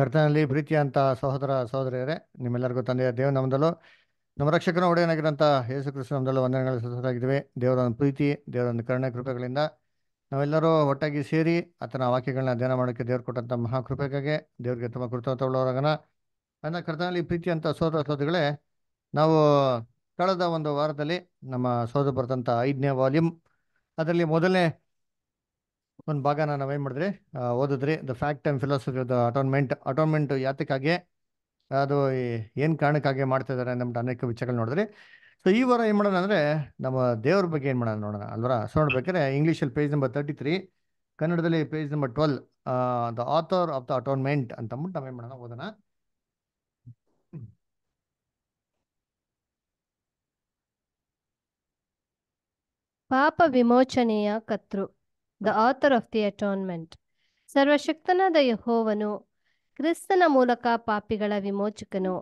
ಕರ್ತನಲ್ಲಿ ಅಂತ ಸಹೋದರ ಸಹೋದರಿಯರೇ ನಿಮ್ಮೆಲ್ಲರಿಗೂ ತಂದೆಯ ದೇವ ನಮ್ಮದಲ್ಲು ನಮ್ಮ ರಕ್ಷಕನ ಒಡೆಯನಾಗಿರೋಂಥ ಯೇಸು ಕೃಷ್ಣ ನಮ್ಮದಲ್ಲೂ ವಂದನೆಗಳು ದೇವರ ದೇವರೊಂದು ಪ್ರೀತಿ ದೇವರೊಂದು ಕರ್ಣ ಕೃಪೆಗಳಿಂದ ನಾವೆಲ್ಲರೂ ಒಟ್ಟಾಗಿ ಸೇರಿ ಆತನ ವಾಕ್ಯಗಳನ್ನ ಅಧ್ಯಯನ ಮಾಡೋಕ್ಕೆ ದೇವ್ರು ಕೊಟ್ಟಂಥ ಮಹಾಕೃಪೆಗಾಗಿ ದೇವ್ರಿಗೆ ತುಂಬ ಕೃತಜ್ಞತಗೊಳ್ಳೋರಾಗನ ಅದನ್ನು ಕರ್ತನಲ್ಲಿ ಅಂತ ಸಹೋದರ ಸಹೋದರಿಗಳೇ ನಾವು ಕಳೆದ ಒಂದು ವಾರದಲ್ಲಿ ನಮ್ಮ ಸೋದರ ಬರ್ತಂಥ ಐದನೇ ವಾಲ್ಯೂಮ್ ಅದರಲ್ಲಿ ಮೊದಲನೇ ಒಂದು ಭಾಗನ ನಾವೇನು ಮಾಡಿದ್ರಿ ಓದಿದ್ರಿ the fact and philosophy of the atonement atonement ಯಾತಕ್ಕಾಗೆ ಅದು ಏನು ಕಾರಣಕ್ಕಾಗಿ ಮಾಡ್ತಾ ಇದ್ದಾರೆ ನಮ್ಮ ಅನೇಕ ವಿಚಾರಗಳು ನೋಡಿದ್ರಿ ಸೊ ಈ ವಾರ ಏನು ಮಾಡೋಣ ಅಂದರೆ ನಮ್ಮ ದೇವ್ರ ಬಗ್ಗೆ ಏನು ಮಾಡೋಣ ನೋಡೋಣ ಅಲ್ವರ ಸೊ ನೋಡ್ಬೇಕಾದ್ರೆ ಇಂಗ್ಲೀಷಲ್ಲಿ ಪೇಜ್ ನಂಬರ್ ತರ್ಟಿ ತ್ರೀ ಕನ್ನಡದಲ್ಲಿ page number twelve the author of the atonement ಅಂತ ಅಂದ್ಬಿಟ್ಟು ನಾವೇನು ಮಾಡೋಣ ಓದೋಣ ಪಾಪ ವಿಮೋಚನೆಯ ಕತ್ರು the author of the atonement ಸರ್ವಶಕ್ತನಾದ ಯಹೋವನು ಕ್ರಿಸ್ತನ ಮೂಲಕ ಪಾಪಿಗಳ ವಿಮೋಚಕನು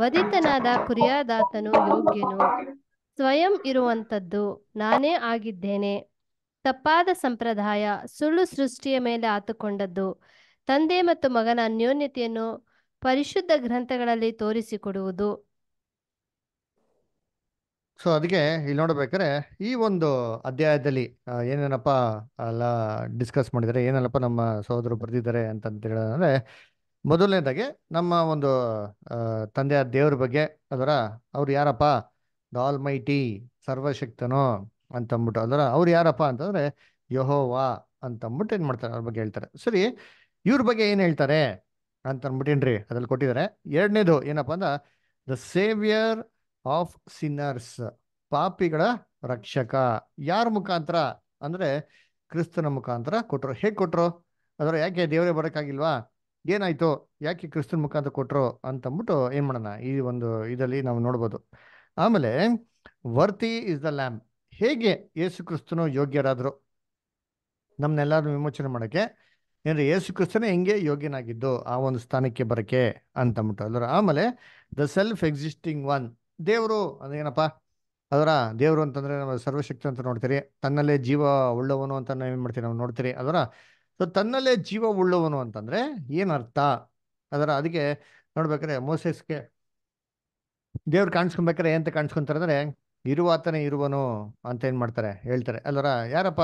ವಧಿತನಾದ ಕುರಿಯಾದಾತನು ಯೋಗ್ಯನು ಸ್ವಯಂ ಇರುವಂಥದ್ದು ನಾನೇ ಆಗಿದ್ದೇನೆ ತಪ್ಪಾದ ಸಂಪ್ರದಾಯ ಸುಳ್ಳು ಸೃಷ್ಟಿಯ ಮೇಲೆ ಆತುಕೊಂಡದ್ದು ತಂದೆ ಮತ್ತು ಮಗನ ಅನ್ಯೋನ್ಯತೆಯನ್ನು ಪರಿಶುದ್ಧ ಗ್ರಂಥಗಳಲ್ಲಿ ತೋರಿಸಿಕೊಡುವುದು ಸೊ ಅದಕ್ಕೆ ಇಲ್ಲಿ ನೋಡಬೇಕಾದ್ರೆ ಈ ಒಂದು ಅಧ್ಯಾಯದಲ್ಲಿ ಏನೇನಪ್ಪ ಎಲ್ಲ ಡಿಸ್ಕಸ್ ಮಾಡಿದ್ದಾರೆ ಏನೇನಪ್ಪ ನಮ್ಮ ಸಹೋದರು ಬರೆದಿದ್ದಾರೆ ಅಂತಂತ ಹೇಳೋದಂದ್ರೆ ಮೊದಲನೇದಾಗೆ ನಮ್ಮ ಒಂದು ತಂದೆಯ ದೇವ್ರ ಬಗ್ಗೆ ಅದರ ಅವ್ರು ಯಾರಪ್ಪ ಡಾಲ್ ಮೈಟಿ ಸರ್ವಶಕ್ತನೋ ಅಂತಂದ್ಬಿಟ್ಟು ಅದರ ಅವ್ರು ಯಾರಪ್ಪ ಅಂತಂದ್ರೆ ಅಂತ ಅಂತಂದ್ಬಿಟ್ಟು ಏನು ಮಾಡ್ತಾರೆ ಅವ್ರ ಬಗ್ಗೆ ಹೇಳ್ತಾರೆ ಸರಿ ಇವ್ರ ಬಗ್ಗೆ ಏನು ಹೇಳ್ತಾರೆ ಅಂತ ಏನ್ರಿ ಅದ್ರಲ್ಲಿ ಕೊಟ್ಟಿದ್ದಾರೆ ಎರಡನೇದು ಏನಪ್ಪ ಅಂದ್ರೆ ದ ಸೇವಿಯರ್ ಆಫ್ ಸಿನ್ನರ್ಸ್ ಪಾಪಿಗಳ ರಕ್ಷಕ ಯಾರ ಮುಖಾಂತರ ಅಂದ್ರೆ ಕ್ರಿಸ್ತನ ಮುಖಾಂತರ ಕೊಟ್ರು ಹೇಗೆ ಕೊಟ್ರು ಅದರ ಯಾಕೆ ದೇವರೇ ಬರೋಕ್ಕಾಗಿಲ್ವಾ ಏನಾಯ್ತು ಯಾಕೆ ಕ್ರಿಸ್ತನ ಮುಖಾಂತರ ಕೊಟ್ರು ಅಂತಂದ್ಬಿಟ್ಟು ಏನ್ ಮಾಡೋಣ ಈ ಒಂದು ಇದರಲ್ಲಿ ನಾವು ನೋಡ್ಬೋದು ಆಮೇಲೆ ವರ್ತಿ ಇಸ್ ದ ಲ್ಯಾಂಬ್ ಹೇಗೆ ಯೇಸು ಕ್ರಿಸ್ತನು ಯೋಗ್ಯರಾದ್ರು ನಮ್ನೆಲ್ಲಾರು ವಿಮೋಚನೆ ಮಾಡೋಕ್ಕೆ ಏನ್ರಿ ಯೇಸು ಕ್ರಿಸ್ತನೇ ಹೆಂಗೆ ಯೋಗ್ಯನಾಗಿದ್ದು ಆ ಒಂದು ಸ್ಥಾನಕ್ಕೆ ಬರಕ್ಕೆ ಅಂತಂದ್ಬಿಟ್ಟು ಅದರ ಆಮೇಲೆ ದ ಸೆಲ್ಫ್ ಎಕ್ಸಿಸ್ಟಿಂಗ್ ಒನ್ ದೇವರು ಅದೇನಪ್ಪ ಅದರ ದೇವರು ಅಂತಂದರೆ ನಮ್ಮ ಸರ್ವಶಕ್ತಿ ಅಂತ ನೋಡ್ತೀರಿ ತನ್ನಲ್ಲೇ ಜೀವ ಉಳ್ಳವನು ಅಂತ ನಾವೇನು ಮಾಡ್ತೀವಿ ನಾವು ನೋಡ್ತೀರಿ ಅದರ ಸೊ ತನ್ನಲ್ಲೇ ಜೀವ ಉಳ್ಳವನು ಅಂತಂದರೆ ಏನರ್ಥ ಅದರ ಅದಕ್ಕೆ ನೋಡ್ಬೇಕಾರೆ ಮೋಸೆಸ್ಗೆ ದೇವ್ರು ಕಾಣಿಸ್ಕೊಬೇಕಾರೆ ಏನಂತ ಕಾಣಿಸ್ಕೊಂತಾರೆ ಅಂದರೆ ಇರುವಾತನೇ ಇರುವನು ಅಂತ ಏನು ಮಾಡ್ತಾರೆ ಹೇಳ್ತಾರೆ ಅಲ್ಲರ ಯಾರಪ್ಪ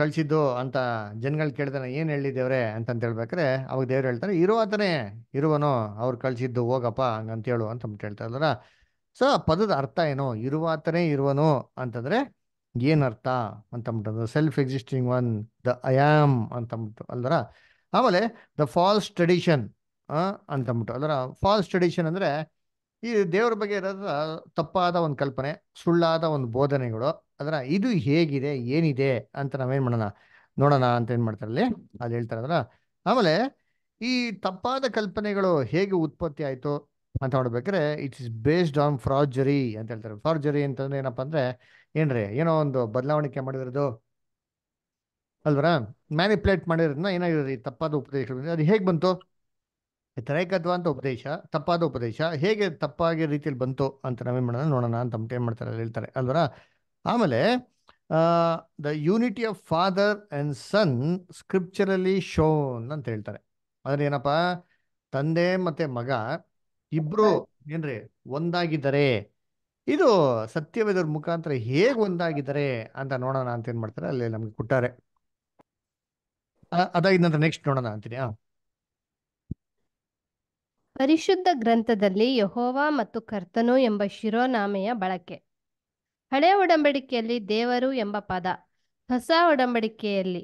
ಕಳಿಸಿದ್ದು ಅಂತ ಜನಗಳು ಕೇಳ್ತಾನೆ ಏನು ಹೇಳಿದ್ದೇವ್ರೆ ಅಂತಂತ ಹೇಳ್ಬೇಕಾರೆ ಅವಾಗ ದೇವ್ರು ಹೇಳ್ತಾರೆ ಇರುವಾತನೇ ಇರುವನು ಅವ್ರು ಕಳಿಸಿದ್ದು ಹೋಗಪ್ಪ ಹಂಗಂತೇಳು ಅಂತ ಹೇಳ್ತಾರೆ ಅಲ್ಲರ ಸೊ ಆ ಪದದ ಅರ್ಥ ಏನು ಇರುವಾತನೇ ಇರುವನು ಅಂತಂದ್ರೆ ಏನರ್ಥ ಅಂದ್ಬಿಟ್ಟು ಸೆಲ್ಫ್ ಎಕ್ಸಿಸ್ಟಿಂಗ್ ಒನ್ ದ ಅಂತ ಅಂದ್ಬಿಟ್ಟು ಅಲ್ದರ ಆಮೇಲೆ ದ ಫಾಲ್ಸ್ ಟ್ರೆಡಿಷನ್ ಅಂದ್ಬಿಟ್ಟು ಅದರ ಫಾಲ್ಸ್ ಟ್ರೆಡಿಷನ್ ಅಂದರೆ ಈ ದೇವರ ಬಗ್ಗೆ ಇರೋದ್ರ ತಪ್ಪಾದ ಒಂದು ಕಲ್ಪನೆ ಸುಳ್ಳಾದ ಒಂದು ಬೋಧನೆಗಳು ಅದರ ಇದು ಹೇಗಿದೆ ಏನಿದೆ ಅಂತ ನಾವೇನು ಮಾಡೋಣ ನೋಡೋಣ ಅಂತ ಏನು ಮಾಡ್ತಾರೆ ಅಲ್ಲಿ ಅದು ಹೇಳ್ತಾರೆ ಆಮೇಲೆ ಈ ತಪ್ಪಾದ ಕಲ್ಪನೆಗಳು ಹೇಗೆ ಉತ್ಪತ್ತಿ ಆಯಿತು ಮಾತಾಡ್ಬೇಕಾದ್ರೆ it's is based on forgery ಅಂತ ಹೇಳ್ತಾರೆ ಫ್ರಾರ್ಜರಿ ಅಂತಂದ್ರೆ ಏನಪ್ಪ ಅಂದ್ರೆ ಏನ್ರಿ ಏನೋ ಒಂದು ಬದಲಾವಣೆ ಮಾಡಿರೋದು ಅಲ್ವರಾ ಮ್ಯಾನಿಪ್ಯುಲೇಟ್ ಮಾಡಿರೋದನ್ನ ಏನಾಗಿರೋದು ತಪ್ಪಾದ ಉಪದೇಶ ಅದು ಹೇಗೆ ಬಂತು ಅಂತ ಉಪದೇಶ ತಪ್ಪಾದ ಉಪದೇಶ ಹೇಗೆ ತಪ್ಪಾಗಿ ರೀತಿಯಲ್ಲಿ ಬಂತು ಅಂತ ನಾವೇನು ಮಾಡೋಣ ನೋಡೋಣ ಅಂತ ಏನು ಮಾಡ್ತಾರೆ ಹೇಳ್ತಾರೆ ಅಲ್ವರ ಆಮೇಲೆ the unity of father and son ಸ್ಕ್ರಿಪ್ಚರಲ್ಲಿ ಶೋನ್ ಅಂತ ಹೇಳ್ತಾರೆ ಅದ್ರ ಏನಪ್ಪಾ ತಂದೆ ಮತ್ತು ಮಗ ಇಬ್ರು ಏನ್ರಿ ಒಂದಾಗಿದ್ದಾರೆ ಇದು ಸತ್ಯವೇದರ ಮುಖಾಂತರ ಹೇಗ್ ಒಂದಾಗಿದ್ದಾರೆ ಅಂತ ನೋಡೋಣ ಅಂತ ಏನ್ ಮಾಡ್ತಾರೆ ಅಲ್ಲಿ ನಮ್ಗೆ ಕೊಟ್ಟಾರೆ ಅದಾಗಿದ ನಂತರ ನೆಕ್ಸ್ಟ್ ನೋಡೋಣ ಅಂತೀನಿ ಪರಿಶುದ್ಧ ಗ್ರಂಥದಲ್ಲಿ ಯಹೋವಾ ಮತ್ತು ಕರ್ತನು ಎಂಬ ಶಿರೋನಾಮೆಯ ಬಳಕೆ ಹಳೆ ಒಡಂಬಡಿಕೆಯಲ್ಲಿ ದೇವರು ಎಂಬ ಪದ ಹೊಸ ಒಡಂಬಡಿಕೆಯಲ್ಲಿ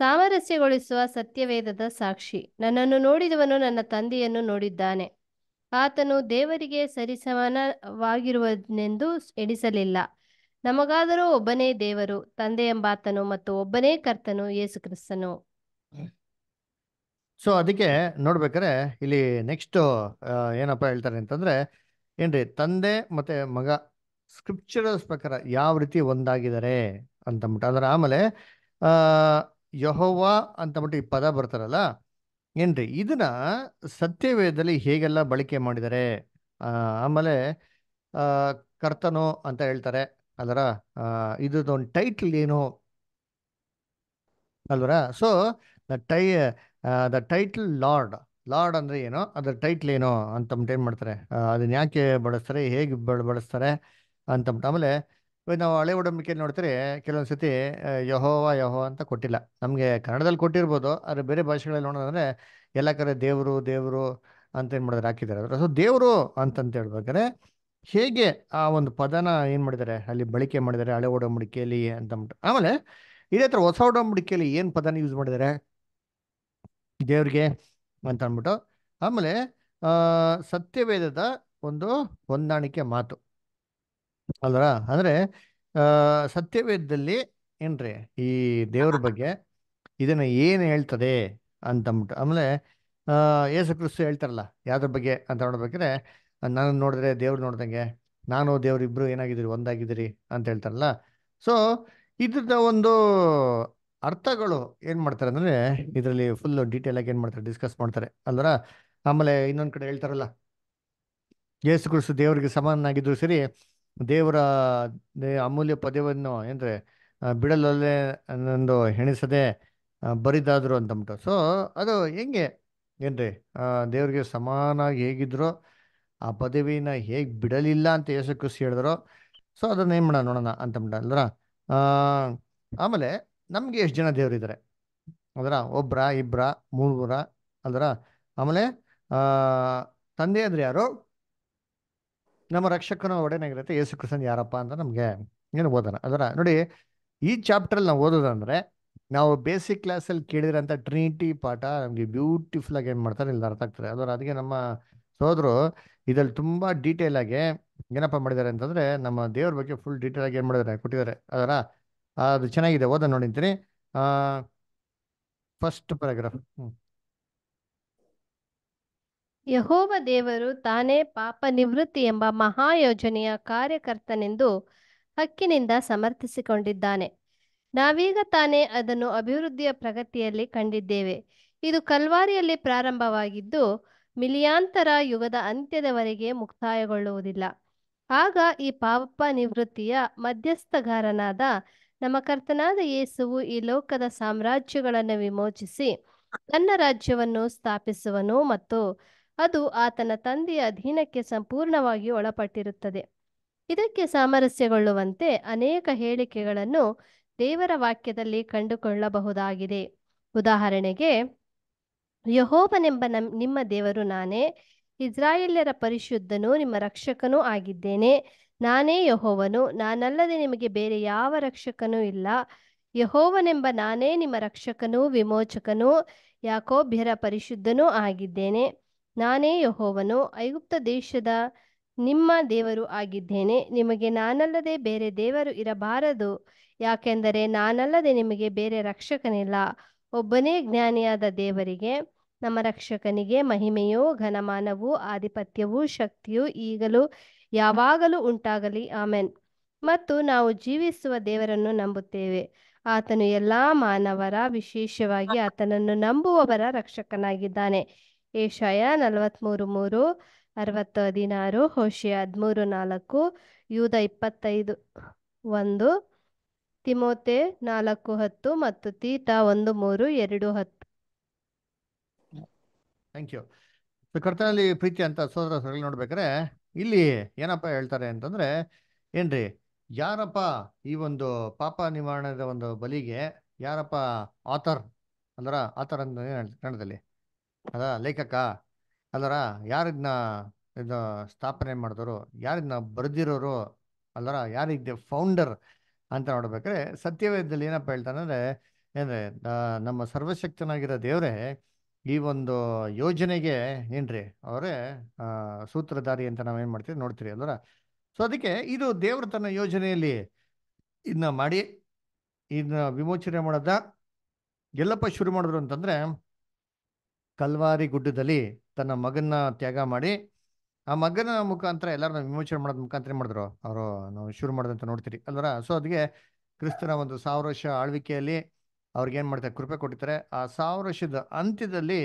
ಸಾಮರಸ್ಯಗೊಳಿಸುವ ಸತ್ಯವೇದದ ಸಾಕ್ಷಿ ನನ್ನನ್ನು ನೋಡಿದವನು ನನ್ನ ತಂದೆಯನ್ನು ನೋಡಿದ್ದಾನೆ ಆತನು ದೇವರಿಗೆ ಸರಿಸಮಾನವಾಗಿರುವನೆಂದು ಎಣಿಸಲಿಲ್ಲ ನಮಗಾದರೂ ಒಬ್ಬನೇ ದೇವರು ತಂದೆ ಎಂಬಾತನು ಮತ್ತು ಒಬ್ಬನೇ ಕರ್ತನು ಯೇಸು ಕ್ರಿಸ್ತನು ಸೊ ಅದಕ್ಕೆ ನೋಡ್ಬೇಕಾರೆ ಇಲ್ಲಿ ನೆಕ್ಸ್ಟ್ ಏನಪ್ಪ ಹೇಳ್ತಾರೆ ಅಂತಂದ್ರೆ ಏನ್ರಿ ತಂದೆ ಮತ್ತೆ ಮಗ ಸ್ಕ್ರಿಪ್ಚರಲ್ಸ್ ಪ್ರಕಾರ ಯಾವ ರೀತಿ ಒಂದಾಗಿದ್ದಾರೆ ಅಂತಂದ್ಬಿಟ್ಟು ಅದರ ಆಮೇಲೆ ಯಹೋವಾ ಅಂತಂದ್ಬಿಟ್ಟು ಈ ಪದ ಬರ್ತಾರಲ್ಲ ಏನ್ರಿ ಇದನ್ನ ಸತ್ಯವೇದದಲ್ಲಿ ಹೇಗೆಲ್ಲ ಬಳಕೆ ಮಾಡಿದ್ದಾರೆ ಆಮೇಲೆ ಕರ್ತನು ಅಂತ ಹೇಳ್ತಾರೆ ಅದರ ಇದೊಂದು ಟೈಟ್ಲ್ ಏನು ಅಲ್ವರ ಸೊ ದ ಟೈ ದ ಟೈಟ್ಲ್ ಲಾರ್ಡ್ ಲಾರ್ಡ್ ಅಂದ್ರೆ ಏನೋ ಅದರ ಟೈಟ್ಲ್ ಏನೋ ಅಂತ ಏನ್ ಮಾಡ್ತಾರೆ ಅದನ್ನ ಯಾಕೆ ಬಳಸ್ತಾರೆ ಹೇಗೆ ಬಳಸ್ತಾರೆ ಅಂತ ಆಮೇಲೆ ಇವಾಗ ನಾವು ಹಳೆ ಒಡಂಬಿಕೆ ನೋಡ್ತೀರಿ ಕೆಲವೊಂದು ಸತಿ ಯಹೋವ ಯಹೋ ಅಂತ ಕೊಟ್ಟಿಲ್ಲ ನಮಗೆ ಕನ್ನಡದಲ್ಲಿ ಕೊಟ್ಟಿರ್ಬೋದು ಆದರೆ ಬೇರೆ ಭಾಷೆಗಳಲ್ಲಿ ನೋಡೋದಂದ್ರೆ ಎಲ್ಲ ಕಡೆ ದೇವರು ದೇವರು ಅಂತ ಏನು ಮಾಡಿದ್ರೆ ಹಾಕಿದ್ದಾರೆ ಸೊ ದೇವರು ಅಂತಂತ ಹೇಳ್ಬೇಕಾದ್ರೆ ಹೇಗೆ ಆ ಒಂದು ಪದನ ಏನು ಮಾಡಿದ್ದಾರೆ ಅಲ್ಲಿ ಬಳಕೆ ಮಾಡಿದ್ದಾರೆ ಹಳೆ ಒಡಂಬಡಿಕೆಯಲ್ಲಿ ಅಂತ ಆಮೇಲೆ ಇದೇ ಥರ ಹೊಸ ಒಡಂಬಡಿಕೆಯಲ್ಲಿ ಏನು ಪದನ ಯೂಸ್ ಮಾಡಿದ್ದಾರೆ ದೇವ್ರಿಗೆ ಅಂತ ಅಂದ್ಬಿಟ್ಟು ಆಮೇಲೆ ಸತ್ಯವೇದದ ಒಂದು ಹೊಂದಾಣಿಕೆ ಮಾತು ಅಲ್ರ ಅಂದ್ರೆ ಆ ಸತ್ಯವೇದದಲ್ಲಿ ಏನ್ರಿ ಈ ದೇವ್ರ ಬಗ್ಗೆ ಇದನ್ನ ಏನ್ ಹೇಳ್ತದೆ ಅಂತಂದ್ಬಿಟ್ಟು ಆಮೇಲೆ ಅಹ್ ಯೇಸು ಕ್ರಿಸ್ತು ಹೇಳ್ತಾರಲ್ಲ ಯಾವ್ದ್ರ ಬಗ್ಗೆ ಅಂತ ನೋಡ್ಬೇಕಾದ್ರೆ ನನ್ನ ನೋಡಿದ್ರೆ ದೇವ್ರು ನೋಡ್ದಂಗೆ ನಾನು ದೇವ್ರು ಇಬ್ರು ಏನಾಗಿದ್ದೀರಿ ಒಂದಾಗಿದ್ದೀರಿ ಅಂತ ಹೇಳ್ತಾರಲ್ಲ ಸೊ ಇದ್ರದ ಒಂದು ಅರ್ಥಗಳು ಏನ್ ಮಾಡ್ತಾರೆ ಅಂದ್ರೆ ಇದರಲ್ಲಿ ಫುಲ್ ಡೀಟೇಲ್ ಆಗಿ ಏನ್ ಮಾಡ್ತಾರೆ ಡಿಸ್ಕಸ್ ಮಾಡ್ತಾರೆ ಅಲ್ವರ ಆಮೇಲೆ ಇನ್ನೊಂದ್ ಕಡೆ ಹೇಳ್ತಾರಲ್ಲ ಯೇಸು ಕ್ರಿಸ್ತು ದೇವರಿಗೆ ಸಮಾನನಾಗಿದ್ರು ಸರಿ ದೇವರ ಅಮೂಲ್ಯ ಪದವನ್ನು ಅಂದರೆ ಬಿಡಲಲ್ಲೇ ನಂದು ಹೆಣಿಸದೆ ಬರಿದಾದ್ರು ಅಂತಂಬಿಟ್ಟು ಸೊ ಅದು ಹೆಂಗೆ ಏನ್ರಿ ದೇವ್ರಿಗೆ ಸಮಾನಾಗಿ ಹೇಗಿದ್ರೋ ಆ ಪದವಿನ ಹೇಗೆ ಬಿಡಲಿಲ್ಲ ಅಂತ ಯೇಸು ಕೃಷಿ ಹೇಳಿದ್ರು ಸೊ ಅದನ್ನ ಏನ್ ಮಾಡೋಣ ನೋಡೋಣ ಅಂತಂಬಿಟ್ಟು ಅಲ್ದ್ರ ಆಮೇಲೆ ನಮಗೆ ಎಷ್ಟು ಜನ ದೇವರಿದ್ದಾರೆ ಅದರ ಒಬ್ರ ಇಬ್ರ ಮೂರ್ಬ್ರ ಅದರ ಆಮೇಲೆ ತಂದೆ ಅಂದ್ರೆ ಯಾರು ನಮ್ಮ ರಕ್ಷಕನ ಒಡೆಯನಾಗಿರುತ್ತೆ ಯೇಸು ಕೃಷ್ಣನ್ ಯಾರಪ್ಪ ಅಂತ ನಮಗೆ ಏನು ಓದೋಣ ಅದರ ನೋಡಿ ಈ ಚಾಪ್ಟ್ರಲ್ಲಿ ನಾವು ಓದೋದಂದ್ರೆ ನಾವು ಬೇಸಿಕ್ ಕ್ಲಾಸಲ್ಲಿ ಕೇಳಿದ್ರಂತ ಟ್ರಿನಿಟಿ ಪಾಠ ನಮಗೆ ಬ್ಯೂಟಿಫುಲ್ ಆಗಿ ಏನು ಮಾಡ್ತಾರೆ ಇಲ್ಲಿ ಅರ್ಥ ಆಗ್ತಾರೆ ಅದರ ಅದಕ್ಕೆ ನಮ್ಮ ಸೋದರು ಇದರಲ್ಲಿ ತುಂಬ ಡೀಟೇಲ್ ಆಗಿ ಏನಪ್ಪ ಮಾಡಿದ್ದಾರೆ ಅಂತಂದ್ರೆ ನಮ್ಮ ದೇವ್ರ ಬಗ್ಗೆ ಫುಲ್ ಡೀಟೇಲ್ ಆಗಿ ಏನು ಮಾಡಿದ್ದಾರೆ ಕೊಟ್ಟಿದ್ದಾರೆ ಅದರ ಅದು ಚೆನ್ನಾಗಿದೆ ಓದ ನೋಡಿಂತೀನಿ ಫಸ್ಟ್ ಪ್ಯಾರಾಗ್ರಾಫ್ ಹ್ಞೂ ಯಹೋವ ದೇವರು ತಾನೇ ಪಾಪ ನಿವೃತ್ತಿ ಎಂಬ ಮಹಾಯೋಜನೆಯ ಕಾರ್ಯಕರ್ತನೆಂದು ಹಕ್ಕಿನಿಂದ ಸಮರ್ಥಿಸಿಕೊಂಡಿದ್ದಾನೆ ನಾವೀಗ ತಾನೇ ಅದನ್ನು ಅಭಿವೃದ್ಧಿಯ ಪ್ರಗತಿಯಲ್ಲಿ ಕಂಡಿದ್ದೇವೆ ಇದು ಕಲ್ವಾರಿಯಲ್ಲಿ ಪ್ರಾರಂಭವಾಗಿದ್ದು ಮಿಲಿಯಾಂತರ ಯುಗದ ಅಂತ್ಯದವರೆಗೆ ಮುಕ್ತಾಯಗೊಳ್ಳುವುದಿಲ್ಲ ಆಗ ಈ ಪಾಪ ನಿವೃತ್ತಿಯ ಮಧ್ಯಸ್ಥಗಾರನಾದ ನಮ್ಮ ಕರ್ತನಾದ ಯೇಸುವು ಈ ಲೋಕದ ಸಾಮ್ರಾಜ್ಯಗಳನ್ನು ವಿಮೋಚಿಸಿ ತನ್ನ ರಾಜ್ಯವನ್ನು ಸ್ಥಾಪಿಸುವನು ಮತ್ತು ಅದು ಆತನ ತಂದೆಯ ಅಧೀನಕ್ಕೆ ಸಂಪೂರ್ಣವಾಗಿ ಒಳಪಟ್ಟಿರುತ್ತದೆ ಇದಕ್ಕೆ ಸಾಮರಸ್ಯಗೊಳ್ಳುವಂತೆ ಅನೇಕ ಹೇಳಿಕೆಗಳನ್ನು ದೇವರ ವಾಕ್ಯದಲ್ಲಿ ಕಂಡುಕೊಳ್ಳಬಹುದಾಗಿದೆ ಉದಾಹರಣೆಗೆ ಯಹೋಬನೆಂಬ ನಿಮ್ಮ ದೇವರು ನಾನೇ ಇಸ್ರಾಯೇಲ್ಯರ ಪರಿಶುದ್ಧನೂ ನಿಮ್ಮ ರಕ್ಷಕನೂ ಆಗಿದ್ದೇನೆ ನಾನೇ ಯಹೋವನು ನಾನಲ್ಲದೆ ನಿಮಗೆ ಬೇರೆ ಯಾವ ರಕ್ಷಕನೂ ಇಲ್ಲ ಯಹೋವನೆಂಬ ನಾನೇ ನಿಮ್ಮ ರಕ್ಷಕನೂ ವಿಮೋಚಕನೂ ಯಾಕೋಭ್ಯರ ಪರಿಶುದ್ಧನೂ ಆಗಿದ್ದೇನೆ ನಾನೇ ಯಹೋವನು ಐಗುಪ್ತ ದೇಶದ ನಿಮ್ಮ ದೇವರು ಆಗಿದ್ದೇನೆ ನಿಮಗೆ ನಾನಲ್ಲದೆ ಬೇರೆ ದೇವರು ಇರಬಾರದು ಯಾಕೆಂದರೆ ನಾನಲ್ಲದೆ ನಿಮಗೆ ಬೇರೆ ರಕ್ಷಕನಿಲ್ಲ ಒಬ್ಬನೇ ಜ್ಞಾನಿಯಾದ ದೇವರಿಗೆ ನಮ್ಮ ರಕ್ಷಕನಿಗೆ ಮಹಿಮೆಯೂ ಘನಮಾನವೂ ಆಧಿಪತ್ಯವೂ ಶಕ್ತಿಯೂ ಈಗಲೂ ಯಾವಾಗಲೂ ಉಂಟಾಗಲಿ ಆಮೆನ್ ಮತ್ತು ನಾವು ಜೀವಿಸುವ ದೇವರನ್ನು ನಂಬುತ್ತೇವೆ ಆತನು ಎಲ್ಲಾ ಮಾನವರ ವಿಶೇಷವಾಗಿ ಆತನನ್ನು ನಂಬುವವರ ರಕ್ಷಕನಾಗಿದ್ದಾನೆ ಏಷಾಯ ನಲವತ್ತ್ಮೂರು ಮೂರು ಅರವತ್ತು ಹದಿನಾರು ಹೋಶಿಯ ಹದಿಮೂರು ನಾಲ್ಕು ಯೂದ ಇಪ್ಪತ್ತೈದು ಒಂದು ತಿಮೋತೆ ನಾಲ್ಕು ಹತ್ತು ಮತ್ತು ತೀತ ಒಂದು ಮೂರು ಎರಡು ಹತ್ತು ಥ್ಯಾಂಕ್ ಯು ಕರ್ತನಲ್ಲಿ ಪ್ರೀತಿ ಅಂತ ಸೋದರ ಸರಗಳು ನೋಡ್ಬೇಕಾರೆ ಇಲ್ಲಿ ಏನಪ್ಪ ಹೇಳ್ತಾರೆ ಅಂತಂದ್ರೆ ಏನ್ರಿ ಯಾರಪ್ಪ ಈ ಒಂದು ಪಾಪ ನಿವಾರಣದ ಒಂದು ಬಲಿಗೆ ಯಾರಪ್ಪ ಆತರ್ ಅಂದ್ರ ಆತರ್ ಅಂತ ಕನ್ನಡದಲ್ಲಿ ಅದ ಲೇಖಕ ಅಲ್ಲರ ಯಾರಿದ್ನ ಇದು ಸ್ಥಾಪನೆ ಮಾಡಿದವರು ಯಾರಿದ್ನ ಬರೆದಿರೋರು ಅಲ್ಲರ ಯಾರಿದ್ದ ಫೌಂಡರ್ ಅಂತ ನೋಡ್ಬೇಕ್ರೆ ಸತ್ಯವೇದದಲ್ಲಿ ಏನಪ್ಪ ಹೇಳ್ತಾನಂದ್ರೆ ಅಂದರೆ ನಮ್ಮ ಸರ್ವಶಕ್ತನಾಗಿರೋ ದೇವರೇ ಈ ಒಂದು ಯೋಜನೆಗೆ ಏನ್ರಿ ಅವರೇ ಸೂತ್ರಧಾರಿ ಅಂತ ನಾವೇನ್ ಮಾಡ್ತೀವಿ ನೋಡ್ತೀರಿ ಅಲ್ವರ ಸೊ ಅದಕ್ಕೆ ಇದು ದೇವ್ರ ತನ್ನ ಯೋಜನೆಯಲ್ಲಿ ಇದನ್ನ ಮಾಡಿ ಇದನ್ನ ವಿಮೋಚನೆ ಮಾಡೋದ ಎಲ್ಲಪ್ಪ ಶುರು ಮಾಡಿದ್ರು ಅಂತಂದ್ರೆ ಕಲ್ವಾರಿ ಗುಡ್ಡದಲ್ಲಿ ತನ್ನ ಮಗನ ತ್ಯಾಗ ಮಾಡಿ ಆ ಮಗನ ಮುಖಾಂತರ ಎಲ್ಲರನ್ನ ವಿಮೋಚನೆ ಮಾಡೋದ್ ಮುಖಾಂತರ ಮಾಡಿದ್ರು ಅವರು ನಾವು ಶುರು ಮಾಡೋದಂತ ನೋಡ್ತೀರಿ ಅಲ್ವರ ಸೊ ಅದಕ್ಕೆ ಕ್ರಿಸ್ತನ ಒಂದು ಸಾವಿರ ವರ್ಷ ಆಳ್ವಿಕೆಯಲ್ಲಿ ಅವ್ರಿಗೆ ಏನ್ ಮಾಡ್ತಾರೆ ಕೃಪೆ ಕೊಟ್ಟಿದ್ದಾರೆ ಆ ಸಾವಿರ ವರ್ಷದ ಅಂತ್ಯದಲ್ಲಿ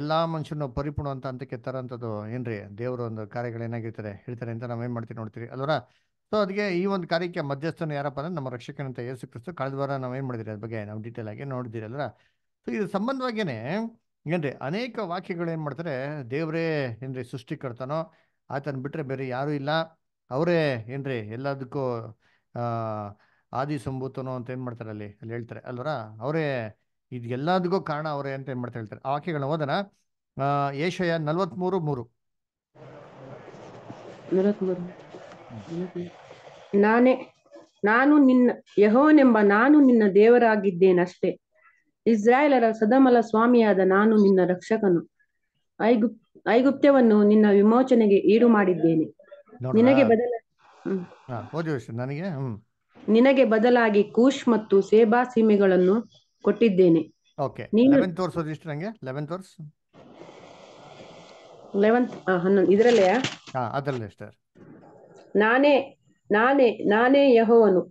ಎಲ್ಲಾ ಮನುಷ್ಯನ ಪರಿಪೂರ್ಣ ಅಂತ ಅಂತಕ್ಕೆ ತರಂತದ್ದು ಏನ್ರಿ ದೇವರ ಒಂದು ಕಾರ್ಯಗಳು ಏನಾಗಿರ್ತಾರೆ ಹೇಳ್ತಾರೆ ಅಂತ ನಾವ್ ಏನ್ ಮಾಡ್ತೀವಿ ನೋಡ್ತೀರಿ ಅಲ್ವರ ಸೊ ಅದಕ್ಕೆ ಈ ಒಂದು ಕಾರ್ಯಕ್ಕೆ ಮಧ್ಯಸ್ಥನ ಯಾರಪ್ಪ ಅಂದ್ರೆ ನಮ್ಮ ರಕ್ಷಕನಂತ ಯೇಸು ಕ್ರಿಸ್ತು ಕಳೆದ ವಾರ ನಾವ್ ಏನ್ ಮಾಡಿದಿರಿ ಅದ್ ಬಗ್ಗೆ ನಾವು ಡೀಟೇಲ್ ಆಗಿ ನೋಡಿದಿರಿ ಅಲ್ವರ ಸೊ ಇದು ಸಂಬಂಧವಾಗಿಯೇ ಏನ್ರಿ ಅನೇಕ ವಾಕ್ಯಗಳು ಏನ್ ಮಾಡ್ತಾರೆ ದೇವರೇ ಏನ್ರಿ ಸೃಷ್ಟಿಕರ್ತಾನೋ ಆತನ್ ಬಿಟ್ರೆ ಬೇರೆ ಯಾರೂ ಇಲ್ಲ ಅವರೇ ಏನ್ರಿ ಎಲ್ಲದಕ್ಕೂ ಆದಿ ಸಂಭೂತನೋ ಅಂತ ಏನ್ ಮಾಡ್ತಾರೆ ಅಲ್ಲಿ ಅಲ್ಲಿ ಹೇಳ್ತಾರೆ ಅಲ್ವರ ಅವರೇ ಇದು ಎಲ್ಲದಕ್ಕೂ ಕಾರಣ ಅವರೇ ಅಂತ ಏನ್ ಮಾಡ್ತಾರೆ ಹೇಳ್ತಾರೆ ಆ ವಾಕ್ಯಗಳನ್ನ ಓದನ ಏಷಯ ನಲ್ವತ್ಮೂರು ಮೂರು ನಾನೇ ನಾನು ನಿನ್ನ ಯಹೋನೆಂಬ ನಾನು ನಿನ್ನ ದೇವರಾಗಿದ್ದೇನಷ್ಟೇ ಇಸ್ರಾಯೇಲರ ಸದಮಲ ಸ್ವಾಮಿಯಾದ ನಾನು ನಿನ್ನ ರಕ್ಷಕನು ಐಗುಪ್ ಐಗುಪ್ತ್ಯವನ್ನು ನಿನ್ನ ವಿಮೋಚನೆಗೆ ಈಡು ಮಾಡಿದ್ದೇನೆ ನಿನಗೆ ಬದಲ ನನಗೆ ನಿನಗೆ ಬದಲಾಗಿ ಕೂಶ್ ಮತ್ತು ಸೇಬಾ ಸೀಮೆಗಳನ್ನು ಕೊಟ್ಟಿದ್ದೇನೆ ನಾನೇ ನಾನೇ ನಾನೇ ಯಹೋವನು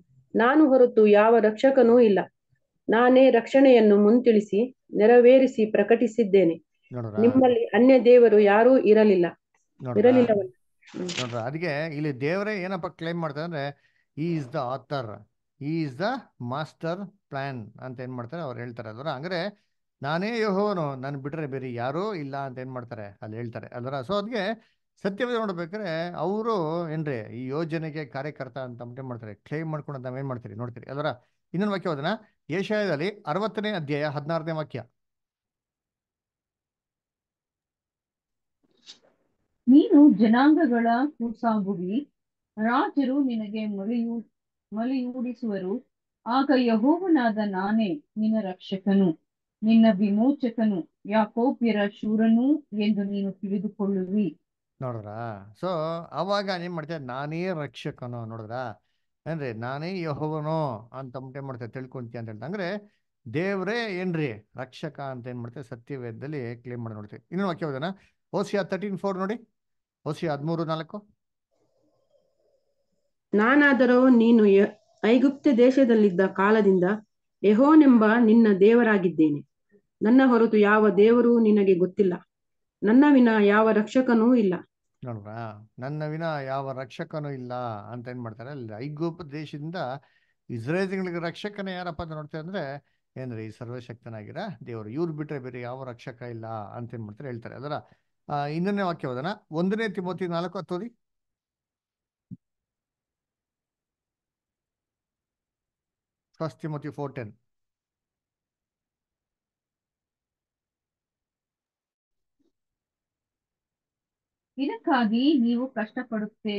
ನಾನು ಹೊರತು ಯಾವ ರಕ್ಷಕನೂ ಇಲ್ಲ ನಾನೇ ರಕ್ಷಣೆಯನ್ನು ಮುಂತಿಳಿಸಿ ನೆರವೇರಿಸಿ ಪ್ರಕಟಿಸಿದ್ದೇನೆ ನಿಮ್ಮಲ್ಲಿ ಅನ್ಯ ದೇವರು ಯಾರೂ ಇರಲಿಲ್ಲ ಇರಲಿಲ್ಲ ನೋಡ್ರ ಅದಕ್ಕೆ ಇಲ್ಲಿ ದೇವರೇ ಏನಪ್ಪ ಕ್ಲೈಮ್ ಮಾಡ್ತಾರೆ ಅಂದ್ರೆ he is the author he is the master plan ಅಂತ ಏನ್ ಮಾಡ್ತಾರೆ ಅವ್ರು ಹೇಳ್ತಾರೆ ಅದರ ಅಂದ್ರೆ ನಾನೇ ಯೋಹೋನು ನನ್ ಬಿಟ್ರೆ ಬೇರೆ ಯಾರೂ ಇಲ್ಲ ಅಂತ ಏನ್ ಮಾಡ್ತಾರೆ ಅಲ್ಲಿ ಹೇಳ್ತಾರೆ ಅದರ ಸೊ ಅದ್ಗೆ ಸತ್ಯವೇ ನೋಡ್ಬೇಕ್ರೆ ಅವರು ಏನ್ರಿ ಈ ಯೋಜನೆಗೆ ಕಾರ್ಯಕರ್ತ ಅಂತ ಏನ್ ಮಾಡ್ತಾರೆ ಕ್ಲೈಮ್ ಮಾಡ್ಕೊಂಡು ಏನ್ ಮಾಡ್ತೀರಿ ನೋಡ್ತೀರಿ ಅದರ ಇನ್ನೊಂದು ವಾಕ್ಯ ಹೋದನಾ ಏಷ್ಯಾದಲ್ಲಿ ಅರವತ್ತನೇ ಅಧ್ಯಾಯ ಹದಿನಾರನೇ ವಾಕ್ಯ ನೀನು ಜನಾಂಗಗಳ ಕೂಸಾಗುವಿ ರಾಜರು ನಿನಗೆ ಮಲೆಯೂ ಮಲೆಯೂಡಿಸುವರು ಆಗ ಯಹೋವನಾದ ನಾನೇ ನಿನ್ನ ರಕ್ಷಕನು ನಿನ್ನ ವಿಮೋಚಕನು ಯಾಕೋಪ್ಯರ ಶೂರನು ಎಂದು ನೀನು ತಿಳಿದುಕೊಳ್ಳುವಿ ನೋಡ್ರ ಸೊ ಅವಾಗ ಏನ್ ಮಾಡ್ತೀಯ ನಾನೇ ರಕ್ಷಕನು ನೋಡಿದ್ರಾ ಏನ್ರಿ ನಾನೇ ಯಹೋವನೋ ಏನ್ ಮಾಡ್ತೇವೆ ತಿಳ್ಕೊಂತೀಯ ಅಂತ ಹೇಳ್ತಾ ಅಂದ್ರೆ ದೇವ್ರೇ ಏನ್ರಿ ರಕ್ಷಕ ಅಂತ ಏನ್ ಮಾಡ್ತೇವೆ ಸತ್ಯವೇದದಲ್ಲಿ ಕ್ಲೇಮ್ ಮಾಡಿ ನೋಡ್ತೇವೆ ಇನ್ನೊಂದು ವಾಕ್ಯ ಹೋದನಾ ಓಸಿಯಾ ತರ್ಟೀನ್ ಫೋರ್ ನೋಡಿ ಓಸಿಯಾ ಹದಿಮೂರು ನಾಲ್ಕು ನಾನಾದರೂ ನೀನು ಐಗುಪ್ತ ದೇಶದಲ್ಲಿದ್ದ ಕಾಲದಿಂದ ಯಹೋನೆಂಬ ನಿನ್ನ ದೇವರಾಗಿದ್ದೇನೆ ನನ್ನ ಹೊರತು ಯಾವ ದೇವರೂ ನಿನಗೆ ಗೊತ್ತಿಲ್ಲ ನನ್ನ ವಿನ ಯಾವ ರಕ್ಷಕನೂ ಇಲ್ಲ ನೋಡ್ರಾ ನನ್ನ ವಿನ ಯಾವ ರಕ್ಷಕನೂ ಇಲ್ಲ ಅಂತ ಏನ್ ಮಾಡ್ತಾರೆ ಅಲ್ಲಿ ಐಗೋಪ ದೇಶದಿಂದ ಇಸ್ರೇಲ್ಗಳಿಗೆ ರಕ್ಷಕನ ಯಾರಪ್ಪ ಅಂತ ನೋಡ್ತಾರೆ ಅಂದ್ರೆ ಏನ್ರಿ ಈ ಸರ್ವಶಕ್ತನಾಗಿರ ದೇವರು ಇವ್ರು ಬಿಟ್ರೆ ಬೇರೆ ಯಾವ ರಕ್ಷಕ ಇಲ್ಲ ಅಂತ ಏನ್ ಮಾಡ್ತಾರೆ ಹೇಳ್ತಾರೆ ಅದರ ಇನ್ನೊಂದನೇ ವಾಕ್ಯ ಹೋದನ ಒಂದನೇ ತಿಮೋತಿ ನಾಲ್ಕು ಹತ್ತೋದಿ ಫಸ್ಟ್ ತಿಮೋತಿ ಫೋರ್ ಟೆನ್ ಇದಕ್ಕಾಗಿ ನೀವು ಕಷ್ಟಪಡುತ್ತೆ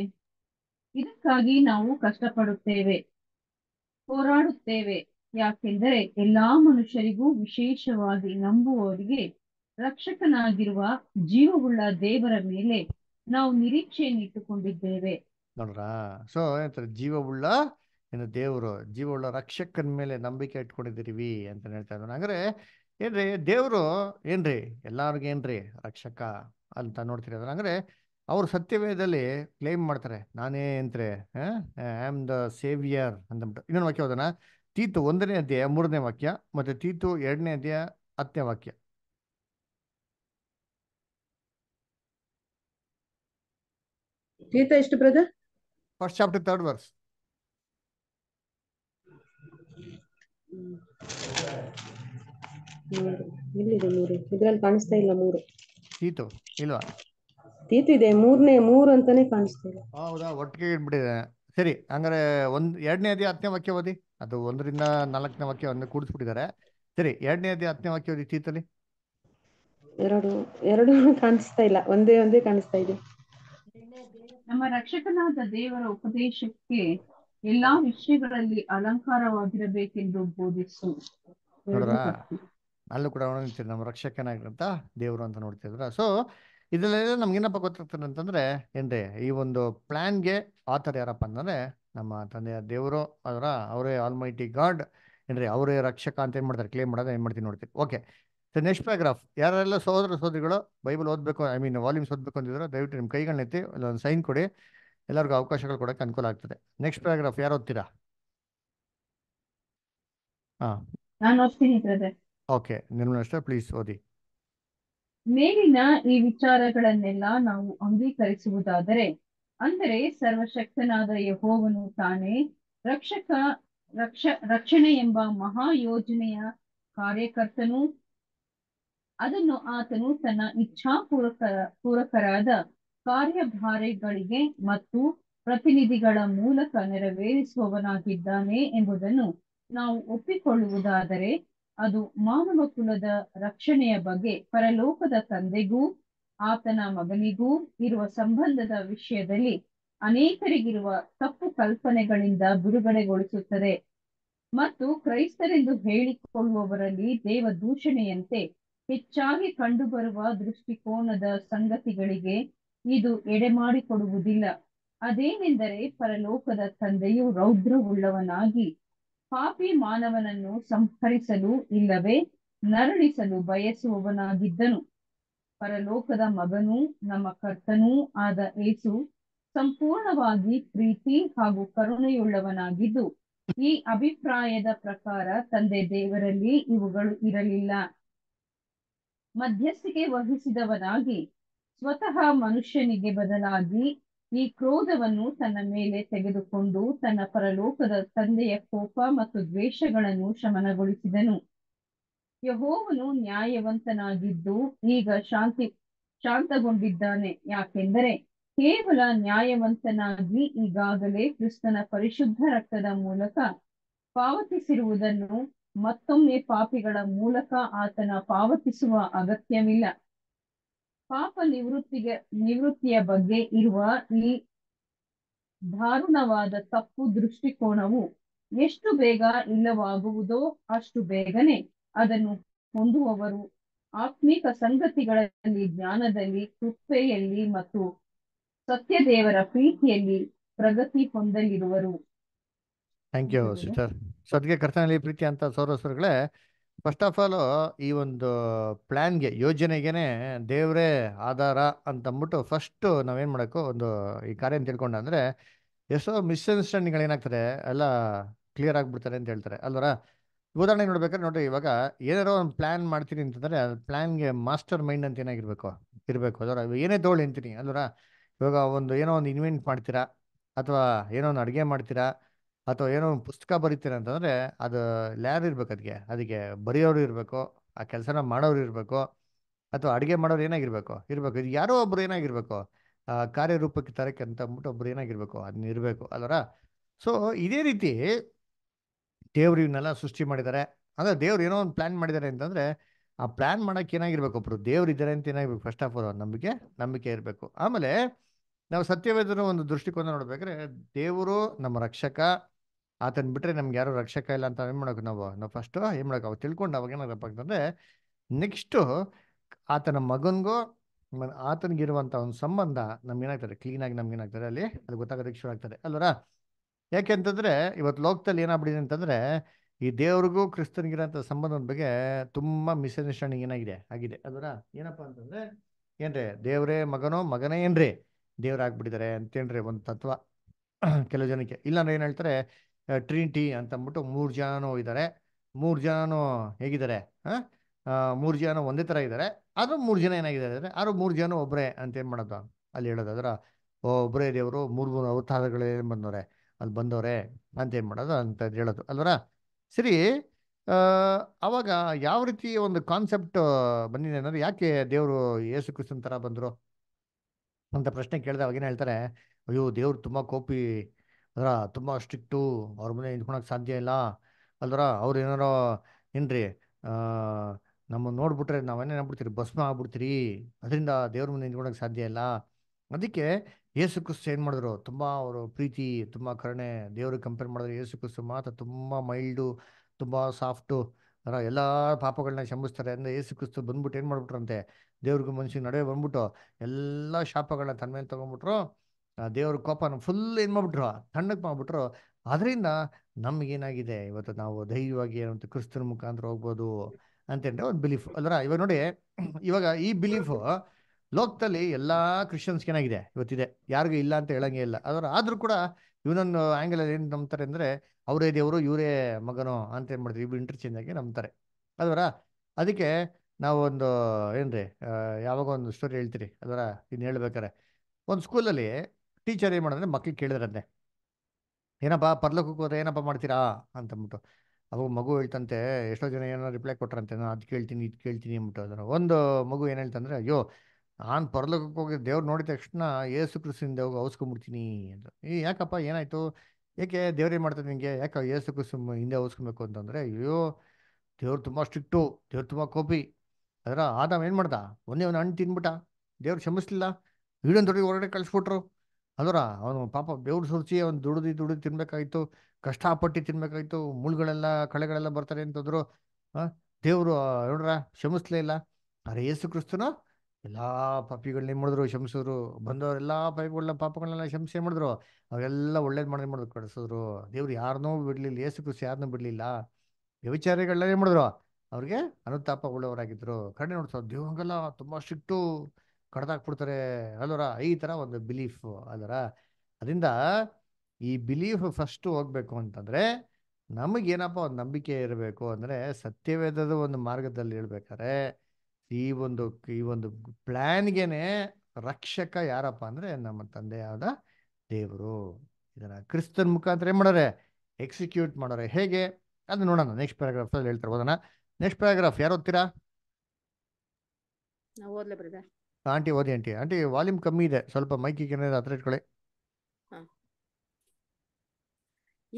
ಇದಕ್ಕಾಗಿ ನಾವು ಕಷ್ಟಪಡುತ್ತೇವೆ ಹೋರಾಡುತ್ತೇವೆ ಯಾಕೆಂದರೆ ಎಲ್ಲಾ ಮನುಷ್ಯರಿಗೂ ವಿಶೇಷವಾಗಿ ನಂಬುವವರಿಗೆ ರಕ್ಷಕನಾಗಿರುವ ಜೀವವುಳ್ಳ ದೇವರ ಮೇಲೆ ನಾವು ನಿರೀಕ್ಷೆಯನ್ನಿಟ್ಟುಕೊಂಡಿದ್ದೇವೆ ನೋಡ್ರಾ ಸೊ ಜೀವವುಳ್ಳ ಏನು ದೇವರು ಜೀವವುಳ್ಳ ರಕ್ಷಕನ ಮೇಲೆ ನಂಬಿಕೆ ಇಟ್ಕೊಂಡಿದ್ದೀರಿ ಅಂತ ಹೇಳ್ತಾ ಇದ್ರು ಅಂದ್ರೆ ಏನ್ರಿ ದೇವರು ಏನ್ರಿ ಎಲ್ಲಾರ್ಗೇನ್ರಿ ರಕ್ಷಕ ಅಂತ ನೋಡ್ತಿರೋದ್ರ ಅಂದರೆ ಅವರು ಸತ್ಯವೇದಲ್ಲಿ ಕ್ಲೇಮ್ ಮಾಡ್ತಾರೆ ನಾನೇ ಅಂತ್ರೆ ಐ ಆಮ್ ದ ಸೇವಿಯರ್ ಅಂದ್ಬಿಟ್ಟು ಇನ್ನೊಂದು ವಾಕ್ಯ ಹೋದನ ತೀತು ಒಂದನೇ ಅಧ್ಯಾಯ ಮೂರನೇ ವಾಕ್ಯ ಮತ್ತು ತೀತು ಎರಡನೇ ಅಧ್ಯಾಯ ಹತ್ತನೇ ವಾಕ್ಯ ತೀತ ಎಷ್ಟು brother first chapter third verse ಇದ್ರಲ್ಲಿ ಕಾಣಿಸ್ತಾ ಇಲ್ಲ ಮೂರು ತೀತು ಇಲ್ವಾ ತೀತು ಇದೆ ಮೂರನೇ ಮೂರು ಅಂತಾನೆ ಕಾಣಿಸ್ತಿದೆ ಹೌದಾ ಒಟ್ಟಿಗೆ ಇಟ್ಬಿಟ್ಟಿದೆ ಸರಿ ಹಂಗಾರೆ ಒಂದ್ ಎರಡನೇದಿ ಹತ್ತನೇ ವಾಕ್ಯ ಓದಿ ಅದು ಒಂದರಿಂದ ನಾಲ್ಕನೇ ವಾಕ್ಯ ಒಂದು ಕೂಡಿಸ್ಬಿಟ್ಟಿದ್ದಾರೆ ಸರಿ ಎರಡನೇದಿ ಹತ್ತನೇ ವಾಕ್ಯ ಓದಿ ತೀತಲ್ಲಿ ಎರಡು ಎರಡು ಕಾಣಿಸ್ತಾ ಇಲ್ಲ ಒಂದೇ ಒಂದೇ ಕಾಣಿಸ್ತಾ ಇದೆ ನಮ್ಮ ರಕ್ಷಕನಾದ ದೇವರ ಉಪದೇಶಕ್ಕೆ ಎಲ್ಲಾ ವಿಷಯಗಳಲ್ಲಿ ಅಲಂಕಾರವಾಗಿರಬೇಕೆಂದು ಬೋಧಿಸು ಅಲ್ಲೂ ಕೂಡ ಅವನಿಂದ ನಮ್ಮ ರಕ್ಷಕನಾಗಿರಂತ ದೇವರು ಅಂತ ನೋಡ್ತಿದ್ರ ಸೊ ಇದರಲ್ಲೆಲ್ಲ ನಮ್ಗೇನಪ್ಪ ಗೊತ್ತಾಗ್ತದೆ ಅಂತಂದ್ರೆ ಏನ್ರಿ ಈ ಒಂದು ಪ್ಲಾನ್ಗೆ ಆತರ ಯಾರಪ್ಪ ಅಂತಂದ್ರೆ ನಮ್ಮ ತಂದೆಯ ದೇವರು ಅದರ ಅವರೇ ಆಲ್ಮೈಟಿ ಗಾಡ್ ಏನ್ರಿ ಅವರೇ ರಕ್ಷಕ ಅಂತ ಏನ್ ಮಾಡ್ತಾರೆ ಕ್ಲೇಮ್ ಮಾಡೋದ್ ಏನ್ ಮಾಡ್ತೀನಿ ನೋಡ್ತೀವಿ ಓಕೆ ಸೊ ನೆಕ್ಸ್ಟ್ ಪ್ಯಾಗ್ರಾಫ್ ಯಾರೆಲ್ಲ ಸೋದರ ಸೋದರಿಗಳು ಬೈಬಲ್ ಓದ್ಬೇಕು ಐ ಮೀನ್ ವಾಲ್ಯೂಮ್ಸ್ ಓದ್ಬೇಕು ಅಂತಿದ್ರೆ ದಯವಿಟ್ಟು ನಿಮ್ಮ ಕೈಗಳನ್ನ ಎತ್ತಿ ಒಂದು ಸೈನ್ ಕೊಡಿ ಎಲ್ಲರಿಗೂ ಅವಕಾಶಗಳು ಕೊಡಕ್ಕೆ ಅನುಕೂಲ ಆಗ್ತದೆ ನೆಕ್ಸ್ಟ್ ಪ್ಯಾರಾಗ್ರಾಫ್ ಯಾರು ಓದ್ತೀರಾ ಹಾ ನಾನು ಓದ್ತೀನಿ ಓಕೆ ಪ್ಲೀಸ್ ಓದಿ ಮೇಲಿನ ಈ ವಿಚಾರಗಳನ್ನೆಲ್ಲ ನಾವು ಅಂಗೀಕರಿಸುವುದಾದರೆ ಅಂದರೆ ಸರ್ವಶಕ್ತನಾದ ಯಹೋವನು ತಾನೇ ರಕ್ಷಕ ರಕ್ಷ ರಕ್ಷಣೆ ಎಂಬ ಮಹಾ ಯೋಜನೆಯ ಕಾರ್ಯಕರ್ತನು ಅದನ್ನು ಆತನು ತನ್ನ ಇಚ್ಛಾ ಪೂರಕ ಪೂರಕರಾದ ಕಾರ್ಯಭಾರೆಗಳಿಗೆ ಮತ್ತು ಪ್ರತಿನಿಧಿಗಳ ಮೂಲಕ ನೆರವೇರಿಸುವವನಾಗಿದ್ದಾನೆ ಎಂಬುದನ್ನು ನಾವು ಒಪ್ಪಿಕೊಳ್ಳುವುದಾದರೆ ಅದು ಮಾನವ ಕುಲದ ರಕ್ಷಣೆಯ ಬಗ್ಗೆ ಪರಲೋಕದ ತಂದೆಗೂ ಆತನ ಮಗನಿಗೂ ಇರುವ ಸಂಬಂಧದ ವಿಷಯದಲ್ಲಿ ಅನೇಕರಿಗಿರುವ ತಪ್ಪು ಕಲ್ಪನೆಗಳಿಂದ ಬಿಡುಗಡೆಗೊಳಿಸುತ್ತದೆ ಮತ್ತು ಕ್ರೈಸ್ತರೆಂದು ಹೇಳಿಕೊಳ್ಳುವವರಲ್ಲಿ ದೇವ ದೂಷಣೆಯಂತೆ ಹೆಚ್ಚಾಗಿ ಕಂಡುಬರುವ ದೃಷ್ಟಿಕೋನದ ಸಂಗತಿಗಳಿಗೆ ಇದು ಎಡೆಮಾಡಿಕೊಡುವುದಿಲ್ಲ ಅದೇನೆಂದರೆ ಪರಲೋಕದ ತಂದೆಯು ರೌದ್ರವುಳ್ಳವನಾಗಿ ಪಾಪಿ ಮಾನವನನ್ನು ಸಂಹರಿಸಲು ಇಲ್ಲವೇ ನರಳಿಸಲು ಬಯಸುವವನಾಗಿದ್ದನು ಪರಲೋಕದ ಮಗನೂ ನಮ್ಮ ಕರ್ತನೂ ಆದ ಏಸು ಸಂಪೂರ್ಣವಾಗಿ ಪ್ರೀತಿ ಹಾಗೂ ಕರುಣೆಯುಳ್ಳವನಾಗಿದ್ದು ಈ ಅಭಿಪ್ರಾಯದ ಪ್ರಕಾರ ತಂದೆ ದೇವರಲ್ಲಿ ಇವುಗಳು ಇರಲಿಲ್ಲ ಮಧ್ಯಸ್ಥಿಕೆ ವಹಿಸಿದವನಾಗಿ ಸ್ವತಃ ಮನುಷ್ಯನಿಗೆ ಬದಲಾಗಿ ಈ ಕ್ರೋಧವನ್ನು ತನ್ನ ಮೇಲೆ ತೆಗೆದುಕೊಂಡು ತನ್ನ ಪರಲೋಕದ ತಂದೆಯ ಕೋಪ ಮತ್ತು ದ್ವೇಷಗಳನ್ನು ಶಮನಗೊಳಿಸಿದನು ಯಹೋವನು ನ್ಯಾಯವಂತನಾಗಿದ್ದು ಈಗ ಶಾಂತಿ ಶಾಂತಗೊಂಡಿದ್ದಾನೆ ಯಾಕೆಂದರೆ ಕೇವಲ ನ್ಯಾಯವಂತನಾಗಿ ಈಗಾಗಲೇ ಕ್ರಿಸ್ತನ ಪರಿಶುದ್ಧ ರಕ್ತದ ಮೂಲಕ ಪಾವತಿಸಿರುವುದನ್ನು ಮತ್ತೊಮ್ಮೆ ಪಾಪಿಗಳ ಮೂಲಕ ಆತನ ಪಾವತಿಸುವ ಅಗತ್ಯವಿಲ್ಲ ಪಾಪ ನಿವೃತ್ತಿಗೆ ನಿವೃತ್ತಿಯ ಬಗ್ಗೆ ಇರುವ ಈ ದಾರುಣವಾದ ತಪ್ಪು ದೃಷ್ಟಿಕೋನವು ಎಷ್ಟು ಬೇಗ ಇಲ್ಲವಾಗುವುದೋ ಅಷ್ಟು ಬೇಗನೆ ಅದನ್ನು ಹೊಂದುವವರು ಆತ್ಮಿಕ ಸಂಗತಿಗಳಲ್ಲಿ ಜ್ಞಾನದಲ್ಲಿ ಕೃಪೆಯಲ್ಲಿ ಮತ್ತು ಸತ್ಯದೇವರ ಪ್ರೀತಿಯಲ್ಲಿ ಪ್ರಗತಿ ಹೊಂದಲಿರುವರು ಥ್ಯಾಂಕ್ ಯು ಸಿಸ್ಟರ್ ಸದ್ಗೆ ಕರ್ತನಲ್ಲಿ ಪ್ರೀತಿ ಅಂತ ಸೌರಸ್ವರಗಳೇ ಫಸ್ಟ್ ಆಫ್ ಆಲ್ ಈ ಒಂದು ಪ್ಲ್ಯಾನ್ಗೆ ಯೋಜನೆಗೇನೆ ದೇವರೇ ಆಧಾರ ಅಂತಂದ್ಬಿಟ್ಟು ಫಸ್ಟು ನಾವೇನು ಮಾಡೋಕು ಒಂದು ಈ ಕಾರ್ಯ ಅಂತ ತಿಳ್ಕೊಂಡ ಅಂದರೆ ಎಷ್ಟೋ ಮಿಸ್ಅಂಡರ್ಸ್ಟ್ಯಾಂಡಿಂಗ್ಗಳು ಏನಾಗ್ತದೆ ಎಲ್ಲ ಕ್ಲಿಯರ್ ಆಗಿಬಿಡ್ತಾರೆ ಅಂತ ಹೇಳ್ತಾರೆ ಅಲ್ವರ ಉದಾಹರಣೆಗೆ ನೋಡ್ಬೇಕಾದ್ರೆ ನೋಡ್ರಿ ಇವಾಗ ಏನಾರೋ ಒಂದು ಪ್ಲ್ಯಾನ್ ಮಾಡ್ತೀನಿ ಅಂತಂದರೆ ಅದು ಪ್ಲ್ಯಾನ್ಗೆ ಮಾಸ್ಟರ್ ಮೈಂಡ್ ಅಂತ ಏನಾಗಿರಬೇಕು ಇರಬೇಕು ಅದರ ಏನೇ ತಗೊಳ್ಳಿ ಅಂತೀನಿ ಅಲ್ವರ ಇವಾಗ ಒಂದು ಏನೋ ಒಂದು ಇನ್ವೆಂಟ್ ಮಾಡ್ತೀರಾ ಅಥವಾ ಏನೋ ಒಂದು ಅಡುಗೆ ಮಾಡ್ತೀರಾ ಅಥವಾ ಏನೋ ಒಂದು ಪುಸ್ತಕ ಬರೀತೀರ ಅಂತಂದ್ರೆ ಅದು ಲ್ಯಾರ್ ಇರ್ಬೇಕು ಅದಕ್ಕೆ ಅದಕ್ಕೆ ಬರೆಯೋರು ಇರಬೇಕು ಆ ಕೆಲಸನ ಮಾಡೋರು ಇರಬೇಕು ಅಥವಾ ಅಡುಗೆ ಮಾಡೋರು ಏನಾಗಿರ್ಬೇಕು ಇರಬೇಕು ಇದು ಯಾರೋ ಒಬ್ರು ಏನಾಗಿರ್ಬೇಕು ಕಾರ್ಯರೂಪಕ್ಕೆ ತರಕ್ಕೆ ಅಂತ ಅಂದ್ಬಿಟ್ಟು ಒಬ್ರು ಏನಾಗಿರ್ಬೇಕು ಅದನ್ನ ಇರಬೇಕು ಅಲ್ವರ ಸೊ ಇದೇ ರೀತಿ ದೇವ್ರು ಇವನ್ನೆಲ್ಲ ಸೃಷ್ಟಿ ಮಾಡಿದ್ದಾರೆ ಅಂದ್ರೆ ದೇವ್ರು ಏನೋ ಒಂದು ಪ್ಲಾನ್ ಮಾಡಿದ್ದಾರೆ ಅಂತಂದ್ರೆ ಆ ಪ್ಲಾನ್ ಮಾಡಕ್ಕೆ ಏನಾಗಿರ್ಬೇಕು ಒಬ್ರು ದೇವ್ರು ಇದ್ದಾರೆ ಅಂತ ಏನಾಗಿರ್ಬೇಕು ಫಸ್ಟ್ ಆಫ್ ಆಲ್ ನಂಬಿಕೆ ನಂಬಿಕೆ ಇರಬೇಕು ಆಮೇಲೆ ನಾವು ಸತ್ಯವೇದನ ಒಂದು ದೃಷ್ಟಿಕೋನ ನೋಡ್ಬೇಕ್ರೆ ದೇವರು ನಮ್ಮ ರಕ್ಷಕ ಆತನ ಬಿಟ್ಟರೆ ನಮ್ಗೆ ಯಾರು ರಕ್ಷಕ ಇಲ್ಲ ಅಂತ ಏನು ಮಾಡೋಕೆ ನಾವು ನಾವು ಫಸ್ಟು ಏನು ಮಾಡೋಕೆ ಅವಾಗ ತಿಳ್ಕೊಂಡು ಅವಾಗ ಏನಾಗಪ್ಪ ಅಂತಂದರೆ ನೆಕ್ಸ್ಟು ಆತನ ಮಗನಿಗೂ ಆತನಿಗಿರುವಂಥ ಒಂದು ಸಂಬಂಧ ಆಗಿ ಕ್ಲೀನಾಗಿ ನಮ್ಗೇನಾಗ್ತದೆ ಅಲ್ಲಿ ಅದು ಗೊತ್ತಾಗೋದಕ್ಕೆ ಶುರು ಆಗ್ತದೆ ಯಾಕೆ ಯಾಕೆಂತಂದರೆ ಇವತ್ತು ಲೋಕದಲ್ಲಿ ಏನಾಗ್ಬಿಟ್ಟಿದೆ ಅಂತಂದರೆ ಈ ದೇವ್ರಿಗೂ ಕ್ರಿಸ್ತನಿಗಿರೋಂಥ ಸಂಬಂಧದ ಬಗ್ಗೆ ತುಂಬ ಮಿಸ್ಅಂಡರ್ಸ್ಟ್ಯಾಂಡಿಂಗ್ ಏನಾಗಿದೆ ಆಗಿದೆ ಅಲ್ವರಾ ಏನಪ್ಪಾ ಅಂತಂದ್ರೆ ಏನ್ರಿ ದೇವರೇ ಮಗನೋ ಮಗನೇ ಏನ್ರಿ ದೇವ್ರಾಗ್ಬಿಟ್ಟಿದ್ದಾರೆ ಅಂತೇನ್ರಿ ಒಂದು ತತ್ವ ಕೆಲವು ಜನಕ್ಕೆ ಇಲ್ಲಾಂದ್ರೆ ಏನು ಹೇಳ್ತಾರೆ ಟ್ರಿನಿಟಿ ಅಂತಂದ್ಬಿಟ್ಟು ಮೂರು ಜನನೂ ಇದ್ದಾರೆ ಮೂರು ಜನನೂ ಹೇಗಿದ್ದಾರೆ ಹಾಂ ಮೂರು ಜನ ಒಂದೇ ಥರ ಇದ್ದಾರೆ ಆದರೂ ಮೂರು ಜನ ಏನಾಗಿದ್ದಾರೆ ಅಂದರೆ ಆದರೂ ಮೂರು ಜನ ಒಬ್ಬರೇ ಅಂತ ಏನು ಮಾಡೋದು ಅಲ್ಲಿ ಹೇಳೋದಾದ್ರೆ ಒಬ್ಬರೇ ದೇವರು ಮೂರು ಮೂರು ಅವತಾರಗಳೇನು ಬಂದವ್ರೆ ಅಲ್ಲಿ ಬಂದವ್ರೆ ಅಂತ ಏನು ಮಾಡೋದು ಅಂತ ಹೇಳೋದು ಅಲ್ವರ ಸರಿ ಆವಾಗ ಯಾವ ರೀತಿ ಒಂದು ಕಾನ್ಸೆಪ್ಟ್ ಬಂದಿದೆ ಅನ್ನೋದು ಯಾಕೆ ದೇವರು ಯೇಸು ಕ್ರಿಸ್ತನ್ ಥರ ಬಂದರು ಅಂತ ಪ್ರಶ್ನೆ ಏನು ಹೇಳ್ತಾರೆ ಅಯ್ಯೋ ದೇವ್ರು ತುಂಬ ಕೋಪಿ ಅದರ ತುಂಬ ಸ್ಟ್ರಿಕ್ಟು ಅವ್ರ ಮನೆ ನಿಂತ್ಕೊಳಕ್ಕೆ ಸಾಧ್ಯ ಇಲ್ಲ ಅಲ್ದರ ಅವ್ರು ಏನಾರೋ ಏನ್ರಿ ನಮ್ಮ ನೋಡ್ಬಿಟ್ರೆ ಏನೇನು ಆಗ್ಬಿಡ್ತೀರಿ ಭಸ್ಮ ಆಗ್ಬಿಡ್ತೀರಿ ಅದರಿಂದ ದೇವ್ರ ಮುಂದೆ ನಿಂತ್ಕೊಳಕ್ಕೆ ಸಾಧ್ಯ ಇಲ್ಲ ಅದಕ್ಕೆ ಯೇಸು ಕ್ರಿಸ್ತು ಏನು ಮಾಡಿದ್ರು ತುಂಬ ಅವರು ಪ್ರೀತಿ ತುಂಬ ಕರುಣೆ ದೇವ್ರಿಗೆ ಕಂಪೇರ್ ಮಾಡಿದ್ರು ಯೇಸು ಕ್ರಿಸ್ತು ಮಾತ್ರ ತುಂಬ ಮೈಲ್ಡು ತುಂಬ ಸಾಫ್ಟು ಅದರ ಎಲ್ಲ ಪಾಪಗಳನ್ನ ಕ್ಷಮಿಸ್ತಾರೆ ಅಂದರೆ ಯೇಸು ಕ್ರಿಸ್ತು ಬಂದ್ಬಿಟ್ಟು ಏನು ಮಾಡ್ಬಿಟ್ರಂತೆ ದೇವ್ರಿಗೆ ಮನುಷ್ಯನ ನಡುವೆ ಬಂದ್ಬಿಟ್ಟು ಎಲ್ಲ ಶಾಪಗಳನ್ನ ತನ್ನ ಮೇಲೆ ತೊಗೊಂಡ್ಬಿಟ್ರು ದೇವ್ರ ಕೋಪನ ಫುಲ್ ಏನು ಮಾಡ್ಬಿಟ್ರು ತಣ್ಣಗೆ ಮಾಡ್ಬಿಟ್ರು ಅದರಿಂದ ನಮ್ಗೇನಾಗಿದೆ ಇವತ್ತು ನಾವು ದೈವವಾಗಿ ಏನಂತ ಕ್ರಿಸ್ತನ ಮುಖಾಂತರ ಹೋಗ್ಬೋದು ಅಂತಂದ್ರೆ ಒಂದು ಬಿಲೀಫ್ ಅಲ್ರ ಇವಾಗ ನೋಡಿ ಇವಾಗ ಈ ಬಿಲೀಫು ಲೋಕದಲ್ಲಿ ಎಲ್ಲ ಕ್ರಿಶ್ಚಿಯನ್ಸ್ಗೆ ಏನಾಗಿದೆ ಇವತ್ತಿದೆ ಯಾರಿಗೂ ಇಲ್ಲ ಅಂತ ಹೇಳಂಗೆ ಇಲ್ಲ ಅದರ ಆದರೂ ಕೂಡ ಇವನನ್ನು ಆ್ಯಂಗಲಲ್ಲಿ ಏನು ನಂಬ್ತಾರೆ ಅಂದರೆ ಅವರೇ ದೇವರು ಇವರೇ ಮಗನು ಅಂತ ಏನು ಮಾಡ್ತೀವಿ ಇಬ್ಬರು ಇಂಟರ್ಚೇಂಜ್ ಆಗಿ ನಂಬ್ತಾರೆ ಅದರ ಅದಕ್ಕೆ ನಾವೊಂದು ಏನು ರೀ ಯಾವಾಗ ಒಂದು ಸ್ಟೋರಿ ಹೇಳ್ತೀರಿ ಅದರ ಇನ್ನು ಹೇಳ್ಬೇಕಾರೆ ಒಂದು ಸ್ಕೂಲಲ್ಲಿ ಟೀಚರ್ ಏನು ಮಾಡಿದ್ರೆ ಮಕ್ಕಳಿಗೆ ಕೇಳಿದ್ರಂತೆ ಏನಪ್ಪ ಪರ್ಲೋಕಕ್ಕೆ ಹೋದ್ರೆ ಏನಪ್ಪ ಮಾಡ್ತೀರಾ ಅಂತಂದ್ಬಿಟ್ಟು ಅವು ಮಗು ಹೇಳ್ತಂತೆ ಎಷ್ಟೋ ಜನ ಏನೋ ರಿಪ್ಲೈ ಕೊಟ್ರಂತೆ ನಾನು ಅದು ಕೇಳ್ತೀನಿ ಇದು ಕೇಳ್ತೀನಿ ಅಂದ್ಬಿಟ್ಟು ಅದನ್ನು ಒಂದು ಮಗು ಏನು ಹೇಳ್ತಂದ್ರೆ ಅಯ್ಯೋ ನಾನು ಪರ್ಲೋಕಕ್ಕೆ ಹೋಗಿ ದೇವ್ರು ನೋಡಿದ ತಕ್ಷಣ ಏಸು ಹಿಂದೆ ಹೋಗಿ ಅವಸ್ಕೊಂಬಿಡ್ತೀನಿ ಅಂತ ಈ ಯಾಕಪ್ಪ ಏನಾಯಿತು ಏಕೆ ಏನು ಮಾಡ್ತಾರೆ ನಿಮಗೆ ಯಾಕೆ ಏಸು ಕೃಷಿ ಹಿಂದೆ ಅವಸ್ಕೊಬೇಕು ಅಂತಂದರೆ ಅಯ್ಯೋ ದೇವ್ರು ತುಂಬ ಸ್ಟ್ರಿಕ್ಟು ದೇವ್ರು ತುಂಬ ಕೋಪಿ ಅದರ ಆದಾಮ ಏನು ಮಾಡ್ದ ಒಂದೇ ಒಂದು ಹಣ್ಣು ತಿನ್ಬಿಟ್ಟ ದೇವ್ರು ಕ್ಷಮಿಸ್ಲಿಲ್ಲ ಈಡೊಂದು ಹೊರಗಡೆ ಕಳಿಸ್ಬಿಟ್ರು ಅದರ ಅವನು ಪಾಪ ಬೆವ್ರು ಸುರಿಸಿ ಅವ್ನು ದುಡಿದು ದುಡಿದು ತಿನ್ಬೇಕಾಯ್ತು ಕಷ್ಟಪಟ್ಟು ತಿನ್ಬೇಕಾಯ್ತು ಮುಳ್ಗಳೆಲ್ಲ ಕಳೆಗಳೆಲ್ಲ ಬರ್ತಾರೆ ಅಂತಂದ್ರು ಆ ದೇವ್ರು ನೋಡ್ರ ಶಮಿಸ್ಲೇ ಇಲ್ಲ ಅರೆ ಯೇಸು ಕ್ರಿಸ್ತನ ಎಲ್ಲಾ ಪಾಪಿಗಳನ್ನ ಮಾಡಿದ್ರು ಶಂಸೂರು ಬಂದವರೆಲ್ಲ ಪಾಪಿಗಳನ್ನ ಪಾಪಗಳನ್ನೆಲ್ಲ ಶಂಸೆ ಮಾಡಿದ್ರು ಅವರೆಲ್ಲ ಒಳ್ಳೇದು ಮಾಡಿ ಮಾಡಿದ್ರು ಕಳಿಸಿದ್ರು ದೇವ್ರು ಯಾರನ್ನೂ ಬಿಡ್ಲಿಲ್ಲ ಯೇಸು ಕ್ರಿಸ್ತು ಯಾರನ್ನೂ ಬಿಡ್ಲಿಲ್ಲ ವ್ಯವಿಚಾರಗಳನ್ನ ಮಾಡಿದ್ರು ಅವ್ರಿಗೆ ಅನುತಾಪ ಉಳ್ಳವರಾಗಿದ್ರು ಕಣ್ಣೆ ನೋಡ್ಸೋ ದೇವ್ ಹಂಗಲ್ಲ ತುಂಬಾ ಸ್ಟ್ರಿಕ್ಟು ಕಡ್ದಾಕ್ಬಿಡ್ತಾರೆ ಅಲ್ಲರ ಈ ಥರ ಒಂದು ಬಿಲೀಫ್ ಅದರ ಅದರಿಂದ ಈ ಬಿಲೀಫ್ ಫಸ್ಟ್ ಹೋಗ್ಬೇಕು ಅಂತಂದರೆ ನಮಗೇನಪ್ಪ ಒಂದು ನಂಬಿಕೆ ಇರಬೇಕು ಅಂದರೆ ಸತ್ಯವೇದದ ಒಂದು ಮಾರ್ಗದಲ್ಲಿ ಹೇಳ್ಬೇಕಾದ್ರೆ ಈ ಒಂದು ಈ ಒಂದು ಪ್ಲ್ಯಾನ್ಗೇನೆ ರಕ್ಷಕ ಯಾರಪ್ಪ ಅಂದರೆ ನಮ್ಮ ತಂದೆಯಾದ ದೇವರು ಇದನ್ನು ಕ್ರಿಸ್ತನ್ ಮುಖಾಂತರ ಏನು ಮಾಡೋರೆ ಎಕ್ಸಿಕ್ಯೂಟ್ ಮಾಡೋರೆ ಹೇಗೆ ಅದು ನೋಡೋಣ ನೆಕ್ಸ್ಟ್ ಪ್ಯಾರಾಗ್ರಾಫಲ್ಲಿ ಹೇಳ್ತಾರೆ ಓದೋಣ ನೆಕ್ಸ್ಟ್ ಪ್ಯಾರಾಗ್ರಾಫ್ ಯಾರು ಓದ್ತೀರಾ ಆಂಟಿ ಓದಿ ಆಂಟಿ ಆಂಟಿ ವಾಲ್ಯೂಮ್ ಕಮ್ಮಿ ಇದೆ ಸ್ವಲ್ಪ ಮೈಕಿಗೆ ಹತ್ರ ಇಟ್ಕೊಳ್ಳಿ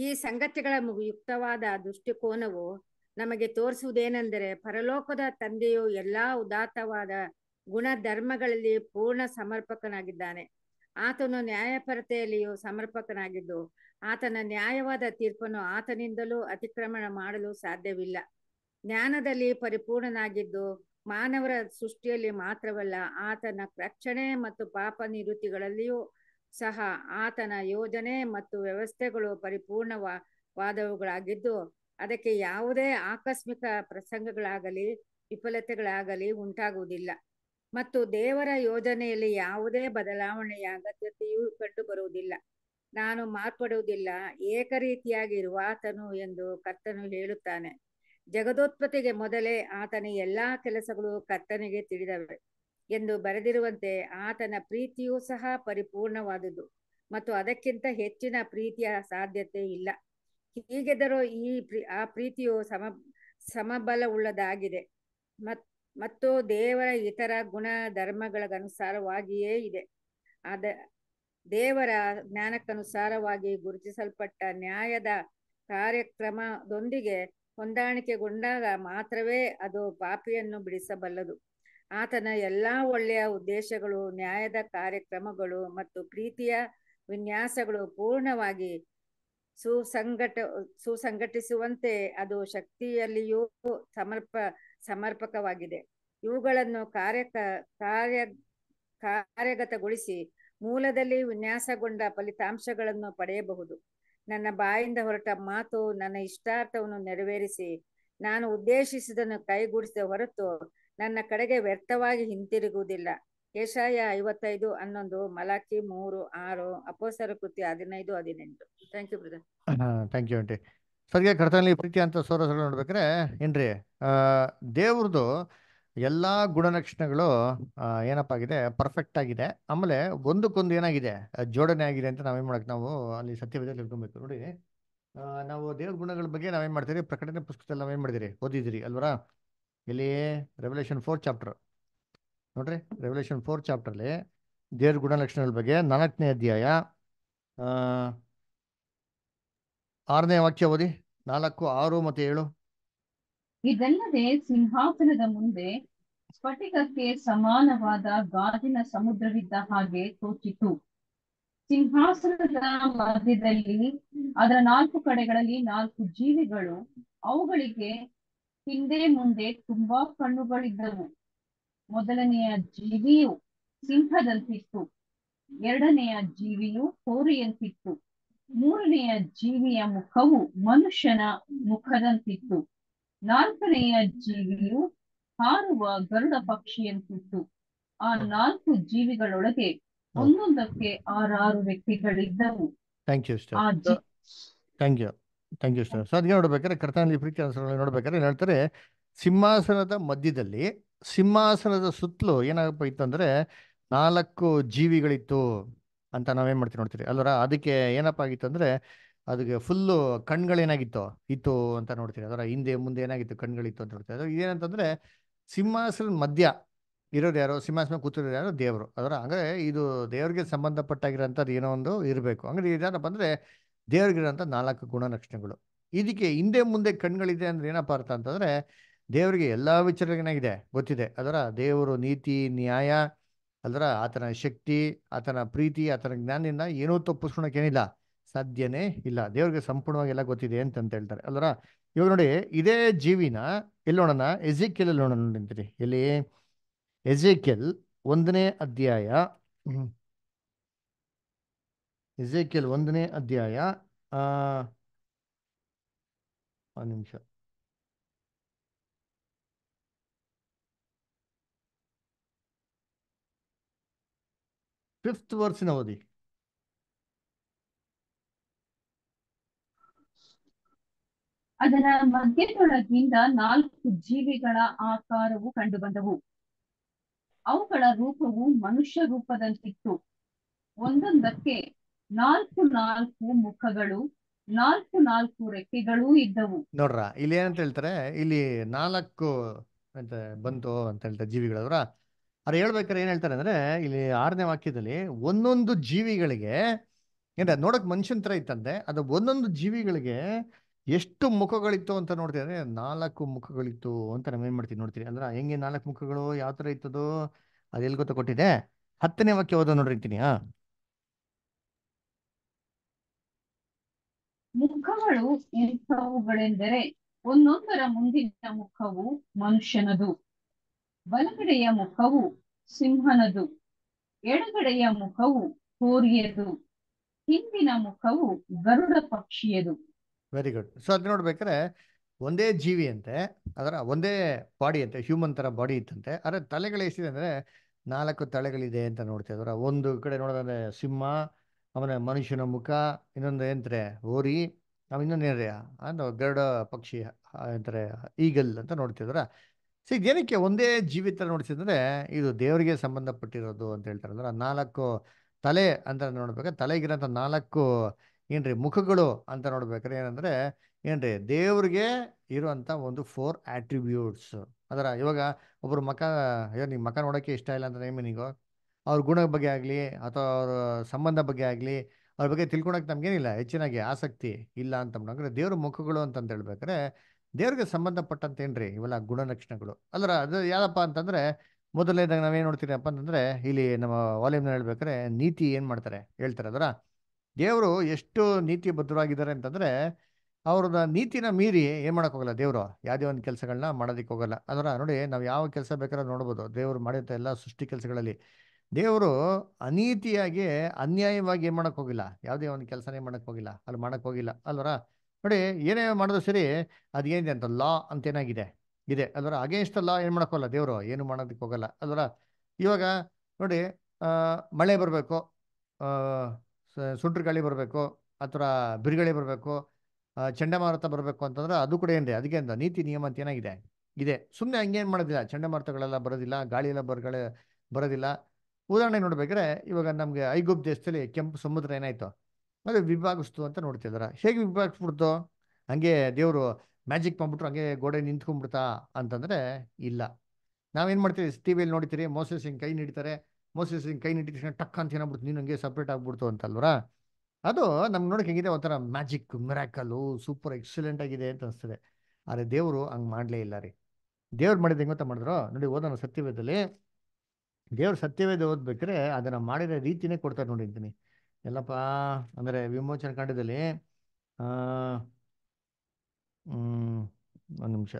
ಈ ಸಂಗತಿಗಳ ಯುಕ್ತವಾದ ದೃಷ್ಟಿಕೋನವು ನಮಗೆ ತೋರಿಸುವುದೇನೆಂದರೆ ಪರಲೋಕದ ತಂದೆಯು ಎಲ್ಲಾ ಉದಾತ್ತವಾದ ಗುಣಧರ್ಮಗಳಲ್ಲಿ ಪೂರ್ಣ ಸಮರ್ಪಕನಾಗಿದ್ದಾನೆ ಆತನು ನ್ಯಾಯಪರತೆಯಲ್ಲಿಯೂ ಸಮರ್ಪಕನಾಗಿದ್ದು ಆತನ ನ್ಯಾಯವಾದ ತೀರ್ಪನ್ನು ಆತನಿಂದಲೂ ಅತಿಕ್ರಮಣ ಮಾಡಲು ಸಾಧ್ಯವಿಲ್ಲ ಜ್ಞಾನದಲ್ಲಿ ಪರಿಪೂರ್ಣನಾಗಿದ್ದು ಮಾನವರ ಸೃಷ್ಟಿಯಲ್ಲಿ ಮಾತ್ರವಲ್ಲ ಆತನ ರಕ್ಷಣೆ ಮತ್ತು ಪಾಪ ನಿವೃತ್ತಿಗಳಲ್ಲಿಯೂ ಸಹ ಆತನ ಯೋಜನೆ ಮತ್ತು ವ್ಯವಸ್ಥೆಗಳು ಪರಿಪೂರ್ಣವಾದವುಗಳಾಗಿದ್ದು ಅದಕ್ಕೆ ಯಾವುದೇ ಆಕಸ್ಮಿಕ ಪ್ರಸಂಗಗಳಾಗಲಿ ವಿಫಲತೆಗಳಾಗಲಿ ಉಂಟಾಗುವುದಿಲ್ಲ ಮತ್ತು ದೇವರ ಯೋಜನೆಯಲ್ಲಿ ಯಾವುದೇ ಬದಲಾವಣೆಯ ಅಗತ್ಯತೆಯೂ ಕಂಡುಬರುವುದಿಲ್ಲ ನಾನು ಮಾರ್ಪಡುವುದಿಲ್ಲ ಏಕರೀತಿಯಾಗಿರುವ ಆತನು ಎಂದು ಕರ್ತನು ಹೇಳುತ್ತಾನೆ ಜಗದೋತ್ಪತ್ತಿಗೆ ಮೊದಲೇ ಆತನ ಎಲ್ಲಾ ಕೆಲಸಗಳು ಕರ್ತನಿಗೆ ತಿಳಿದವೆ ಎಂದು ಬರೆದಿರುವಂತೆ ಆತನ ಪ್ರೀತಿಯೂ ಸಹ ಪರಿಪೂರ್ಣವಾದುದು ಮತ್ತು ಅದಕ್ಕಿಂತ ಹೆಚ್ಚಿನ ಪ್ರೀತಿಯ ಸಾಧ್ಯತೆ ಇಲ್ಲ ಹೀಗೆದರೂ ಈ ಆ ಪ್ರೀತಿಯು ಸಮ ಸಮಬಲವುಳ್ಳದಾಗಿದೆ ಮತ್ ಮತ್ತು ದೇವರ ಇತರ ಗುಣ ಧರ್ಮಗಳಿಗನುಸಾರವಾಗಿಯೇ ಇದೆ ಅದ ದೇವರ ಜ್ಞಾನಕ್ಕನುಸಾರವಾಗಿ ಗುರುತಿಸಲ್ಪಟ್ಟ ನ್ಯಾಯದ ಕಾರ್ಯಕ್ರಮದೊಂದಿಗೆ ಹೊಂದಾಣಿಕೆಗೊಂಡಾಗ ಮಾತ್ರವೇ ಅದು ಪಾಪಿಯನ್ನು ಬಿಡಿಸಬಲ್ಲದು ಆತನ ಎಲ್ಲಾ ಒಳ್ಳೆಯ ಉದ್ದೇಶಗಳು ನ್ಯಾಯದ ಕಾರ್ಯಕ್ರಮಗಳು ಮತ್ತು ಪ್ರೀತಿಯ ವಿನ್ಯಾಸಗಳು ಪೂರ್ಣವಾಗಿ ಸುಸಂಘಟ ಸುಸಂಘಟಿಸುವಂತೆ ಅದು ಶಕ್ತಿಯಲ್ಲಿಯೂ ಸಮರ್ಪ ಸಮರ್ಪಕವಾಗಿದೆ ಇವುಗಳನ್ನು ಕಾರ್ಯ ಕಾರ್ಯ ಕಾರ್ಯಗತಗೊಳಿಸಿ ಮೂಲದಲ್ಲಿ ವಿನ್ಯಾಸಗೊಂಡ ಫಲಿತಾಂಶಗಳನ್ನು ಪಡೆಯಬಹುದು ನನ್ನ ಬಾಯಿಂದ ಹೊರಟ ಮಾತು ನನ್ನ ಇಷ್ಟಾರ್ಥವನ್ನು ನೆರವೇರಿಸಿ ನಾನು ಉದ್ದೇಶಿಸಿದನ್ನು ಕೈಗೂಡಿಸಿದ ಹೊರತು ನನ್ನ ಕಡೆಗೆ ವ್ಯರ್ಥವಾಗಿ ಹಿಂತಿರುಗುವುದಿಲ್ಲ ಕೇಶಾಯ ಐವತ್ತೈದು ಹನ್ನೊಂದು ಮಲಾಕಿ ಮೂರು ಆರು ಅಪೋಸರ ಕೃತಿ ಹದಿನೈದು ಹದಿನೆಂಟು thank you brother thank you aunty ಸರಿಯಾಗಿ ಕರ್ತನಲ್ಲಿ ಪ್ರೀತಿ ಅಂತ ಸೋರಸಗಳು ನೋಡ್ಬೇಕ್ರೆ ಏನ್ರಿ ದೇವ್ರದ್ದು ಎಲ್ಲ ಗುಣಲಕ್ಷಣಗಳು ಏನಪ್ಪ ಆಗಿದೆ ಪರ್ಫೆಕ್ಟ್ ಆಗಿದೆ ಆಮೇಲೆ ಒಂದಕ್ಕೊಂದು ಏನಾಗಿದೆ ಜೋಡಣೆ ಆಗಿದೆ ಅಂತ ನಾವೇನು ಮಾಡೋಕ್ಕೆ ನಾವು ಅಲ್ಲಿ ಸತ್ಯವೇದಲ್ಲಿ ತಿಳ್ಕೊಬೇಕು ನೋಡಿ ನಾವು ದೇವ್ರ ಗುಣಗಳ ಬಗ್ಗೆ ನಾವೇನು ಮಾಡ್ತೀರಿ ಪ್ರಕಟಣೆ ಪುಸ್ತಕದಲ್ಲಿ ನಾವೇನು ಮಾಡಿದಿರಿ ಓದಿದಿರಿ ಅಲ್ವರ ಇಲ್ಲಿ ರೆವಲ್ಯೂಷನ್ ಫೋರ್ ಚಾಪ್ಟರ್ ನೋಡ್ರಿ ರೆವಲ್ಯೂಷನ್ ಫೋರ್ ಚಾಪ್ಟರ್ಲಿ ದೇವ್ರ ಗುಣಲಕ್ಷಣಗಳ ಬಗ್ಗೆ ನಾಲ್ಕನೇ ಅಧ್ಯಾಯ ಆರನೇ ವಾಕ್ಯ ಓದಿ ನಾಲ್ಕು ಆರು ಮತ್ತು ಏಳು ಇದಲ್ಲದೆ ಸಿಂಹಾಸನದ ಮುಂದೆ ಸ್ಫಟಿಕಕ್ಕೆ ಸಮಾನವಾದ ಗಾಜಿನ ಸಮುದ್ರವಿದ್ದ ಹಾಗೆ ತೋಚಿತು ಸಿಂಹಾಸನದ ಮಧ್ಯದಲ್ಲಿ ಅದರ ನಾಲ್ಕು ಕಡೆಗಳಲ್ಲಿ ನಾಲ್ಕು ಜೀವಿಗಳು ಅವುಗಳಿಗೆ ಹಿಂದೆ ಮುಂದೆ ತುಂಬಾ ಕಣ್ಣುಗಳಿದ್ದವು ಮೊದಲನೆಯ ಜೀವಿಯು ಸಿಂಹದಂತಿತ್ತು ಎರಡನೆಯ ಜೀವಿಯು ಕೋರಿಯಂತಿತ್ತು ಮೂರನೆಯ ಜೀವಿಯ ಮುಖವು ಮನುಷ್ಯನ ಮುಖದಂತಿತ್ತು ನಾಲ್ಕನೆಯ ಜೀವಿಯು ಹಾರುವ ಗರುಡ ಪಕ್ಷಿಯಂತಿತ್ತು ಆ ನಾಲ್ಕು ಜೀವಿಗಳೊಳಗೆ ಒಂದೊಂದಕ್ಕೆ ಆರಾರು ವ್ಯಕ್ತಿಗಳಿದ್ದವು ಥ್ಯಾಂಕ್ ಯು ಸೊ ಅದಕ್ಕೆ ನೋಡ್ಬೇಕಾದ್ರೆ ಪ್ರೀತಿ ನೋಡ್ಬೇಕಾದ್ರೆ ಹೇಳ್ತಾರೆ ಸಿಂಹಾಸನದ ಮಧ್ಯದಲ್ಲಿ ಸಿಂಹಾಸನದ ಸುತ್ತಲೂ ಏನಾಗಪ್ಪ ಅಂದ್ರೆ ನಾಲ್ಕು ಜೀವಿಗಳಿತ್ತು ಅಂತ ನಾವೇನ್ ಮಾಡ್ತೀವಿ ನೋಡ್ತೀರಿ ಅಲ್ವರ ಅದಕ್ಕೆ ಏನಪ್ಪ ಆಗಿತ್ತು ಅಂದ್ರೆ ಅದಕ್ಕೆ ಫುಲ್ಲು ಕಣ್ಗಳೇನಾಗಿತ್ತು ಇತ್ತು ಅಂತ ನೋಡ್ತೀನಿ ಅದರ ಹಿಂದೆ ಮುಂದೆ ಏನಾಗಿತ್ತು ಕಣ್ಗಳಿತ್ತು ಅಂತ ನೋಡ್ತೀವಿ ಅದರ ಇದೇನಂತಂದ್ರೆ ಸಿಂಹಾಸನ ಮಧ್ಯ ಇರೋದು ಯಾರೋ ಸಿಂಹಾಸನ ಕೂತಿರೋರು ಯಾರೋ ದೇವರು ಅದರ ಅಂದರೆ ಇದು ದೇವರಿಗೆ ಸಂಬಂಧಪಟ್ಟಾಗಿರೋಂಥದ್ದು ಏನೋ ಒಂದು ಇರಬೇಕು ಅಂದರೆ ಇದೇನಪ್ಪ ಅಂದರೆ ದೇವ್ರಿಗಿರೋಂಥ ನಾಲ್ಕು ಗುಣಲಕ್ಷಣಗಳು ಇದಕ್ಕೆ ಹಿಂದೆ ಮುಂದೆ ಕಣ್ಗಳಿದೆ ಅಂದ್ರೆ ಏನಪ್ಪ ಅರ್ಥ ಅಂತಂದರೆ ದೇವರಿಗೆ ಎಲ್ಲ ವಿಚಾರಗಳೇನಾಗಿದೆ ಗೊತ್ತಿದೆ ಅದರ ದೇವರು ನೀತಿ ನ್ಯಾಯ ಅದರ ಆತನ ಶಕ್ತಿ ಆತನ ಪ್ರೀತಿ ಆತನ ಜ್ಞಾನದಿಂದ ಏನೂ ತಪ್ಪಿಸ್ಕೊಳಕ್ಕೇನಿಲ್ಲ ಸಾಧ್ಯನೇ ಇಲ್ಲ ದೇವ್ರಿಗೆ ಸಂಪೂರ್ಣವಾಗಿ ಎಲ್ಲ ಗೊತ್ತಿದೆ ಅಂತ ಹೇಳ್ತಾರೆ ಅಲ್ಲರ ಇವಾಗ ನೋಡಿ ಇದೇ ಜೀವಿನ ಎಲ್ಲಿ ನೋಡೋಣ ಎಜಿಕೆಲ್ ಎಲ್ಲಿ ನೋಡೋಣ ನೋಡಿದ್ರಿ ಎಲ್ಲಿ ಎಜಿಕೆಲ್ ಒಂದನೇ ಅಧ್ಯಾಯ ಎಜಿಕೆಲ್ ಒಂದನೇ ಅಧ್ಯಾಯ ಒಂದು ನಿಮಿಷ ಫಿಫ್ತ್ ವರ್ಸಿನ ಓದಿ ಅದರ ಮಧ್ಯದೊಳಗಿಂದ ನಾಲ್ಕು ಜೀವಿಗಳ ಆಕಾರವು ಕಂಡು ಬಂದವು ಅವುಗಳ ರೂಪವು ಮನುಷ್ಯ ರೂಪದಂತಿತ್ತು ಒಂದೊಂದಕ್ಕೆ ನಾಲ್ಕು ನಾಲ್ಕು ಮುಖಗಳು ನಾಲ್ಕು ನಾಲ್ಕು ರೆಕ್ಕೆಗಳು ಇದ್ದವು ನೋಡ್ರ ಇಲ್ಲಿ ಏನಂತ ಹೇಳ್ತಾರೆ ಇಲ್ಲಿ ನಾಲ್ಕು ಅಂತ ಬಂತು ಅಂತ ಹೇಳ್ತಾರೆ ಜೀವಿಗಳವ್ರ ಅದ್ರ ಹೇಳ್ಬೇಕಾದ್ರೆ ಏನ್ ಹೇಳ್ತಾರೆ ಅಂದ್ರೆ ಇಲ್ಲಿ ಆರನೇ ವಾಕ್ಯದಲ್ಲಿ ಒಂದೊಂದು ಜೀವಿಗಳಿಗೆ ಏನ ನೋಡಕ್ ಮನುಷ್ಯನ್ ತರ ಇತ್ತಂತೆ ಅದು ಒಂದೊಂದು ಜೀವಿಗಳಿಗೆ ಎಷ್ಟು ಮುಖಗಳಿತ್ತು ಅಂತ ನೋಡ್ತೀವಿ ನಾಲ್ಕು ಮುಖಗಳಿತ್ತು ಅಂತ ನಾವೇನ್ ಮಾಡ್ತೀವಿ ನೋಡ್ತೀರಿ ಅಂದ್ರೆ ಹೆಂಗೆ ನಾಲ್ಕು ಮುಖಗಳು ಯಾವ ತರ ಇತ್ತದು ಅದೆಲ್ಲಿ ಗೊತ್ತ ಕೊಟ್ಟಿದೆ ಹತ್ತನೇ ವಾಕ್ಯ ಓದೋ ನೋಡಿರ್ತೀನಿ ಹ ಮುಖಗಳು ಇಂಥವುಗಳೆಂದರೆ ಒಂದೊಂದರ ಮುಂದಿನ ಮುಖವು ಮನುಷ್ಯನದು ಬಲಗಡೆಯ ಮುಖವು ಸಿಂಹನದು ಎಡಗಡೆಯ ಮುಖವು ಕೋರಿಯದು ಹಿಂದಿನ ಮುಖವು ಗರುಡ ಪಕ್ಷಿಯದು ವೆರಿ ಗುಡ್ ಸೊ ಅದು ನೋಡ್ಬೇಕಾದ್ರೆ ಒಂದೇ ಜೀವಿ ಅಂತೆ ಅದರ ಒಂದೇ ಬಾಡಿ ಅಂತೆ ಹ್ಯೂಮನ್ ಥರ ಬಾಡಿ ಇತ್ತಂತೆ ಆದರೆ ತಲೆಗಳು ಎಷ್ಟಿದೆ ಅಂದರೆ ನಾಲ್ಕು ತಲೆಗಳಿದೆ ಅಂತ ನೋಡ್ತಾ ಇದ್ರ ಒಂದು ಕಡೆ ನೋಡೋದಂದ್ರೆ ಸಿಂಹ ಆಮೇಲೆ ಮನುಷ್ಯನ ಮುಖ ಇನ್ನೊಂದು ಏನಂತಾರೆ ಹೋರಿ ನಾವು ಇನ್ನೊಂದು ಏನರ ಅಂದ್ರೆ ಗರುಡ ಪಕ್ಷಿ ಏನಂತಾರೆ ಈಗಲ್ ಅಂತ ನೋಡ್ತಿದ್ರ ಸೊ ಏನಕ್ಕೆ ಒಂದೇ ಜೀವಿ ಥರ ನೋಡ್ತಿದ್ರೆ ಇದು ದೇವರಿಗೆ ಸಂಬಂಧಪಟ್ಟಿರೋದು ಅಂತ ಹೇಳ್ತಾರೆ ಅಂದ್ರೆ ನಾಲ್ಕು ತಲೆ ಅಂತ ನೋಡ್ಬೇಕು ತಲೆಗಿರೋಂಥ ನಾಲ್ಕು ಏನ್ರಿ ಮುಖಗಳು ಅಂತ ನೋಡ್ಬೇಕ್ರೆ ಏನಂದ್ರೆ ಏನ್ರಿ ದೇವ್ರಿಗೆ ಇರುವಂತ ಒಂದು ಫೋರ್ ಆಟ್ರಿಬ್ಯೂಟ್ಸ್ ಅದರ ಇವಾಗ ಒಬ್ಬರು ಮಕ ಅಯ್ಯೋ ನೀವು ಮಕ ನೋಡೋಕ್ಕೆ ಇಷ್ಟ ಇಲ್ಲ ಅಂತ ಮೀನಿಗೋ ಅವ್ರ ಗುಣ ಬಗ್ಗೆ ಆಗಲಿ ಅಥವಾ ಅವ್ರ ಸಂಬಂಧ ಬಗ್ಗೆ ಆಗಲಿ ಅವ್ರ ಬಗ್ಗೆ ತಿಳ್ಕೊಳಕ್ ನಮ್ಗೇನಿಲ್ಲ ಹೆಚ್ಚಿನಾಗಿ ಆಸಕ್ತಿ ಇಲ್ಲ ಅಂತ ಅಂತಂದ್ರೆ ದೇವ್ರ ಮುಖಗಳು ಅಂತ ಹೇಳ್ಬೇಕಾರೆ ದೇವ್ರಿಗೆ ಸಂಬಂಧಪಟ್ಟಂತೇನ್ರಿ ಇವೆಲ್ಲ ಗುಣಲಕ್ಷಣಗಳು ಅದರ ಅದು ಯಾವಪ್ಪ ಅಂತಂದ್ರೆ ಮೊದಲನೇದಾಗ ನಾವೇನು ನೋಡ್ತೀರಪ್ಪ ಅಂತಂದ್ರೆ ಇಲ್ಲಿ ನಮ್ಮ ವಾಲ್ಯೂಮ್ನ ಹೇಳ್ಬೇಕಾದ್ರೆ ನೀತಿ ಏನು ಮಾಡ್ತಾರೆ ಹೇಳ್ತಾರೆ ಅದರ ದೇವರು ಎಷ್ಟು ನೀತಿ ನೀತಿಬದ್ಧರಾಗಿದ್ದಾರೆ ಅಂತಂದರೆ ಅವ್ರದ ನೀತಿನ ಮೀರಿ ಏನು ಮಾಡೋಕ್ಕೋಗಲ್ಲ ಹೋಗಲ್ಲ ದೇವರು ಯಾವುದೇ ಒಂದು ಕೆಲಸಗಳನ್ನ ಮಾಡೋದಕ್ಕೆ ಹೋಗಲ್ಲ ಅದರ ನೋಡಿ ನಾವು ಯಾವ ಕೆಲಸ ಬೇಕಾದ್ರೂ ನೋಡ್ಬೋದು ದೇವರು ಮಾಡಿದಂಥ ಎಲ್ಲ ಸೃಷ್ಟಿ ಕೆಲಸಗಳಲ್ಲಿ ದೇವರು ಅನೀತಿಯಾಗಿ ಅನ್ಯಾಯವಾಗಿ ಏನು ಮಾಡೋಕ್ಕೋಗಿಲ್ಲ ಹೋಗಿಲ್ಲ ಯಾವುದೇ ಒಂದು ಕೆಲಸನೇ ಮಾಡೋಕ್ಕೋಗಿಲ್ಲ ಹೋಗಿಲ್ಲ ಅಲ್ಲಿ ಮಾಡೋಕ್ಕೋಗಿಲ್ಲ ಹೋಗಿಲ್ಲ ಅಲ್ವರ ನೋಡಿ ಏನೇ ಮಾಡಿದ್ರು ಸರಿ ಅದೇನಿದೆ ಅಂತ ಲಾ ಅಂತೇನಾಗಿದೆ ಇದೆ ಅಲ್ವರ ಅಗೇನ್ಸ್ಟ್ ಲಾ ಏನು ಮಾಡೋಕ್ಕೋಲ್ಲ ದೇವರು ಏನು ಮಾಡೋದಕ್ಕೆ ಹೋಗಲ್ಲ ಅಲ್ವರ ಇವಾಗ ನೋಡಿ ಮಳೆ ಬರಬೇಕು ಸುಂಟ್ರ ಗಾಳಿ ಬರಬೇಕು ಅಥವಾ ಬಿರುಗಾಳಿ ಬರಬೇಕು ಚಂಡಮಾರುತ ಬರಬೇಕು ಅಂತಂದ್ರೆ ಅದು ಕೂಡ ಏನ್ರಿ ಅದಕ್ಕೆ ಅಂತ ನೀತಿ ನಿಯಮ ಅಂತ ಏನಾಗಿದೆ ಇದೆ ಸುಮ್ಮನೆ ಹಂಗೇನು ಮಾಡೋದಿಲ್ಲ ಚಂಡಮಾರುತಗಳೆಲ್ಲ ಬರೋದಿಲ್ಲ ಗಾಳಿ ಎಲ್ಲ ಬರೋದಿಲ್ಲ ಉದಾಹರಣೆ ನೋಡ್ಬೇಕಾದ್ರೆ ಇವಾಗ ನಮಗೆ ಐಗುಪ್ ದೇಶದಲ್ಲಿ ಕೆಂಪು ಸಮುದ್ರ ಏನಾಯ್ತು ಅದು ವಿಭಾಗಿಸ್ತು ಅಂತ ನೋಡ್ತಿದ್ದಾರೆ ಹೇಗೆ ವಿಭಾಗಿಸ್ಬಿಡ್ತು ಹಂಗೆ ದೇವರು ಮ್ಯಾಜಿಕ್ ಮಾಡ್ಬಿಟ್ರು ಹಂಗೆ ಗೋಡೆ ನಿಂತ್ಕೊಂಡ್ಬಿಡ್ತಾ ಅಂತಂದ್ರೆ ಇಲ್ಲ ನಾವೇನು ಮಾಡ್ತೀವಿ ಟಿ ವಿಯಲ್ಲಿ ನೋಡ್ತೀರಿ ಮೋಸಸ್ ಕೈ ನೀಡ್ತಾರೆ ಮೋಸಸ್ ಕೈ ನಿಟ್ಟಿದ ತಕ್ಷಣ ಟಕ್ ಅಂತ ಏನಾಗ್ಬಿಡ್ತು ನೀನು ಹಂಗೆ ಸಪ್ರೇಟ್ ಆಗ್ಬಿಡ್ತು ಅಂತಲ್ವರ ಅದು ನಮ್ಗೆ ನೋಡಕ್ಕೆ ಹೆಂಗಿದೆ ಒಂಥರ ಮ್ಯಾಜಿಕ್ ಮಿರಾಕಲ್ಲು ಸೂಪರ್ ಎಕ್ಸಲೆಂಟ್ ಆಗಿದೆ ಅಂತ ಅನಿಸ್ತದೆ ಆದರೆ ದೇವರು ಹಂಗೆ ಮಾಡಲೇ ಇಲ್ಲ ರೀ ದೇವ್ರು ಮಾಡಿದ ಹೆಂಗೆ ಮಾಡಿದ್ರು ನೋಡಿ ಓದೋಣ ಸತ್ಯವೇದಲ್ಲಿ ದೇವ್ರ ಸತ್ಯವೇದ ಓದ್ಬೇಕ್ರೆ ಅದನ್ನು ಮಾಡಿದ ರೀತಿನೇ ಕೊಡ್ತಾರೆ ನೋಡಿದ್ದೀನಿ ಎಲ್ಲಪ್ಪ ಅಂದರೆ ವಿಮೋಚನ ಕಾಂಡದಲ್ಲಿ ಒಂದು ನಿಮಿಷ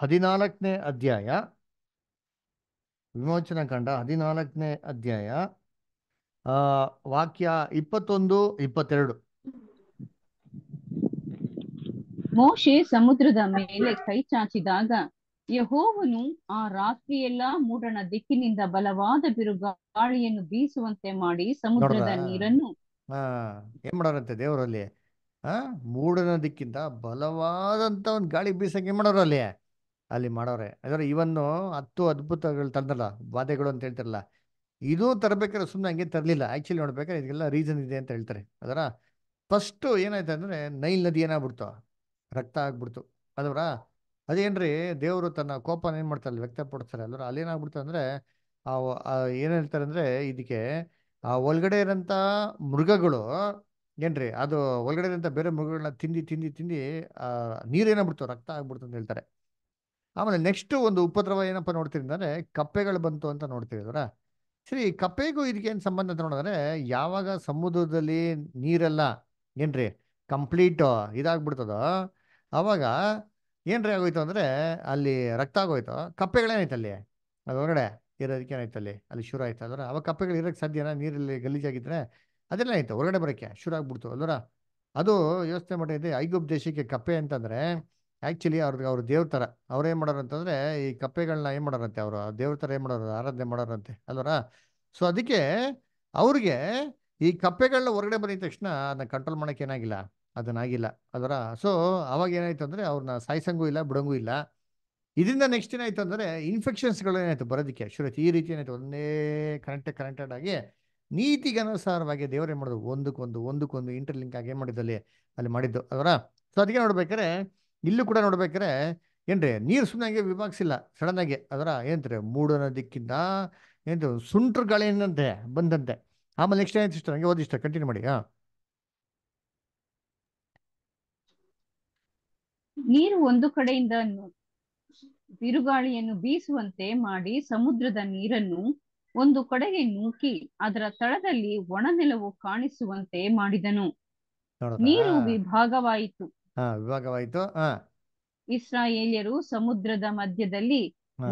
ಹದಿನಾಲ್ಕನೇ ಅಧ್ಯಾಯ ವಿಮೋಚನ ಕಂಡ ಹದಿನಾಲ್ಕನೇ ಅಧ್ಯಾಯ ವಾಕ್ಯ ಇಪ್ಪತ್ತೊಂದು ಇಪ್ಪತ್ತೆರಡು ಮೋಶೆ ಸಮುದ್ರದ ಮೇಲೆ ಕೈ ಚಾಚಿದಾಗ ಯಹೋವನು ಆ ರಾತ್ರಿಯೆಲ್ಲ ಮೂಡಣ ದಿಕ್ಕಿನಿಂದ ಬಲವಾದ ಬಿರುಗಾಳಿಯನ್ನು ಬೀಸುವಂತೆ ಮಾಡಿ ಸಮುದ್ರದ ನೀರನ್ನು ಏನ್ ಮಾಡಾರತ್ತೆ ದೇವರಲ್ಲಿ ಆ ಮೂಡನೋದಕ್ಕಿಂತ ಬಲವಾದಂಥ ಒಂದು ಗಾಳಿ ಬೀಸಕ್ಕೆ ಮಾಡೋರು ಅಲ್ಲಿ ಅಲ್ಲಿ ಮಾಡೋರೆ ಅದರ ಇವನ್ನು ಹತ್ತು ಅದ್ಭುತಗಳು ತಂದಲ್ಲ ಬಾಧೆಗಳು ಅಂತ ಹೇಳ್ತಾರಲ್ಲ ಇದು ತರಬೇಕಾದ್ರೆ ಸುಮ್ಮನೆ ಹಂಗೆ ತರಲಿಲ್ಲ ಆ್ಯಕ್ಚುಲಿ ನೋಡ್ಬೇಕಾದ್ರೆ ಇದಕ್ಕೆಲ್ಲ ರೀಸನ್ ಇದೆ ಅಂತ ಹೇಳ್ತಾರೆ ಅದರ ಫಸ್ಟು ಏನಾಯ್ತು ಅಂದರೆ ನೈಲ್ ನದಿ ಏನಾಗ್ಬಿಡ್ತು ರಕ್ತ ಆಗ್ಬಿಡ್ತು ಅದವ್ರಾ ಅದೇನ್ರಿ ದೇವರು ತನ್ನ ಕೋಪನ ಏನು ಮಾಡ್ತಾರಲ್ಲ ವ್ಯಕ್ತಪಡಿಸ್ತಾರೆ ಅಲ್ಲಿ ಅಲ್ಲೇನಾಗ್ಬಿಡ್ತು ಅಂದರೆ ಆ ಏನು ಹೇಳ್ತಾರೆ ಅಂದರೆ ಇದಕ್ಕೆ ಆ ಒಳಗಡೆ ಇರೋಂಥ ಮೃಗಗಳು ಏನ್ರಿ ಅದು ಒಳಗಡೆದಂತ ಬೇರೆ ಮೃಗಗಳನ್ನ ತಿಂದು ತಿಂದು ತಿಂದು ನೀರೇನಾಗ್ಬಿಡ್ತು ರಕ್ತ ಆಗ್ಬಿಡ್ತು ಅಂತ ಹೇಳ್ತಾರೆ ಆಮೇಲೆ ನೆಕ್ಸ್ಟ್ ಒಂದು ಉಪದ್ರವ ಏನಪ್ಪ ನೋಡ್ತೀರಿ ಅಂದರೆ ಕಪ್ಪೆಗಳು ಬಂತು ಅಂತ ನೋಡ್ತೀವಿ ಅದರ ಸರಿ ಕಪ್ಪೆಗೂ ಏನು ಸಂಬಂಧ ಅಂತ ನೋಡಿದ್ರೆ ಯಾವಾಗ ಸಮುದ್ರದಲ್ಲಿ ನೀರೆಲ್ಲ ಏನ್ರಿ ಕಂಪ್ಲೀಟ್ ಇದಾಗ್ಬಿಡ್ತದೋ ಅವಾಗ ಏನ್ರಿ ಆಗೋಯ್ತು ಅಂದರೆ ಅಲ್ಲಿ ರಕ್ತ ಆಗೋಯ್ತು ಕಪ್ಪೆಗಳೇನಾಯ್ತು ಅಲ್ಲಿ ಅದೊಳಗಡೆ ಇರೋದಕ್ಕೆ ಏನಾಯ್ತು ಅಲ್ಲಿ ಅಲ್ಲಿ ಶುರು ಆಯ್ತು ಅಂದ್ರೆ ಅವಾಗ ಕಪ್ಪೆಗಳು ಇರೋಕ್ಕೆ ಸಾಧ್ಯನಾ ನೀರಲ್ಲಿ ಗಲೀಜಾಗಿದ್ರೆ ಅದೆಲ್ಲ ಆಯ್ತು ಹೊರಗಡೆ ಬರೋಕ್ಕೆ ಶುರು ಆಗ್ಬಿಡ್ತು ಅಲ್ವರ ಅದು ಯೋಚನೆ ಮಾಡಿದ್ದೆ ಐಗುಪ್ ದೇಶಕ್ಕೆ ಕಪ್ಪೆ ಅಂತಂದರೆ ಆ್ಯಕ್ಚುಲಿ ಅವ್ರಿಗೆ ಅವ್ರ ದೇವ್ರ ಥರ ಅವ್ರೇನು ಮಾಡೋರು ಅಂತಂದರೆ ಈ ಕಪ್ಪೆಗಳನ್ನ ಏನು ಮಾಡೋರಂತೆ ಅವರು ದೇವ್ರ ಥರ ಏನು ಮಾಡೋರು ಆರಾಧನೆ ಮಾಡೋರಂತೆ ಅಲ್ವರ ಸೊ ಅದಕ್ಕೆ ಅವ್ರಿಗೆ ಈ ಕಪ್ಪೆಗಳನ್ನ ಹೊರಗಡೆ ಬಂದಿದ ತಕ್ಷಣ ಅದನ್ನ ಕಂಟ್ರೋಲ್ ಮಾಡೋಕೆ ಏನಾಗಿಲ್ಲ ಅದನ್ನಾಗಿಲ್ಲ ಅದರ ಸೊ ಅವಾಗ ಏನಾಯ್ತು ಅಂದರೆ ಅವ್ರನ್ನ ಸಾಯಿಸಂಗೂ ಇಲ್ಲ ಬಿಡಂಗೂ ಇಲ್ಲ ಇದರಿಂದ ನೆಕ್ಸ್ಟ್ ಏನಾಯ್ತು ಅಂದರೆ ಇನ್ಫೆಕ್ಷನ್ಸ್ಗಳು ಏನಾಯ್ತು ಬರೋದಕ್ಕೆ ಶುರು ಈ ರೀತಿ ಏನಾಯ್ತು ಒಂದೇ ಕನೆಕ್ಟೆಡ್ ಕನೆಕ್ಟೆಡ್ ಆಗಿ ನೀತಿಗೆ ಅನುಸಾರವಾಗಿ ಏನ್ ಮಾಡೋದು ಒಂದಕ್ಕೊಂದು ಒಂದಕ್ಕೊಂದು ಇಂಟರ್ಲಿಂಕ್ ಆಗಿ ಏನ್ ಅಲ್ಲಿ ಮಾಡಿದ್ದು ಅದರ ಸೊ ಅದಕ್ಕೆ ನೋಡ್ಬೇಕಾರೆ ಇಲ್ಲೂ ಕೂಡ ನೋಡ್ಬೇಕಾರೆ ಏನ್ರಿ ನೀರು ಸುಮ್ಮನಾಗೆ ವಿಭಾಗಿಸಿಲ್ಲ ಸಡನ್ ಆಗಿ ಅದರ ಏನಂತಾರೆ ಮೂಡನ ದಿಕ್ಕಿಂದ ಏನ್ ಸುಂಟ್ರ ಏನಂತೆ ಬಂದಂತೆ ಆಮೇಲೆ ನೆಕ್ಸ್ಟ್ ಏನಂತ ಇಷ್ಟ ನಂಗೆ ಓದಿಷ್ಟ ಕಂಟಿನ್ಯೂ ಮಾಡಿ ಹಾ ನೀರು ಒಂದು ಕಡೆಯಿಂದ ಬಿರುಗಾಳಿಯನ್ನು ಬೀಸುವಂತೆ ಮಾಡಿ ಸಮುದ್ರದ ನೀರನ್ನು ಒಂದು ಕಡೆಗೆ ನೂಕಿ ಅದರ ತಳದಲ್ಲಿ ಒಣನೆಲವು ಕಾಣಿಸುವಂತೆ ಮಾಡಿದನು ನೀರು ವಿಭಾಗವಾಯಿತು ವಿಭಾಗವಾಯಿತು ಇಸ್ರಾಯೇಲಿಯರು ಸಮುದ್ರದ ಮಧ್ಯದಲ್ಲಿ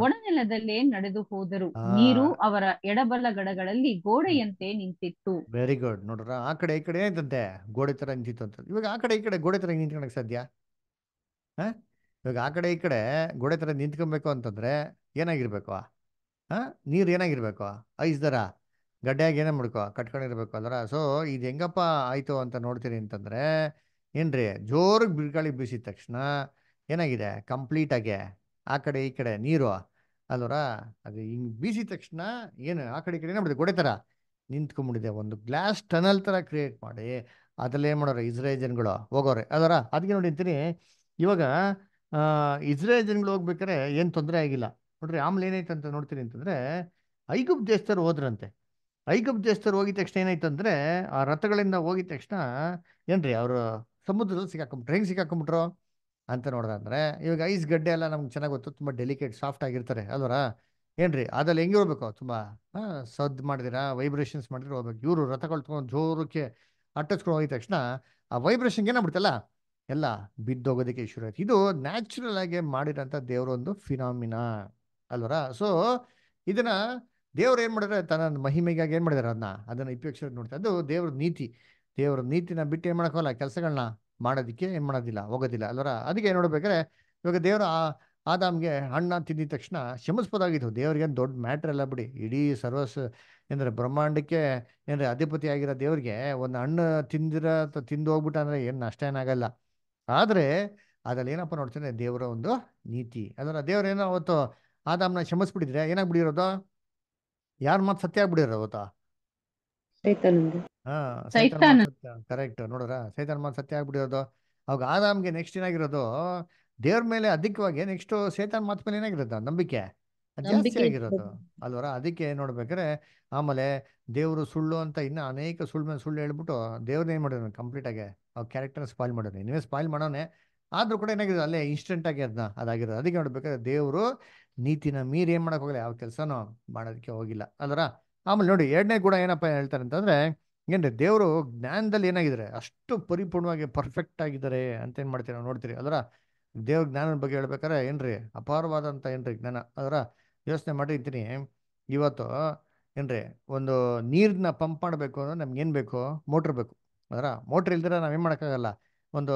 ಒಣನೆಲದಲ್ಲೇ ನಡೆದು ಹೋದರು ನೀರು ಅವರ ಎಡಬಲ ಗಡಗಳಲ್ಲಿ ಗೋಡೆಯಂತೆ ನಿಂತಿತ್ತು ವೆರಿ ಗುಡ್ ನೋಡ್ರ ಆ ಕಡೆ ಈ ಕಡೆ ಇದ್ದಂತೆ ಗೋಡೆ ತರ ನಿಂತಿತ್ತು ಅಂತ ಇವಾಗ ಆ ಕಡೆ ಈ ಕಡೆ ಗೋಡೆ ತರ ನಿಂತ್ಕೊಳಕ್ ಹ ಇವಾಗ ಆ ಕಡೆ ಈ ಕಡೆ ಗೋಡೆ ತರ ನಿಂತ್ಕೊಬೇಕು ಅಂತಂದ್ರೆ ಏನಾಗಿರ್ಬೇಕು ಹಾಂ ನೀರು ಏನಾಗಿರ್ಬೇಕು ಐಸ್ ದರ ಗಡ್ಡೆಯಾಗಿ ಏನೇ ಮಾಡ್ಕೋ ಕಟ್ಕೊಂಡಿರ್ಬೇಕು ಅದರ ಸೊ ಇದು ಹೆಂಗಪ್ಪ ಆಯಿತು ಅಂತ ನೋಡ್ತೀರಿ ಅಂತಂದರೆ ಏನ್ರಿ ಜೋರಿಗೆ ಬಿರುಗಾಳಿ ಬೀಸಿದ ತಕ್ಷಣ ಏನಾಗಿದೆ ಕಂಪ್ಲೀಟಾಗೆ ಆ ಕಡೆ ಈ ಕಡೆ ನೀರು ಅಲ್ಲರ ಅದು ಹಿಂಗೆ ಬೀಸಿದ ತಕ್ಷಣ ಏನು ಆ ಕಡೆ ಈ ಕಡೆ ಮಾಡಿದೆ ಗೋಡೆ ಥರ ನಿಂತ್ಕೊಂಡ್ಬಿಟ್ಟಿದೆ ಒಂದು ಗ್ಲಾಸ್ ಟನಲ್ ಥರ ಕ್ರಿಯೇಟ್ ಮಾಡಿ ಅದರಲ್ಲಿ ಏನು ಮಾಡೋರು ಇಸ್ರೇಲ್ ಜನಗಳು ಹೋಗೋರೆ ಅದರ ಅದಕ್ಕೆ ಅಂತೀನಿ ಇವಾಗ ಇಸ್ರೇಲ್ ಜನಗಳು ಹೋಗ್ಬೇಕಾರೆ ಏನು ತೊಂದರೆ ಆಗಿಲ್ಲ ನೋಡ್ರಿ ಆಮೇಲೆ ಏನಾಯ್ತು ಅಂತ ನೋಡ್ತೀರಿ ಅಂತಂದರೆ ಐಗುಪ್ ದೇಶದವ್ರು ಹೋದ್ರಂತೆ ಐಗುಪ್ ದೇಶದವ್ರು ಹೋಗಿದ ತಕ್ಷಣ ಅಂದ್ರೆ ಆ ರಥಗಳಿಂದ ಹೋಗಿದ ತಕ್ಷಣ ಏನ್ರಿ ಅವರು ಸಮುದ್ರದಲ್ಲಿ ಸಿಕ್ಕಾಕೊಂಬಿಟ್ರು ಹೆಂಗೆ ಸಿಕ್ಕಾಕೊಂಬಿಟ್ರು ಅಂತ ನೋಡ್ದಂದ್ರೆ ಇವಾಗ ಐಸ್ ಗಡ್ಡೆ ಎಲ್ಲ ನಮ್ಗೆ ಚೆನ್ನಾಗಿ ಗೊತ್ತು ತುಂಬ ಡೆಲಿಕೇಟ್ ಸಾಫ್ಟ್ ಆಗಿರ್ತಾರೆ ಅಲ್ವರ ಏನ್ರಿ ಅದ್ರಲ್ಲಿ ಹೆಂಗೆ ಹೋಗ್ಬೇಕು ತುಂಬ ಸದ್ದು ಮಾಡಿದಿರಾ ವೈಬ್ರೇಷನ್ಸ್ ಮಾಡಿದ್ರೆ ಹೋಗ್ಬೇಕು ಇವರು ರಥಗಳು ತೊಗೊಂಡು ಜೋರಕ್ಕೆ ಅಟ್ಟಿಸ್ಕೊಂಡು ಹೋಗಿದ ತಕ್ಷಣ ಆ ವೈಬ್ರೇಷನ್ಗೆ ಏನಾಗ್ಬಿಡ್ತಲ್ಲ ಎಲ್ಲ ಬಿದ್ದೋಗೋದಕ್ಕೆ ಶುರು ಆಯ್ತು ಇದು ನ್ಯಾಚುರಲ್ ಆಗಿ ಮಾಡಿರೋಂಥ ದೇವರೊಂದು ಫಿನಾಮಿನಾ ಅಲ್ವರ ಸೊ ಇದನ್ನ ದೇವ್ರು ಏನು ಮಾಡಿದ್ರೆ ತನ್ನ ಮಹಿಮೆಗಾಗಿ ಏನು ಮಾಡಿದಾರೆ ಅದನ್ನ ಅದನ್ನ ಉಪಯೋಗಿಸ್ ನೋಡ್ತಾ ಅದು ದೇವ್ರ ನೀತಿ ದೇವ್ರ ನೀತಿನ ಬಿಟ್ಟು ಏನು ಮಾಡಕ್ಕಲ್ಲ ಕೆಲಸಗಳನ್ನ ಮಾಡೋದಕ್ಕೆ ಏನು ಮಾಡೋದಿಲ್ಲ ಹೋಗೋದಿಲ್ಲ ಅಲ್ವರ ಅದಕ್ಕೆ ನೋಡ್ಬೇಕಾದ್ರೆ ಇವಾಗ ದೇವ್ರ ಆದಾಮ್ಗೆ ಹಣ್ಣ ತಿಂದಿದ ತಕ್ಷಣ ಶ್ರಮಿಸ್ಬೋದಾಗಿತ್ತು ದೇವ್ರಿಗೆ ದೊಡ್ಡ ಮ್ಯಾಟ್ರ್ ಅಲ್ಲ ಬಿಡಿ ಇಡೀ ಸರ್ವಸ್ ಏನಂದ್ರೆ ಬ್ರಹ್ಮಾಂಡಕ್ಕೆ ಏನಂದ್ರೆ ಅಧಿಪತಿ ಆಗಿರೋ ದೇವ್ರಿಗೆ ಒಂದು ಹಣ್ಣು ತಿಂದಿರ ತಿಂದು ಹೋಗ್ಬಿಟ್ಟ ಅಂದ್ರೆ ಏನು ನಷ್ಟ ಏನಾಗಲ್ಲ ಆದ್ರೆ ಅದ್ರಲ್ಲಿ ಏನಪ್ಪ ನೋಡ್ತೇನೆ ದೇವರ ಒಂದು ನೀತಿ ದೇವ್ರ ಏನೋ ಅವತ್ತು ಆದಾಮ್ನ ಕ್ಷಮಿಸ್ಬಿಟ್ಟಿದ್ರೆ ಏನಾಗ್ಬಿಡಿರೋದು ಯಾರ ಮಾತು ಸತ್ಯ ಆಗ್ಬಿಡಿರೋ ಗೊತ್ತಾ ಕರೆಕ್ಟ್ ನೋಡ್ರ ಸೈತಾನ್ ಮಾತ್ ಸತ್ಯ ಆಗ್ಬಿಡಿರೋದು ಅವಾಗ ಆದಾಮ್ಗೆ ನೆಕ್ಸ್ಟ್ ಏನಾಗಿರೋದು ದೇವ್ರ ಮೇಲೆ ಅಧಿಕವಾಗಿ ನೆಕ್ಸ್ಟ್ ಸೈತಾನ್ ಮಾತ್ ಮೇಲೆ ಏನಾಗಿರೋದ ನಂಬಿಕೆ ಜಾಸ್ತಿ ಆಗಿರೋದು ಅಲ್ವರ ಅದಕ್ಕೆ ನೋಡ್ಬೇಕಾರೆ ಆಮೇಲೆ ದೇವರು ಸುಳ್ಳು ಅಂತ ಇನ್ನ ಅನೇಕ ಸುಳ್ಳು ಮೇಲೆ ಸುಳ್ಳು ಹೇಳ್ಬಿಟ್ಟು ದೇವ್ರನ್ನ ಏನ್ ಮಾಡಿದ್ರು ಕಂಪ್ಲೀಟ್ ಆಗಿ ಅವ್ರ ಕ್ಯಾರೆಕ್ಟರ್ ಸ್ಪಾಯ್ಲ್ ಮಾಡೋದು ನೀವೇ ಸ್ಪಾಯ್ಲ್ ಮಾಡೋನೆ ಆದ್ರೂ ಕೂಡ ಏನಾಗಿದೆ ಅಲ್ಲೇ ಇನ್ಸ್ಟೆಂಟ್ ಆಗಿ ಅದನ್ನ ಅದಾಗಿರೋದು ಅದಕ್ಕೆ ನೋಡ್ಬೇಕಾದ್ರೆ ದೇವ್ರು ನೀತಿನ ಮೀರಿ ಏನು ಮಾಡಕ್ ಹೋಗಲ್ಲ ಯಾವ ಕೆಲಸನೂ ಮಾಡೋದಕ್ಕೆ ಹೋಗಿಲ್ಲ ಅದರ ಆಮೇಲೆ ನೋಡಿ ಎರಡನೇ ಗುಣ ಏನಪ್ಪ ಹೇಳ್ತಾರೆ ಅಂತಂದ್ರೆ ಏನ್ರಿ ದೇವರು ಜ್ಞಾನದಲ್ಲಿ ಏನಾಗಿದ್ದಾರೆ ಅಷ್ಟು ಪರಿಪೂರ್ಣವಾಗಿ ಪರ್ಫೆಕ್ಟ್ ಆಗಿದ್ದಾರೆ ಅಂತ ಏನು ಮಾಡ್ತೀರಿ ನಾವು ನೋಡ್ತೀರಿ ಅದರ ದೇವ್ರ ಜ್ಞಾನದ ಬಗ್ಗೆ ಹೇಳ್ಬೇಕಾರೆ ಏನ್ರಿ ಅಪಾರವಾದಂತ ಏನ್ರಿ ಜ್ಞಾನ ಅದರ ಯೋಚನೆ ಮಾಡಿರ್ತೀನಿ ಇವತ್ತು ಏನ್ರಿ ಒಂದು ನೀರನ್ನ ಪಂಪ್ ಮಾಡಬೇಕು ಅಂದ್ರೆ ನಮ್ಗೆ ಏನು ಬೇಕು ಮೋಟ್ರ್ ಬೇಕು ಅದರ ಮೋಟ್ರ್ ಇಲ್ದಿರ ನಾವೇನು ಮಾಡೋಕ್ಕಾಗಲ್ಲ ಒಂದು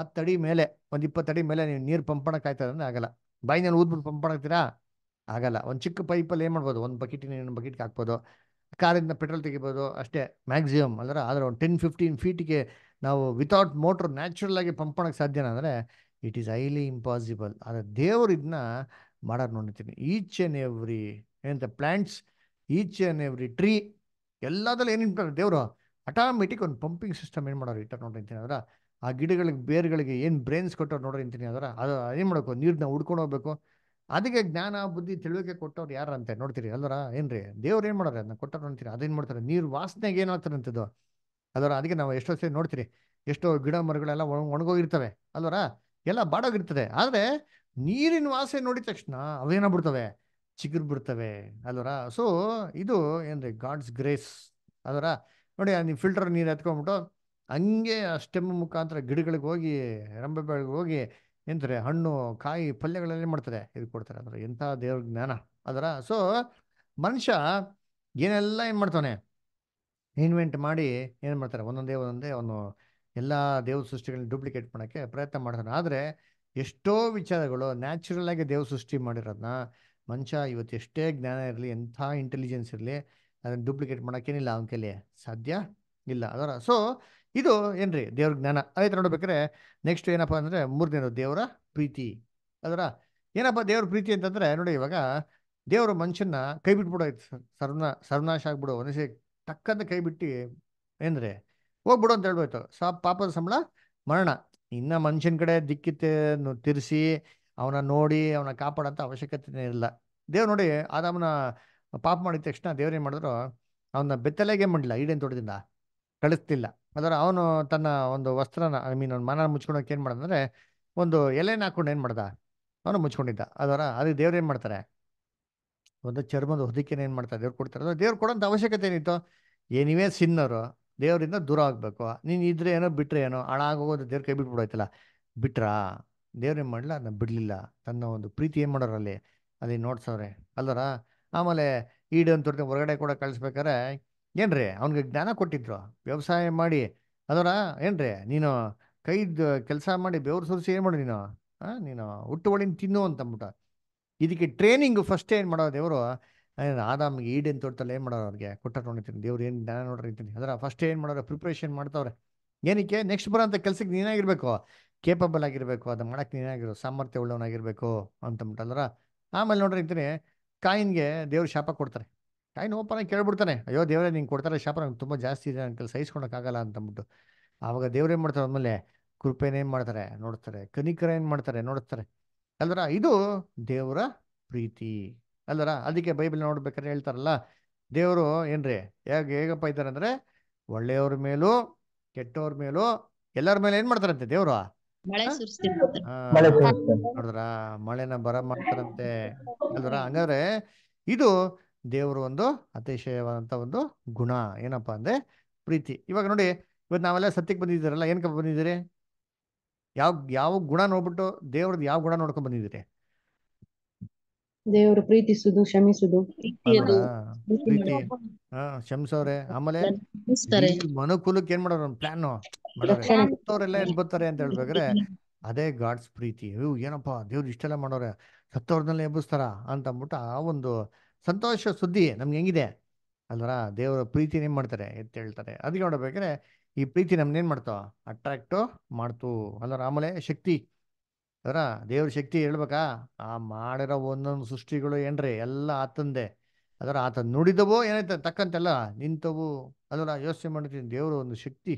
ಹತ್ತು ಅಡಿ ಮೇಲೆ ಒಂದು ಇಪ್ಪತ್ತಡಿ ಮೇಲೆ ನೀವು ನೀರು ಪಂಪ್ ಮಾಡೋಕ್ಕಾಯ್ತದಂದ್ರೆ ಆಗಲ್ಲ ಬಾಯಿನಲ್ಲಿ ಊದ್ಬಿಟ್ಟು ಪಂಪ್ ಮಾಡ್ತೀರಾ ಆಗಲ್ಲ ಒಂದು ಚಿಕ್ಕ ಪೈಪಲ್ಲಿ ಏನು ಮಾಡ್ಬೋದು ಒಂದು ಬಕೆಟ್ ಇನ್ನೊಂದು ಬಕೆಟ್ಗೆ ಹಾಕ್ಬೋದು ಕಾರಿಂದ ಪೆಟ್ರೋಲ್ ತೆಗಿಬೋದು ಅಷ್ಟೇ ಮ್ಯಾಕ್ಸಿಮಮ್ ಅಂದ್ರೆ ಆದರೆ ಒಂದು ಟೆನ್ ಫಿಫ್ಟೀನ್ ಫೀಟಿಗೆ ನಾವು ವಿತೌಟ್ ಮೋಟ್ರ್ ನ್ಯಾಚುರಲ್ ಆಗಿ ಪಂಪ್ ಮಾಡೋಕ್ಕೆ ಸಾಧ್ಯನ ಅಂದರೆ ಇಟ್ ಈಸ್ ಹೈಲಿ ಇಂಪಾಸಿಬಲ್ ಆದರೆ ದೇವರು ಇದನ್ನ ಮಾಡೋದು ನೋಡ್ತೀನಿ ಈಚ್ ಆ್ಯಂಡ್ ಎವ್ರಿ ಏನಂತ plants each and every tree ಎಲ್ಲದಲ್ಲೂ ಏನಿರ್ತಾರೆ ದೇವರು ಆಟೋಮೆಟಿಕ್ ಒಂದು ಪಂಪಿಂಗ್ ಸಿಸ್ಟಮ್ ಏನು ಮಾಡೋರು ಇಟ್ಟ ನೋಡಿರ್ತೀನಿ ಅಂದ್ರೆ ಆ ಗಿಡಗಳಿಗೆ ಬೇರುಗಳಿಗೆ ಏನು ಬ್ರೈನ್ಸ್ ಕೊಟ್ಟವ್ರು ನೋಡ್ರಿ ಅಂತೀನಿ ಅದರ ಅದು ಏನು ಮಾಡಬೇಕು ನೀರನ್ನ ಹುಡ್ಕೊಂಡು ಹೋಗ್ಬೇಕು ಅದಕ್ಕೆ ಜ್ಞಾನ ಬುದ್ಧಿ ತಿಳುವಿಕೆ ಕೊಟ್ಟವ್ರು ಯಾರಂತೆ ಅಂತ ನೋಡ್ತೀರಿ ಏನು ಏನ್ರಿ ದೇವ್ರು ಏನು ಮಾಡೋರು ಅದನ್ನ ಕೊಟ್ಟವ್ರು ಅಂತೀರಿ ಅದೇನು ಮಾಡ್ತಾರೆ ನೀರು ವಾಸನೆಗೆ ಏನಾಗ್ತಾರಂಥದ್ದು ಅದರ ಅದಕ್ಕೆ ನಾವು ಎಷ್ಟೋ ಸರಿ ನೋಡ್ತೀರಿ ಎಷ್ಟೋ ಗಿಡ ಮರಗಳೆಲ್ಲ ಒಣಗೋಗಿರ್ತವೆ ಅಲ್ವರ ಎಲ್ಲ ಬಾಡೋಗಿರ್ತದೆ ಆದರೆ ನೀರಿನ ವಾಸನೆ ನೋಡಿದ ತಕ್ಷಣ ಅವೇನಾಗ್ಬಿಡ್ತವೆ ಚಿಗುರು ಬಿಡ್ತವೆ ಅಲ್ವರ ಸೊ ಇದು ಏನ್ರಿ ಗಾಡ್ಸ್ ಗ್ರೇಸ್ ಅದರ ನೋಡಿ ನೀವು ಫಿಲ್ಟರ್ ನೀರು ಎತ್ಕೊಂಡ್ಬಿಟ್ಟು ಹಂಗೆ ಅಷ್ಟೆಮ್ಮ ಮುಖಾಂತರ ಗಿಡಗಳಿಗೆ ಹೋಗಿ ರಂಬೆ ಬೆಳೆಗೆ ಹೋಗಿ ಎಂತಾರೆ ಹಣ್ಣು ಕಾಯಿ ಪಲ್ಯಗಳಲ್ಲಿ ಮಾಡ್ತಾರೆ ಇದು ಕೊಡ್ತಾರೆ ಅಂದ್ರೆ ಎಂಥ ದೇವ್ರ ಜ್ಞಾನ ಅದರ ಸೊ ಮನುಷ್ಯ ಏನೆಲ್ಲ ಏನು ಮಾಡ್ತಾನೆ ಇನ್ವೆಂಟ್ ಮಾಡಿ ಏನು ಮಾಡ್ತಾರೆ ಒಂದೊಂದೇ ಒಂದೊಂದೇ ಅವನು ಎಲ್ಲ ದೇವ್ರ ಸೃಷ್ಟಿಗಳನ್ನ ಡೂಪ್ಲಿಕೇಟ್ ಮಾಡೋಕ್ಕೆ ಪ್ರಯತ್ನ ಮಾಡ್ತಾನೆ ಆದರೆ ಎಷ್ಟೋ ವಿಚಾರಗಳು ನ್ಯಾಚುರಲ್ ಆಗಿ ದೇವ್ರ ಸೃಷ್ಟಿ ಮಾಡಿರೋದನ್ನ ಮನುಷ್ಯ ಇವತ್ತು ಎಷ್ಟೇ ಜ್ಞಾನ ಇರಲಿ ಎಂಥ ಇಂಟೆಲಿಜೆನ್ಸ್ ಇರಲಿ ಅದನ್ನು ಡೂಪ್ಲಿಕೇಟ್ ಮಾಡೋಕ್ಕೇನಿಲ್ಲ ಅವನ ಕೈಲಿ ಸಾಧ್ಯ ಇಲ್ಲ ಅದರ ಸೊ ಇದು ಏನ್ರಿ ದೇವ್ರ ಜ್ಞಾನ ಆಯ್ತು ನೋಡ್ಬೇಕ್ರೆ ನೆಕ್ಸ್ಟ್ ಏನಪ್ಪ ಅಂದ್ರೆ ಮೂರನೇದು ದೇವರ ಪ್ರೀತಿ ಅದರ ಏನಪ್ಪ ದೇವ್ರ ಪ್ರೀತಿ ಅಂತಂದ್ರೆ ನೋಡಿ ಇವಾಗ ದೇವ್ರ ಮನುಷ್ಯನ ಕೈ ಬಿಟ್ಬಿಡೋಯ್ತು ಸರ್ವನ ಸರ್ವನಾಶ ಆಗ್ಬಿಡು ಒಂದೇ ಟಕ್ಕಂತ ಕೈ ಬಿಟ್ಟು ಏನ್ರಿ ಹೋಗ್ಬಿಡು ಅಂತ ಹೇಳ್ಬೋಯ್ತು ಸಾ ಪಾಪದ ಸಂಬಳ ಮರಣ ಇನ್ನ ಮನುಷ್ಯನ ಕಡೆ ದಿಕ್ಕಿತ್ತೆ ತಿರ್ಸಿ ಅವನ ನೋಡಿ ಅವನ ಕಾಪಾಡೋಂಥ ಅವಶ್ಯಕತೆನೇ ಇಲ್ಲ ದೇವ್ರು ನೋಡಿ ಆದಮನ ಪಾಪ ಮಾಡಿದ ತಕ್ಷಣ ಏನ್ ಮಾಡಿದ್ರು ಅವನ ಬೆತ್ತಲೆಗೆ ಮಾಡಲಿಲ್ಲ ಈಡೇನು ತೋಟದಿಂದ ಕಳಿಸ್ತಿಲ್ಲ ಅದರ ಅವನು ತನ್ನ ಒಂದು ವಸ್ತ್ರನ ಐ ಮೀನ್ ಒಂದು ಮನ ಮುಚ್ಕೊಳಕ್ಕೆ ಏನು ಮಾಡ್ದಂದ್ರೆ ಒಂದು ಎಲೆನ ಹಾಕೊಂಡು ಏನು ಮಾಡ್ದ ಅವನು ಮುಚ್ಕೊಂಡಿದ್ದ ಅದರ ಅದಕ್ಕೆ ದೇವ್ರು ಏನು ಮಾಡ್ತಾರೆ ಒಂದು ಚರ್ಮದ ಹೊದಿಕೆನ ಏನು ಮಾಡ್ತಾರೆ ದೇವ್ರು ಕೊಡ್ತಾರೆ ದೇವ್ರು ಕೊಡೋಂಥ ಅವಶ್ಯಕತೆ ಏನಿತ್ತು ಏನಿವೇ ಸಿನ್ನರು ದೇವರಿಂದ ದೂರ ಆಗಬೇಕು ನೀನು ಇದ್ರೆ ಏನೋ ಬಿಟ್ಟರೆ ಏನೋ ಹಾಳಾಗೋದು ದೇವ್ರ ಕೈ ಬಿಟ್ಬಿಡೋಯ್ತಲ್ಲ ಬಿಟ್ರಾ ದೇವ್ರೇನು ಮಾಡಲಿಲ್ಲ ಅದನ್ನ ಬಿಡಲಿಲ್ಲ ತನ್ನ ಒಂದು ಪ್ರೀತಿ ಏನು ಮಾಡೋರು ಅಲ್ಲಿ ಅಲ್ಲಿ ನೋಡ್ಸವ್ರೆ ಅಲ್ಲರ ಆಮೇಲೆ ಈಡನ್ನು ಹೊರಗಡೆ ಕೂಡ ಕಳಿಸ್ಬೇಕಾರೆ ಏನ್ರಿ ಅವ್ನಿಗೆ ಜ್ಞಾನ ಕೊಟ್ಟಿದ್ರು ವ್ಯವಸಾಯ ಮಾಡಿ ಅದರ ಏನ್ರಿ ನೀನು ಕೈದು ಕೆಲಸ ಮಾಡಿ ಬೆವರು ಸುರಿಸಿ ಏನು ಮಾಡಿ ನೀನು ನೀನು ಹುಟ್ಟು ಒಳಿನ ತಿನ್ನು ಅಂತ ಇದಕ್ಕೆ ಟ್ರೈನಿಂಗ್ ಫಸ್ಟ್ ಏನು ಮಾಡೋ ದೇವರು ಆದಾಮಿಗೆ ಈಡೇನು ತೋಟದಲ್ಲಿ ಏನು ಮಾಡೋರು ಅವ್ರಿಗೆ ಕೊಟ್ಟ ನೋಡಿರ್ತೀನಿ ದೇವ್ರು ಏನು ಜ್ಞಾನ ನೋಡ್ರಿ ಅಂತೀನಿ ಅದರ ಫಸ್ಟ್ ಏನು ಮಾಡೋರು ಪ್ರಿಪ್ರೇಷನ್ ಮಾಡ್ತಾವ್ರೆ ಏನಕ್ಕೆ ನೆಕ್ಸ್ಟ್ ಬರೋಂಥ ಕೆಲ್ಸಕ್ಕೆ ನೀನಾಗಿರ್ಬೇಕು ಕೇಪಬಲ್ ಆಗಿರಬೇಕು ಅದು ಮಾಡಕ್ಕೆ ನೀನಾಗಿರೋ ಸಾಮರ್ಥ್ಯ ಉಳ್ಳವನಾಗಿರ್ಬೇಕು ಅಂತಂದ್ಬಿಟ್ಟು ಅಂದ್ರೆ ಆಮೇಲೆ ನೋಡ್ರಿ ಇರ್ತೀನಿ ಕಾಯಿನ್ಗೆ ದೇವ್ರು ಶಾಪ ಕೊಡ್ತಾರೆ ಟೈನ್ ಓಪನ್ ಕೇಳ್ಬಿಡ್ತಾನೆ ಅಯ್ಯೋ ದೇವರೇ ನಿಂಗೆ ಕೊಡ್ತಾರೆ ಶಾಪ ನಂಗೆ ತುಂಬ ಜಾಸ್ತಿ ಇದೆ ನನ್ನ ಕೈಲಿ ಸಹಿಸ್ಕೊಳಕ್ಕಾಗಲ್ಲ ಅಂತಂದ್ಬಿಟ್ಟು ಆವಾಗ ದೇವ್ರೇನು ಮಾಡ್ತಾರೆ ಆಮೇಲೆ ಕೃಪೆನೇನು ಮಾಡ್ತಾರೆ ನೋಡ್ತಾರೆ ಕನಿಕರ ಏನು ಮಾಡ್ತಾರೆ ನೋಡ್ತಾರೆ ಅಲ್ದರ ಇದು ದೇವರ ಪ್ರೀತಿ ಅಲ್ದರ ಅದಕ್ಕೆ ಬೈಬಲ್ ನೋಡ್ಬೇಕಾದ್ರೆ ಹೇಳ್ತಾರಲ್ಲ ದೇವರು ಏನ್ರಿ ಹೇಗೆ ಹೇಗಪ್ಪ ಇದ್ದಾರೆ ಅಂದರೆ ಒಳ್ಳೆಯವ್ರ ಮೇಲೂ ಕೆಟ್ಟವ್ರ ಮೇಲೂ ಎಲ್ಲರ ಮೇಲೆ ಏನು ಮಾಡ್ತಾರಂತೆ ದೇವರು ನೋಡಿದ್ರ ಮಳೆನ ಬರ ಮಾಡ್ತಾರಂತೆ ಅಲ್ದರ ಹಂಗಾದ್ರೆ ಇದು ದೇವರು ಒಂದು ಅತಿಶಯವಾದಂತ ಒಂದು ಗುಣ ಏನಪ್ಪ ಅಂದ್ರೆ ಪ್ರೀತಿ ಇವಾಗ ನೋಡಿ ಇವತ್ತು ನಾವೆಲ್ಲ ಸತ್ಯಕ್ಕೆ ಬಂದಿದ್ದೀರಲ್ಲ ಏನಕ್ಕೆ ಬಂದಿದ್ದೀರಿ ಯಾವ ಯಾವ ಗುಣ ನೋಡ್ಬಿಟ್ಟು ದೇವ್ರದ್ದು ಯಾವ ಗುಣ ನೋಡ್ಕೊಂಡು ಬಂದಿದ್ದೀರಿ ದೇವರು ಪ್ರೀತಿಸುದು ಕ್ಷಮಿಸುದು ಪ್ರೀತಿ ಹಾ ಕ್ಷಮಿಸೋರೆ ಆಮೇಲೆ ಮನುಕುಲಕ್ಕೆ ಏನ್ ಮಾಡೋರು ಪ್ಲಾನ್ ಮಾಡೋರೆಲ್ಲ ಏನ್ ಬರ್ತಾರೆ ಅಂತ ಹೇಳ್ಬೇಕಾದ್ರೆ ಅದೇ ಗಾಡ್ಸ್ ಪ್ರೀತಿ ಏನಪ್ಪಾ ದೇವ್ರು ಇಷ್ಟೆಲ್ಲ ಮಾಡೋರೆ ಸತ್ತವ್ರದ್ನೆಲ್ಲ ಎಬ್ಬಿಸ್ತಾರ ಅಂತ ಅಂದ್ಬಿಟ್ಟು ಆ ಒಂದು ಸಂತೋಷ ಸುದ್ದಿ ನಮ್ಗೆ ಹೆಂಗಿದೆ ಅಲ್ವರ ದೇವರ ಪ್ರೀತಿ ಏನು ಮಾಡ್ತಾರೆ ಎತ್ತೇಳ್ತಾರೆ ಹೇಳ್ತಾರೆ ಅದಕ್ಕೆ ನೋಡಬೇಕಾದ್ರೆ ಈ ಪ್ರೀತಿ ನಮ್ನೇನು ಮಾಡ್ತಾವ ಅಟ್ರಾಕ್ಟು ಮಾಡ್ತು ಅಲ್ವರ ಆಮೇಲೆ ಶಕ್ತಿ ಅದರ ದೇವ್ರ ಶಕ್ತಿ ಹೇಳ್ಬೇಕಾ ಆ ಮಾಡಿರೋ ಒಂದೊಂದು ಸೃಷ್ಟಿಗಳು ಏನ್ರಿ ಎಲ್ಲ ಆತಂದೆ ಅದರ ಆತ ನುಡಿದವೋ ಏನೈತೆ ತಕ್ಕಂತೆಲ್ಲ ನಿಂತವು ಅದರ ಯೋಚನೆ ಮಾಡ್ತೀನಿ ದೇವ್ರ ಒಂದು ಶಕ್ತಿ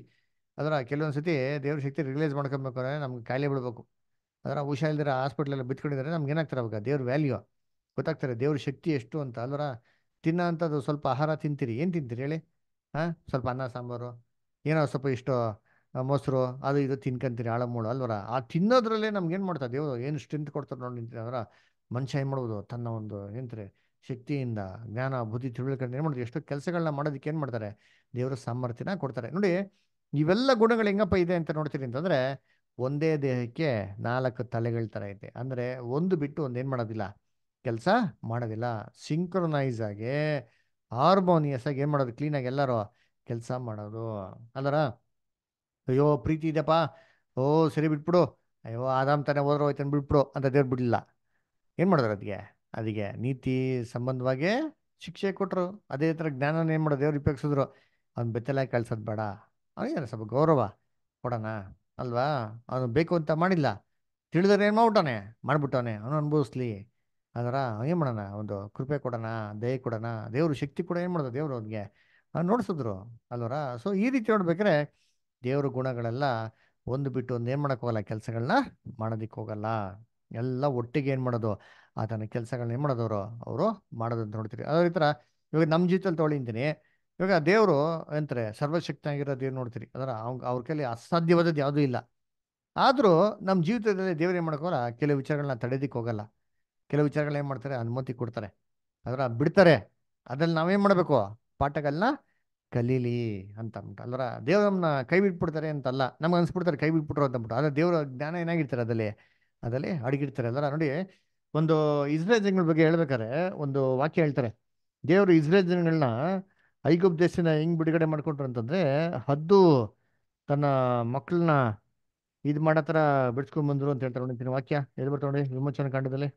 ಅದರ ಕೆಲವೊಂದು ಸತಿ ದೇವ್ರ ಶಕ್ತಿ ರಿಲೈಸ್ ಮಾಡ್ಕೊಬೇಕು ನಮ್ಗೆ ಕಾಯಿಲೆ ಬಿಡ್ಬೇಕು ಅದರ ಹುಷಾರಿಲ್ದಿರ ಹಾಸ್ಪಿಟ್ಲೆಲ್ಲ ಬಿತ್ಕೊಂಡಿದ್ರೆ ನಮ್ಗೆ ಏನಾಗ್ತಾರೆ ಅವಾಗ ದೇವ್ರ ವ್ಯಾಲ್ಯೂ ಗೊತ್ತಾಗ್ತಾರೆ ದೇವ್ರ ಶಕ್ತಿ ಎಷ್ಟು ಅಂತ ಅಲ್ವರ ತಿನ್ನ ಅಂಥದ್ದು ಸ್ವಲ್ಪ ಆಹಾರ ತಿಂತೀರಿ ಏನು ತಿಂತೀರಿ ಹೇಳಿ ಹಾಂ ಸ್ವಲ್ಪ ಅನ್ನ ಸಾಂಬಾರು ಏನೋ ಸ್ವಲ್ಪ ಇಷ್ಟು ಮೊಸರು ಅದು ಇದು ತಿನ್ಕಂತೀರಿ ಆಳಮೂಳು ಅಲ್ವರ ಆ ತಿನ್ನೋದ್ರಲ್ಲೇ ನಮ್ಗೇನು ಮಾಡ್ತಾರೆ ದೇವರು ಏನು ಸ್ಟ್ರೆಂತ್ ಕೊಡ್ತಾರೆ ನೋಡಿ ನಿಂತೀರಿ ಅವರ ಮನುಷ್ಯ ಏನು ಮಾಡ್ಬೋದು ತನ್ನ ಒಂದು ಏನಂತಾರೆ ಶಕ್ತಿಯಿಂದ ಜ್ಞಾನ ಬುದ್ಧಿ ತಿಳುವಳಿಕೆ ಏನು ಮಾಡ್ತಾರೆ ಎಷ್ಟೋ ಕೆಲಸಗಳನ್ನ ಮಾಡೋದಕ್ಕೆ ಏನು ಮಾಡ್ತಾರೆ ದೇವರ ಸಾಮರ್ಥ್ಯನ ಕೊಡ್ತಾರೆ ನೋಡಿ ಇವೆಲ್ಲ ಗುಣಗಳು ಹೆಂಗಪ್ಪ ಇದೆ ಅಂತ ನೋಡ್ತೀರಿ ಅಂತಂದರೆ ಒಂದೇ ದೇಹಕ್ಕೆ ನಾಲ್ಕು ತಲೆಗಳ ಥರ ಇದೆ ಅಂದರೆ ಒಂದು ಬಿಟ್ಟು ಒಂದು ಏನು ಮಾಡೋದಿಲ್ಲ ಕೆಲಸ ಮಾಡೋದಿಲ್ಲ ಸಿಂಕ್ರೊನೈಸ್ ಆಗಿ ಹಾರ್ಮೋನಿಯಸ್ ಆಗಿ ಏನು ಮಾಡೋದು ಕ್ಲೀನಾಗಿ ಎಲ್ಲರೂ ಕೆಲಸ ಮಾಡೋದು ಅಲ್ಲಾರ ಅಯ್ಯೋ ಪ್ರೀತಿ ಇದೆಯಪ್ಪ ಓ ಸರಿ ಬಿಟ್ಬಿಡು ಅಯ್ಯೋ ಆದಾಮ್ ತಾನೆ ಹೋದ್ರೆ ಹೋಯ್ತಾನೆ ಬಿಟ್ಬಿಡು ಅಂತ ದೇವ್ರು ಬಿಡ್ಲಿಲ್ಲ ಏನು ಮಾಡಿದ್ರು ಅದಕ್ಕೆ ಅದಕ್ಕೆ ನೀತಿ ಸಂಬಂಧವಾಗಿ ಶಿಕ್ಷೆ ಕೊಟ್ಟರು ಅದೇ ಥರ ಜ್ಞಾನ ಏನು ಮಾಡೋದು ದೇವ್ರು ಉಪಯೋಗಿಸಿದ್ರು ಅವ್ನು ಬೆತ್ತಲಾಗಿ ಕಳ್ಸೋದು ಬೇಡ ಅವನಿಗೆ ಸ್ವಲ್ಪ ಗೌರವ ಕೊಡೋಣ ಅಲ್ವಾ ಅವನು ಬೇಕು ಅಂತ ಮಾಡಿಲ್ಲ ತಿಳಿದ್ರೆ ಏನು ಮಾಡ್ಬಿಟ್ಟವನೆ ಮಾಡ್ಬಿಟ್ಟವನೆ ಅವನು ಅನುಭವಿಸ್ಲಿ ಅದರ ಏನು ಮಾಡೋಣ ಒಂದು ಕೃಪೆ ಕೊಡೋಣ ದಯ ಕೊಡೋಣ ದೇವರು ಶಕ್ತಿ ಕೂಡ ಏನು ಮಾಡೋದು ದೇವರು ಅವ್ರಿಗೆ ನೋಡಿಸಿದ್ರು ಅಲ್ವರ ಸೊ ಈ ರೀತಿ ನೋಡ್ಬೇಕ್ರೆ ದೇವ್ರ ಗುಣಗಳೆಲ್ಲ ಒಂದು ಬಿಟ್ಟು ಒಂದು ಏನು ಹೋಗಲ್ಲ ಕೆಲಸಗಳನ್ನ ಮಾಡೋದಿಕ್ಕೆ ಹೋಗಲ್ಲ ಎಲ್ಲ ಒಟ್ಟಿಗೆ ಏನು ಮಾಡೋದು ಆತನ ಕೆಲಸಗಳನ್ನ ಏನು ಮಾಡೋದವರು ಅವರು ಮಾಡೋದಂತ ನೋಡ್ತೀರಿ ಅದೇ ಥರ ಇವಾಗ ನಮ್ಮ ಜೀವಿತದಲ್ಲಿ ತೊಳಿಂತೀನಿ ಇವಾಗ ದೇವರು ಅಂತಾರೆ ಸರ್ವಶಕ್ತಿಯಾಗಿರೋ ದೇವ್ರು ನೋಡ್ತೀರಿ ಅದರ ಅವ್ನ ಅವ್ರ ಕೈಲಿ ಅಸಾಧ್ಯವಾದದ್ದು ಯಾವುದೂ ಇಲ್ಲ ಆದರೂ ನಮ್ಮ ಜೀವಿತದಲ್ಲಿ ದೇವ್ರು ಏನು ಮಾಡ್ಕೋಲ್ಲ ಕೆಲವು ವಿಚಾರಗಳನ್ನ ತಡೆದಿಕ್ಕೆ ಹೋಗಲ್ಲ ಕೆಲವು ವಿಚಾರಗಳು ಮಾಡ್ತಾರೆ ಅನುಮತಿ ಕೊಡ್ತಾರೆ ಅದರ ಬಿಡ್ತಾರೆ ಅದ್ರಲ್ಲಿ ನಾವೇನು ಮಾಡಬೇಕು ಪಾಠಗಳನ್ನ ಕಲೀಲಿ ಅಂತ ಅಂದ್ಬಿಟ್ಟು ಅಲ್ಲರ ದೇವ್ರು ಕೈ ಬಿಟ್ಬಿಡ್ತಾರೆ ಅಂತಲ್ಲ ನಮ್ಗೆ ಅನ್ಸ್ಬಿಡ್ತಾರೆ ಕೈ ಬಿಟ್ಬಿಟ್ರು ಅಂತ ಅಂದ್ಬಿಟ್ಟು ಆದರೆ ದೇವರ ಜ್ಞಾನ ಏನಾಗಿರ್ತಾರೆ ಅದರಲ್ಲಿ ಅದರಲ್ಲಿ ಅಡಗಿರ್ತಾರೆ ಅಲ್ಲರ ನೋಡಿ ಒಂದು ಇಸ್ರೇಲ್ ಜನಗಳ ಬಗ್ಗೆ ಹೇಳ್ಬೇಕಾದ್ರೆ ಒಂದು ವಾಕ್ಯ ಹೇಳ್ತಾರೆ ದೇವರು ಇಸ್ರೇಲ್ ಜನಗಳನ್ನ ಐಗುಪ್ ದೇಶನ ಹೆಂಗ್ ಬಿಡುಗಡೆ ಮಾಡ್ಕೊಂಡ್ರು ಅಂತಂದ್ರೆ ಹದ್ದು ತನ್ನ ಮಕ್ಕಳನ್ನ ಇದು ಮಾಡೋ ಥರ ಬಿಡ್ಸ್ಕೊಂಡ್ ಬಂದ್ರು ಅಂತ ಹೇಳ್ತಾರೆ ನೋಡಿ ವಾಕ್ಯ ಬರ್ತಾ ನೋಡಿ ವಿಮೋಚನ ಕಾಂಡದಲ್ಲಿ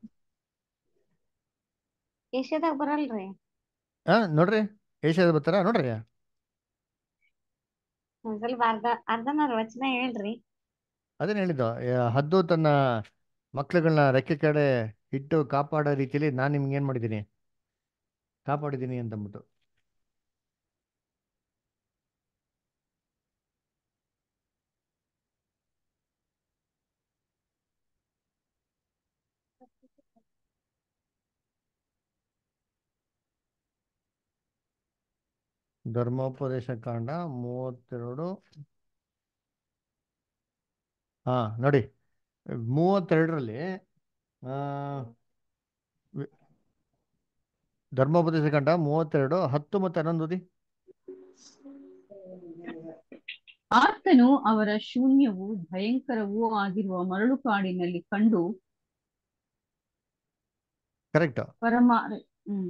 ಏಷ್ಯಾದಾಗ ಬರಲ್ರಿ ಹಾ ನೋಡ್ರಿ ಏಷ್ಯಾದ ಬರ್ತಾರ ನೋಡ್ರಿ ಅದೇನ್ ಹೇಳ್ರಿ ಹೇಳಿದ್ದು ಹದ್ದು ತನ್ನ ಮಕ್ಳುಗಳನ್ನ ರೆಕ್ಕೆ ಕಡೆ ಇಟ್ಟು ಕಾಪಾಡೋ ರೀತಿಯಲ್ಲಿ ನಾನು ನಿಮ್ಗೆ ಏನು ಮಾಡಿದ್ದೀನಿ ಕಾಪಾಡಿದ್ದೀನಿ ಅಂತಂದ್ಬಿಟ್ಟು ಧರ್ಮೋಪದೇಶ ಕಾಂಡ ಮೂವತ್ತೆರಡು ಹಾ ನೋಡಿ ಮೂವತ್ತೆರಡರಲ್ಲಿ ಧರ್ಮೋಪದೇಶ ಕಾಂಡ ಮೂವತ್ತೆರಡು ಹತ್ತು ಮತ್ತೆ ಹನ್ನೊಂದು ಆತನು ಅವರ ಶೂನ್ಯವು ಭಯಂಕರವೂ ಆಗಿರುವ ಮರಳು ಕಾಡಿನಲ್ಲಿ ಕಂಡು ಪರಮ ಹ್ಮ್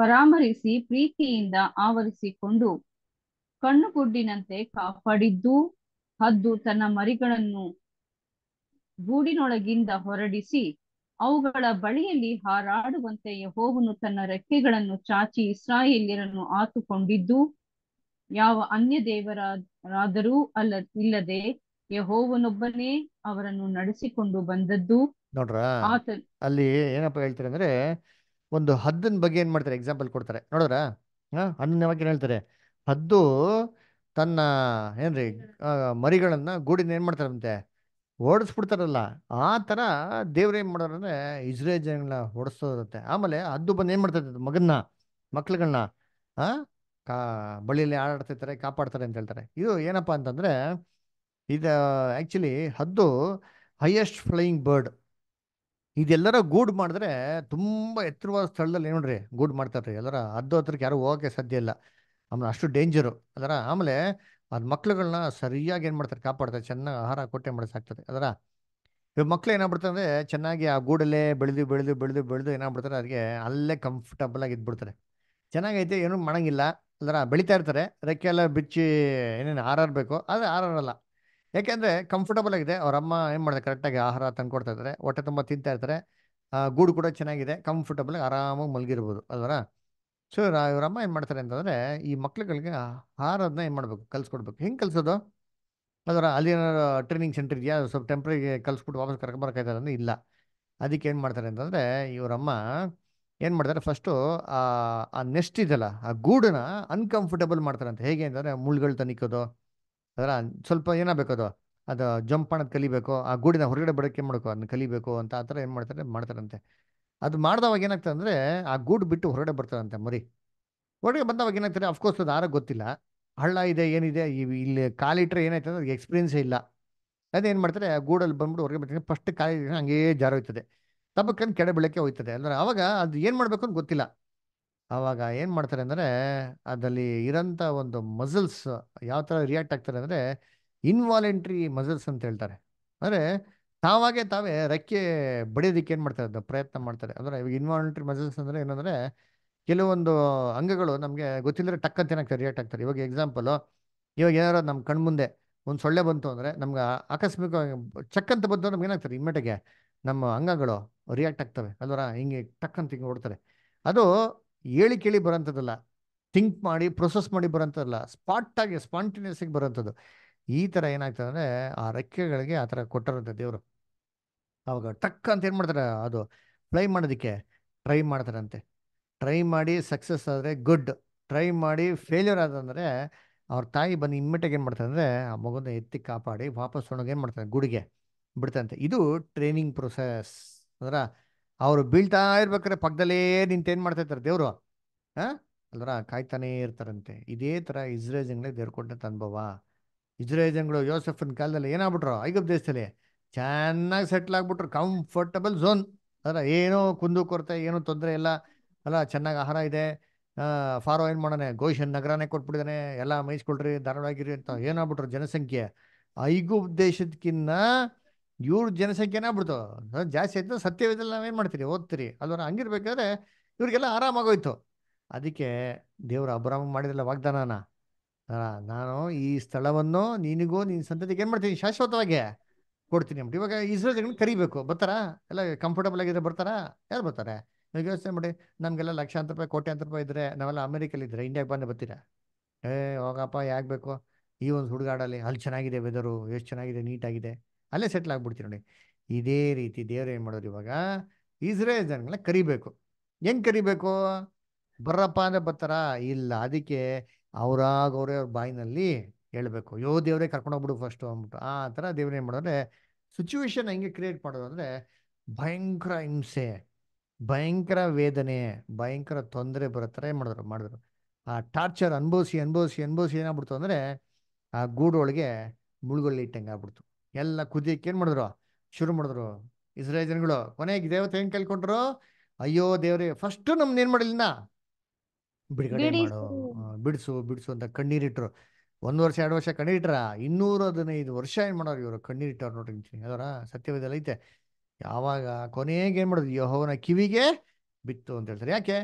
ಪರಾಮರಿಸಿ ಪ್ರೀತಿಯಿಂದ ಆವರಿಸಿಕೊಂಡು ಕಣ್ಣುಗುಡ್ಡಿನಂತೆ ಕಾಪಾಡಿದ್ದು ಹದ್ದು ತನ್ನ ಮರಿಗಳನ್ನು ಗೂಡಿನೊಳಗಿಂದ ಹೊರಡಿಸಿ ಅವುಗಳ ಬಳಿಯಲ್ಲಿ ಹಾರಾಡುವಂತೆ ಯಹೋವನು ತನ್ನ ರೆಕ್ಕೆಗಳನ್ನು ಚಾಚಿ ಇಸ್ರಾಯೇಲ್ಯರನ್ನು ಆತುಕೊಂಡಿದ್ದು ಯಾವ ಅನ್ಯ ದೇವರಾದರೂ ಅಲ್ಲ ಇಲ್ಲದೆ ಯಹೋವನೊಬ್ಬನೇ ಅವರನ್ನು ನಡೆಸಿಕೊಂಡು ಬಂದದ್ದು ನೋಡ್ರ ಅಲ್ಲಿ ಏನಪ್ಪ ಹೇಳ್ತಾರೆ ಅಂದ್ರೆ ಒಂದು ಹದ್ದಿನ ಬಗ್ಗೆ ಏನು ಮಾಡ್ತಾರೆ ಎಕ್ಸಾಂಪಲ್ ಕೊಡ್ತಾರೆ ನೋಡೋರಾ ಹಾಂ ಹಣ್ಣಿನ ಬಗ್ಗೆ ಹೇಳ್ತಾರೆ ಹದ್ದು ತನ್ನ ಏನ್ರಿ ಮರಿಗಳನ್ನು ಗೂಡಿನ ಏನು ಮಾಡ್ತಾರಂತೆ ಓಡಿಸ್ಬಿಡ್ತಾರಲ್ಲ ಆ ಥರ ದೇವ್ರು ಏನು ಮಾಡೋರಂದ್ರೆ ಇಸ್ರೇಲ್ ಜನಗಳನ್ನ ಓಡಿಸೋದಂತೆ ಆಮೇಲೆ ಹದ್ದು ಬಂದು ಏನು ಮಾಡ್ತೈತೆ ಮಗನ್ನ ಮಕ್ಳುಗಳನ್ನ ಆ ಕಾ ಬಳಿಯಲ್ಲಿ ಆಡಾಡ್ತಿರ್ತಾರೆ ಕಾಪಾಡ್ತಾರೆ ಅಂತ ಹೇಳ್ತಾರೆ ಇದು ಏನಪ್ಪ ಅಂತಂದರೆ ಇದು ಆ್ಯಕ್ಚುಲಿ ಹದ್ದು ಹೈಯೆಸ್ಟ್ ಫ್ಲೈಯಿಂಗ್ ಬರ್ಡ್ ಇದೆಲ್ಲರ ಗೂಡ್ ಮಾಡಿದ್ರೆ ತುಂಬ ಎತ್ತರವಾದ ಸ್ಥಳದಲ್ಲಿ ನೋಡ್ರಿ ಗೂಡ್ ಮಾಡ್ತಾರೆ ಎಲ್ಲರ ಅದ್ದು ಹತ್ರಕ್ಕೆ ಯಾರು ಹೋಗೋಕ್ಕೆ ಸಾಧ್ಯ ಇಲ್ಲ ಆಮೇಲೆ ಅಷ್ಟು ಡೇಂಜರು ಅದರ ಆಮೇಲೆ ಅದು ಮಕ್ಳುಗಳನ್ನ ಸರಿಯಾಗಿ ಏನು ಮಾಡ್ತಾರೆ ಕಾಪಾಡ್ತಾರೆ ಚೆನ್ನಾಗಿ ಆಹಾರ ಕೊಟ್ಟೆ ಮಾಡಿಸಾಗ್ತದೆ ಅದರ ಇವಾಗ ಮಕ್ಳು ಏನಾಗ್ಬಿಡ್ತಾರೆ ಅಂದರೆ ಚೆನ್ನಾಗಿ ಆ ಗೂಡಲ್ಲೇ ಬೆಳೆದು ಬೆಳೆದು ಬೆಳೆದು ಬೆಳೆದು ಏನಾಗ್ಬಿಡ್ತಾರೆ ಅದಕ್ಕೆ ಅಲ್ಲೇ ಕಂಫರ್ಟಬಲ್ ಆಗಿ ಇದ್ಬಿಡ್ತಾರೆ ಚೆನ್ನಾಗೈತೆ ಏನೂ ಮಾಡೋಂಗಿಲ್ಲ ಅದರ ಬೆಳೀತಾ ಇರ್ತಾರೆ ರೆಕ್ಕೆ ಎಲ್ಲ ಬಿಚ್ಚಿ ಏನೇನು ಆರಾರ್ಬೇಕು ಆದರೆ ಆರಾರಲ್ಲ ಯಾಕೆಂದ್ರೆ ಕಂಫರ್ಟಬಲ್ ಆಗಿದೆ ಅವರಮ್ಮ ಅಮ್ಮ ಮಾಡ್ತಾರೆ ಮಾಡಿದೆ ಕರೆಕ್ಟಾಗಿ ಆಹಾರ ತಂದ್ಕೊಡ್ತಾ ಇದ್ದಾರೆ ಹೊಟ್ಟೆ ತುಂಬ ತಿಂತಾ ಇರ್ತಾರೆ ಗೂಡು ಕೂಡ ಚೆನ್ನಾಗಿದೆ ಕಂಫರ್ಟಬಲ್ ಆರಾಮಾಗಿ ಮಲಗಿರ್ಬೋದು ಅಲ್ವರ ಸೊ ಇವರಮ್ಮ ಏನು ಮಾಡ್ತಾರೆ ಅಂತಂದರೆ ಈ ಮಕ್ಳುಗಳಿಗೆ ಆಹಾರದನ್ನ ಏನು ಮಾಡಬೇಕು ಕಲ್ಸ್ಕೊಡ್ಬೇಕು ಹೆಂಗೆ ಕಲ್ಸೋದು ಅದರ ಅಲ್ಲಿ ಏನಾದ್ರು ಟ್ರೈನಿಂಗ್ ಸೆಂಟರ್ ಇದೆಯಾ ಸ್ವಲ್ಪ ಟೆಂಪ್ರರಿಗೆ ಕಲ್ಸ್ಬಿಟ್ಟು ವಾಪಸ್ ಕರ್ಕೊಂಬರ್ಕಾಯ್ತಾರೆ ಅಂದ್ರೆ ಇಲ್ಲ ಅದಕ್ಕೆ ಏನು ಮಾಡ್ತಾರೆ ಅಂತಂದರೆ ಇವರಮ್ಮ ಏನು ಮಾಡ್ತಾರೆ ಫಸ್ಟು ಆ ನೆಸ್ಟ್ ಇದೆಯಲ್ಲ ಆ ಗೂಡನ್ನ ಅನ್ಕಂಫರ್ಟಬಲ್ ಅಂತ ಹೇಗೆ ಅಂತಂದರೆ ಮುಳ್ಳುಗಳು ತನಿಕೋದು ಅದರ ಸ್ವಲ್ಪ ಏನಾಗಬೇಕು ಅದು ಅದು ಜಂಪ್ ಮಾಡೋದು ಕಲಿಬೇಕು ಆ ಗೂಡಿನ ಹೊರಗಡೆ ಬಡಕ್ಕೆ ಏನು ಮಾಡಬೇಕು ಅದನ್ನ ಕಲಿಬೇಕು ಅಂತ ಆ ಥರ ಏನು ಮಾಡ್ತಾರೆ ಮಾಡ್ತಾರಂತೆ ಅದು ಮಾಡಿದವಾಗ ಏನಾಗ್ತದೆ ಅಂದರೆ ಆ ಗೂಡು ಬಿಟ್ಟು ಹೊರಗಡೆ ಬರ್ತಾರಂತೆ ಮರಿ ಹೊರಗಡೆ ಬಂದವಾಗ ಏನಾಗ್ತಾರೆ ಅಫ್ಕೋರ್ಸ್ ಅದು ಯಾರೋ ಗೊತ್ತಿಲ್ಲ ಹಳ್ಳ ಇದೆ ಏನಿದೆ ಇಲ್ಲಿ ಕಾಲಿಟ್ರೆ ಏನಾಯ್ತು ಅಂದರೆ ಅದಕ್ಕೆ ಎಕ್ಸ್ಪೀರಿಯನ್ಸೇ ಇಲ್ಲ ಏನು ಮಾಡ್ತಾರೆ ಆ ಗೂಡಲ್ಲಿ ಬಂದ್ಬಿಟ್ಟು ಹೊರಗೆ ಬರ್ತೀನಿ ಫಸ್ಟ್ ಕಾಲಿ ಹಂಗೇ ಜಾರೋಯ್ತದೆ ತಬ್ಬಕ್ಕಂದು ಕೆಡೆ ಬೆಳಕ್ಕೆ ಹೋಗ್ತದೆ ಅಂದ್ರೆ ಅವಾಗ ಅದು ಏನು ಮಾಡಬೇಕು ಅಂತ ಗೊತ್ತಿಲ್ಲ ಆವಾಗ ಏನು ಮಾಡ್ತಾರೆ ಅಂದರೆ ಅದರಲ್ಲಿ ಇರೋಂಥ ಒಂದು ಮಸಲ್ಸ್ ಯಾವ ಥರ ರಿಯಾಕ್ಟ್ ಆಗ್ತಾರೆ ಅಂದರೆ ಇನ್ವಾಲೆಂಟ್ರಿ ಮಸಲ್ಸ್ ಅಂತ ಹೇಳ್ತಾರೆ ಅಂದರೆ ತಾವಾಗೆ ತಾವೇ ರೆಕ್ಕೆ ಬಡಿಯೋದಕ್ಕೆ ಏನು ಮಾಡ್ತಾರೆ ಅದು ಪ್ರಯತ್ನ ಮಾಡ್ತಾರೆ ಅಂದರೆ ಇವಾಗ ಇನ್ವಾಲೆಂಟ್ರಿ ಮಸಲ್ಸ್ ಅಂದರೆ ಏನಂದರೆ ಕೆಲವೊಂದು ಅಂಗಗಳು ನಮಗೆ ಟಕ್ ಟಕ್ಕಂತ ಏನಾಗ್ತಾರೆ ರಿಯಾಕ್ಟ್ ಆಗ್ತಾರೆ ಇವಾಗ ಎಕ್ಸಾಂಪಲು ಇವಾಗ ಏನಾರು ನಮ್ಮ ಕಣ್ಮುಂದೆ ಒಂದು ಸೊಳ್ಳೆ ಬಂತು ಅಂದರೆ ನಮ್ಗೆ ಆಕಸ್ಮಿಕವಾಗಿ ಚಕ್ಕಂತ ಬಂತು ನಮ್ಗೆ ಏನಾಗ್ತದೆ ಇಮ್ಮೆಟಿಗೆ ನಮ್ಮ ಅಂಗಗಳು ರಿಯಾಕ್ಟ್ ಆಗ್ತವೆ ಅಲ್ವರ ಹಿಂಗೆ ಟಕ್ಕಂತ ಹಿಂಗೆ ಓಡ್ತಾರೆ ಅದು ಹೇಳಿ ಕೇಳಿ ಬರೋಂಥದ್ದಲ್ಲ ಥಿಂಕ್ ಮಾಡಿ ಪ್ರೊಸೆಸ್ ಮಾಡಿ ಬರೋಂಥದ್ದಲ್ಲ ಸ್ಪಾಟಾಗಿ ಆಗಿ ಬರೋಂಥದ್ದು ಈ ಥರ ಏನಾಗ್ತದಂದ್ರೆ ಆ ರೆಕ್ಕೆಗಳಿಗೆ ಆ ಥರ ಕೊಟ್ಟಿರೋಂಥ ದೇವರು ಅವಾಗ ಟಕ್ ಅಂತ ಏನು ಮಾಡ್ತಾರೆ ಅದು ಫ್ಲೈ ಮಾಡೋದಕ್ಕೆ ಟ್ರೈ ಮಾಡ್ತಾರಂತೆ ಟ್ರೈ ಮಾಡಿ ಸಕ್ಸಸ್ ಆದರೆ ಗುಡ್ ಟ್ರೈ ಮಾಡಿ ಫೇಲ್ಯೂರ್ ಆದಂದರೆ ಅವ್ರ ತಾಯಿ ಬಂದು ಇಮ್ಮಿಡಿಯಾಗಿ ಏನು ಮಾಡ್ತಾರೆ ಅಂದರೆ ಆ ಮಗುನ ಎತ್ತಿ ಕಾಪಾಡಿ ವಾಪಸ್ ತೊಗೊಂಡೋಗಿ ಏನು ಮಾಡ್ತಾರೆ ಗುಡಿಗೆ ಬಿಡ್ತಂತೆ ಇದು ಟ್ರೈನಿಂಗ್ ಪ್ರೊಸೆಸ್ ಅಂದ್ರೆ ಅವರು ಬೀಳ್ತಾ ಇರ್ಬೇಕಾದ್ರೆ ಪಕ್ಕದಲ್ಲೇ ನಿಂತೇನು ಮಾಡ್ತಾ ಇರ್ತಾರೆ ದೇವ್ರು ಹಾಂ ಅಲ್ರ ಕಾಯ್ತಾನೇ ಇರ್ತಾರಂತೆ ಇದೇ ತರ ಇಸ್ರೇಲ್ ಜನಗಳೇ ದೇವ್ರು ಅನುಭವ ಇಸ್ರೇಲ್ ಜನಗಳು ಯೋಸೆಫನ್ ಕಾಲದಲ್ಲಿ ಏನಾಗ್ಬಿಟ್ರು ಐಗಪ್ ದೇಶದಲ್ಲಿ ಚೆನ್ನಾಗಿ ಸೆಟ್ಲ್ ಆಗ್ಬಿಟ್ರು ಕಂಫರ್ಟಬಲ್ ಝೋನ್ ಅದರ ಏನೋ ಕುಂದು ಕೊರತೆ ಏನೋ ತೊಂದರೆ ಇಲ್ಲ ಅಲ್ಲ ಚೆನ್ನಾಗಿ ಆಹಾರ ಇದೆ ಫಾರೋ ಏನು ಮಾಡೋಣ ಗೋಶನ್ ನಗರನೇ ಕೊಟ್ಬಿಟ್ಟಿದ್ದಾನೆ ಎಲ್ಲ ಮೈಸ್ಕೊಳ್ರಿ ಧಾರವಾಡಗಿರಿ ಅಂತ ಏನಾಗ್ಬಿಟ್ರು ಜನಸಂಖ್ಯೆ ಐಗುಪ್ ದೇಶದಕ್ಕಿನ್ನ ಇವ್ರ ಜನಸಂಖ್ಯೆ ಆಗ್ಬಿಡ್ತು ಜಾಸ್ತಿ ಆಯ್ತು ಸತ್ಯವಿದ್ದಲ್ಲಿ ನಾವೇನು ಮಾಡ್ತೀರಿ ಓದ್ತೀರಿ ಅಲ್ವ ಹಂಗಿರ್ಬೇಕಾದ್ರೆ ಇವ್ರಿಗೆಲ್ಲ ಆರಾಮಾಗೋಯ್ತು ಅದಕ್ಕೆ ದೇವ್ರ ಅಬ್ರಾಮ ಮಾಡಿದಲ್ಲ ವಾಗ್ದಾನ ನಾನು ಈ ಸ್ಥಳವನ್ನು ನಿನಗೂ ನಿನ್ನ ಸಂತತಿಗೆ ಏನು ಮಾಡ್ತೀನಿ ಶಾಶ್ವತವಾಗಿ ಕೊಡ್ತೀನಿ ಅಂದ್ಬಿಟ್ಟು ಇವಾಗ ಜನ ಕರಿಬೇಕು ಬರ್ತಾರಾ ಎಲ್ಲ ಕಂಫರ್ಟಬಲ್ ಆಗಿದ್ರೆ ಬರ್ತಾರಾ ಯಾರು ಬರ್ತಾರೆ ನೀವು ಯೋಚನೆ ಮಾಡಿ ನಮಗೆಲ್ಲ ಲಕ್ಷಾಂತರ ರೂಪಾಯಿ ಕೋಟ್ಯಾಂತರ ರೂಪಾಯಿ ಇದ್ರೆ ನಾವೆಲ್ಲ ಇದ್ರೆ ಇಂಡಿಯಾಗೆ ಬಂದು ಬರ್ತೀರಾ ಏ ಹೋಗಪ್ಪ ಯಾಕೆ ಬೇಕು ಈ ಒಂದು ಹುಡುಗಾಡಲ್ಲಿ ಅಲ್ಲಿ ಚೆನ್ನಾಗಿದೆ ವೆದರು ಎಷ್ಟು ಚೆನ್ನಾಗಿದೆ ನೀಟಾಗಿದೆ ಅಲ್ಲೇ ಸೆಟ್ಲ್ ಆಗ್ಬಿಡ್ತೀವಿ ನೋಡಿ ಇದೇ ರೀತಿ ದೇವ್ರು ಏನು ಮಾಡೋರು ಇವಾಗ ಇಸ್ರೇಲ್ ಜನಗಳನ್ನ ಕರಿಬೇಕು ಹೆಂಗೆ ಕರಿಬೇಕು ಬರ್ರಪ್ಪ ಅಂದ್ರೆ ಬರ್ತಾರ ಇಲ್ಲ ಅದಕ್ಕೆ ಅವರಾಗವ್ರೆ ಅವ್ರ ಬಾಯಿನಲ್ಲಿ ಹೇಳ್ಬೇಕು ಯೋ ದೇವರೇ ಕರ್ಕೊಂಡೋಗ್ಬಿಡು ಫಸ್ಟು ಅಂದ್ಬಿಟ್ಟು ಆ ಥರ ದೇವ್ರು ಏನು ಮಾಡೋದ್ರೆ ಸಿಚುವೇಶನ್ ಹೆಂಗೆ ಕ್ರಿಯೇಟ್ ಮಾಡೋದು ಅಂದರೆ ಭಯಂಕರ ಹಿಂಸೆ ಭಯಂಕರ ವೇದನೆ ಭಯಂಕರ ತೊಂದರೆ ಬರೋ ಥರ ಏನು ಮಾಡಿದ್ರು ಮಾಡಿದ್ರು ಆ ಟಾರ್ಚರ್ ಅನುಭವಿಸಿ ಅನುಭವಿಸಿ ಅನುಭವಿಸಿ ಏನಾಗ್ಬಿಡ್ತು ಅಂದರೆ ಆ ಗೂಡೊಳಗೆ ಮುಳುಗೊಳ್ಳಿ ಇಟ್ಟಂಗೆ ಆಗ್ಬಿಡ್ತು ಎಲ್ಲ ಕುದಿಯಕ್ಕೆ ಏನ್ ಮಾಡಿದ್ರು ಶುರು ಮಾಡಿದ್ರು ಇಸ್ರೇಲ್ ಜನಗಳು ಕೊನೆಗೆ ದೇವತೆ ಹೆಂಗ್ ಕೇಳ್ಕೊಂಡ್ರು ಅಯ್ಯೋ ದೇವ್ರಿ ಫಸ್ಟ್ ನಮ್ನ ಏನ್ ಮಾಡಿಲ್ಲ ಬಿಡ್ಸು ಮಾಡು ಅಂತ ಕಣ್ಣೀರಿಟ್ರು ಒಂದ್ ವರ್ಷ ಎರಡು ವರ್ಷ ಕಣ್ಣೀರಿಟ್ರ ಇನ್ನೂರ ಹದಿನೈದು ವರ್ಷ ಏನ್ ಮಾಡೋರು ಇವರು ಕಣ್ಣೀರಿಟ್ಟವ್ರು ನೋಡ್ರಿ ಅದರ ಸತ್ಯವೇದಲ್ಲ ಐತೆ ಯಾವಾಗ ಕೊನೆಗೆ ಏನ್ ಮಾಡೋದು ಯಹೋವನ ಕಿವಿಗೆ ಬಿತ್ತು ಅಂತ ಹೇಳ್ತಾರೆ ಯಾಕೆ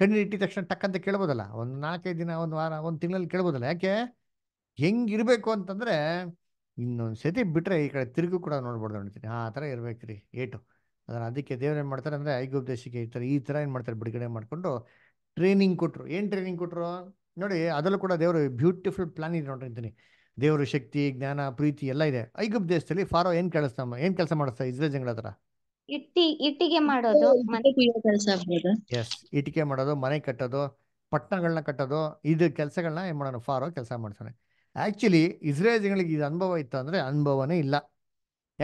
ಕಣ್ಣೀರಿಟ್ಟಿದ ತಕ್ಷಣ ಟಕ್ ಅಂತ ಕೇಳ್ಬೋದಲ್ಲ ಒಂದು ನಾಲ್ಕೈದು ದಿನ ಒಂದು ವಾರ ಒಂದು ತಿಂಗಳಲ್ಲಿ ಕೇಳ್ಬೋದಲ್ಲ ಯಾಕೆ ಹೆಂಗಿರ್ಬೇಕು ಅಂತಂದ್ರೆ ಇನ್ನೊಂದು ಸತಿ ಬಿಟ್ರೆ ಈ ಕಡೆ ತಿರುಗು ಕೂಡ ನೋಡ್ಬೋದು ಆ ಥರ ಇರ್ಬೇಕ್ರಿ ಏಟು ಅದನ್ನು ಅದಕ್ಕೆ ದೇವ್ರು ಏನು ಮಾಡ್ತಾರೆ ಅಂದರೆ ಐಗೋಪ್ ದೇಶಕ್ಕೆ ಈ ತರ ಈ ಥರ ಏನು ಮಾಡ್ತಾರೆ ಬಿಡುಗಡೆ ಮಾಡಿಕೊಂಡು ಟ್ರೈನಿಂಗ್ ಕೊಟ್ಟರು ಏನು ಟ್ರೈನಿಂಗ್ ಕೊಟ್ಟರು ನೋಡಿ ಅದರಲ್ಲೂ ಕೂಡ ದೇವರು ಬ್ಯೂಟಿಫುಲ್ ಪ್ಲಾನ್ ಇದೆ ನೋಡಿರ್ತೀನಿ ದೇವರು ಶಕ್ತಿ ಜ್ಞಾನ ಪ್ರೀತಿ ಎಲ್ಲ ಇದೆ ಐಗುಪ್ ದೇಶದಲ್ಲಿ ಫಾರೋ ಏನ್ ಕೆಲಸ ಏನ್ ಕೆಲಸ ಮಾಡಿಸ್ತಾ ಇಸ್ರೇಲ್ ಜಂಗಳ ಹತ್ರ ಇಟ್ಟಿಗೆ ಮಾಡೋದು ಇಟ್ಟಿಗೆ ಮಾಡೋದು ಮನೆ ಕಟ್ಟೋದು ಪಟ್ಟಣಗಳನ್ನ ಕಟ್ಟೋದು ಇದು ಕೆಲಸಗಳನ್ನ ಏನ್ ಮಾಡೋಣ ಫಾರೋ ಕೆಲಸ ಮಾಡ್ತಾನೆ ಆ್ಯಕ್ಚುಲಿ ಇಸ್ರೇಲ್ಗಳಿಗೆ ಇದು ಅನುಭವ ಇತ್ತು ಅಂದರೆ ಅನುಭವನೇ ಇಲ್ಲ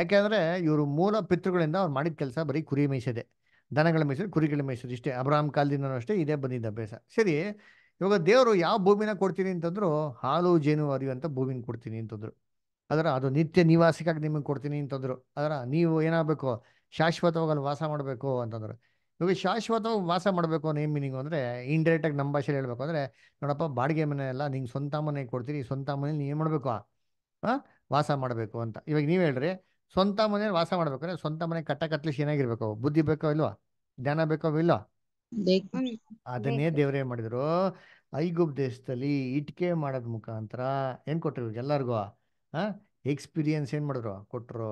ಯಾಕೆಂದರೆ ಇವರು ಮೂಲ ಪಿತೃಗಳಿಂದ ಅವ್ರು ಮಾಡಿದ ಕೆಲಸ ಬರೀ ಕುರಿ ಮೇಯಿಸದೆ ದನಗಳ ಮೇಯಿಸೋದು ಕುರಿಗಳ ಮೇಯಿಸೋದು ಇಷ್ಟೇ ಅಬ್ರಾಮ್ ಕಾಲದಿಂದನೂ ಅಷ್ಟೇ ಇದೇ ಬಂದಿದ್ದ ಅಭ್ಯಾಸ ಸರಿ ಇವಾಗ ದೇವರು ಯಾವ ಭೂಮಿನ ಕೊಡ್ತೀನಿ ಅಂತಂದ್ರು ಹಾಲು ಜೇನು ಅರಿಯುವಂಥ ಭೂಮಿನ ಕೊಡ್ತೀನಿ ಅಂತಂದ್ರು ಅದರ ಅದು ನಿತ್ಯ ನಿವಾಸಿಗಾಗಿ ನಿಮಗೆ ಕೊಡ್ತೀನಿ ಅಂತಂದ್ರು ಅದರ ನೀವು ಏನಾಗಬೇಕು ಶಾಶ್ವತವಾಗಿ ವಾಸ ಮಾಡಬೇಕು ಅಂತಂದ್ರು ಇವಾಗ ಶಾಶ್ವತವಾಗಿ ವಾಸ ಮಾಡಬೇಕು ಅನ್ನೋ ಏನು ಅಂದ್ರೆ ಅಂದರೆ ಡೈರೆಕ್ಟಾಗಿ ನಮ್ಮ ಭಾಷೆಯಲ್ಲಿ ಹೇಳಬೇಕು ಅಂದ್ರೆ ನೋಡಪ್ಪ ಬಾಡಿಗೆ ಮನೆ ಎಲ್ಲಾ ನಿಂಗೆ ಸ್ವಂತ ಮನೆ ಕೊಡ್ತೀರಿ ಸ್ವಂತ ಮನೇಲಿ ನೀವು ಏನು ಮಾಡಬೇಕು ವಾಸ ಮಾಡಬೇಕು ಅಂತ ಇವಾಗ ನೀವು ಹೇಳ್ರಿ ಸ್ವಂತ ಮನೇಲಿ ವಾಸ ಮಾಡ್ಬೇಕಂದ್ರೆ ಸ್ವಂತ ಮನೆ ಕಟ್ಟ ಏನಾಗಿರ್ಬೇಕು ಬುದ್ಧಿ ಬೇಕೋ ಇಲ್ವಾ ಜ್ಞಾನ ಬೇಕೋ ಇಲ್ವಾ ಅದನ್ನೇ ದೇವ್ರೇ ಮಾಡಿದ್ರು ಐಗುಬ್ ದೇಶದಲ್ಲಿ ಇಟ್ಕೆ ಮಾಡೋದ್ ಮುಖಾಂತರ ಏನ್ ಕೊಟ್ರು ಎಲ್ಲರಿಗೂ ಆ ಎಕ್ಸ್ಪೀರಿಯನ್ಸ್ ಏನ್ ಮಾಡಿದ್ರು ಕೊಟ್ರು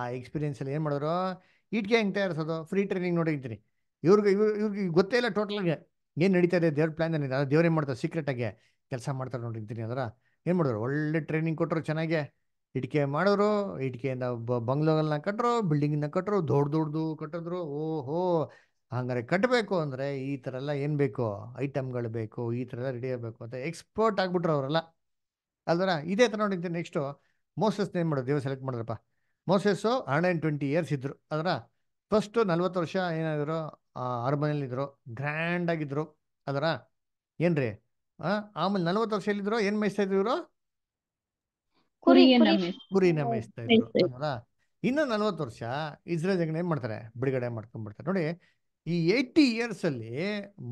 ಆ ಎಕ್ಸ್ಪೀರಿಯನ್ಸ್ ಅಲ್ಲಿ ಏನ್ ಮಾಡಿದ್ರು ಇಟ್ಕೆ ಹೆಂಗ್ ತಯಾರಿಸೋದು ಫ್ರೀ ಟ್ರೈನಿಂಗ್ ನೋಡಿರ್ತೀನಿ ಇವ್ರಿಗೆ ಇವ್ರು ಇವ್ರಿಗೆ ಗೊತ್ತೇ ಇಲ್ಲ ಟೋಟಲ್ಗೆ ಏನು ನಡೀತಾ ಇದೆ ದೇವ್ರ ಪ್ಲ್ಯಾನ್ ಏನಿದೆ ಅದು ದೇವ್ರೇನು ಮಾಡ್ತಾರೆ ಸೀಕ್ರೆಟಾಗಿ ಕೆಲಸ ಮಾಡ್ತಾರೆ ನೋಡಿರ್ತೀನಿ ಅದರ ಏನು ಮಾಡಿದ್ರು ಒಳ್ಳೆ ಟ್ರೈನಿಂಗ್ ಕೊಟ್ಟರು ಚೆನ್ನಾಗಿ ಇಟಿಕೆ ಮಾಡೋರು ಇಟಿಕೆಯಿಂದ ಬಂಗ್ಲೋಗಲ್ನ ಕಟ್ಟರು ಬಿಲ್ಡಿಂಗ್ನ ಕಟ್ಟರು ದೊಡ್ಡ ದೊಡ್ಡದು ಕಟ್ಟಿದ್ರು ಓಹೋ ಹಂಗಾರೆ ಕಟ್ಟಬೇಕು ಅಂದರೆ ಈ ಥರ ಎಲ್ಲ ಏನು ಬೇಕು ಐಟಮ್ಗಳು ಬೇಕು ಈ ಥರ ಎಲ್ಲ ರೆಡಿ ಆಗಬೇಕು ಅಂತ ಎಕ್ಸ್ಪರ್ಟ್ ಆಗಿಬಿಟ್ರು ಅವರೆಲ್ಲ ಅಲ್ದರ ಇದೇ ಥರ ನೋಡಿದ್ದೀನಿ ನೆಕ್ಸ್ಟು ಮೋಸಸ್ನ ಏನು ಮಾಡೋದು ದೇವ್ರು ಸೆಲೆಕ್ಟ್ ಮಾಡಿದ್ರಪ್ಪ ಮೋಸಸ್ಸು ಹಂಡ್ರೆಡ್ ಆ್ಯಂಡ್ ಟ್ವೆಂಟಿ ಇಯರ್ಸ್ ಇದ್ದರು ಅದರ ಫಸ್ಟು ನಲ್ವತ್ತು ವರ್ಷ ಏನಾದರು ಆ ಅರ್ಬನಲ್ಲಿದ್ದರು ಗ್ರ್ಯಾಂಡಾಗಿದ್ದರು ಅದರ ಏನ್ರಿ ಆಮೇಲೆ ನಲವತ್ತು ವರ್ಷ ಎಲ್ಲಿದ್ರು ಏನು ಮೇಯಿಸ್ತಾ ಇದ್ರು ಇವರು ಕುರಿನ ಮೇಯಿಸ್ತಾ ಇದ್ರು ಹೌದಾ ಇನ್ನು ನಲವತ್ತು ವರ್ಷ ಇಸ್ರೇಲ್ ಜಗನ್ ಏನು ಮಾಡ್ತಾರೆ ಬಿಡುಗಡೆ ಮಾಡ್ಕೊಂಡ್ಬಿಡ್ತಾರೆ ನೋಡಿ ಈ ಏಯ್ಟಿ ಇಯರ್ಸ್ ಅಲ್ಲಿ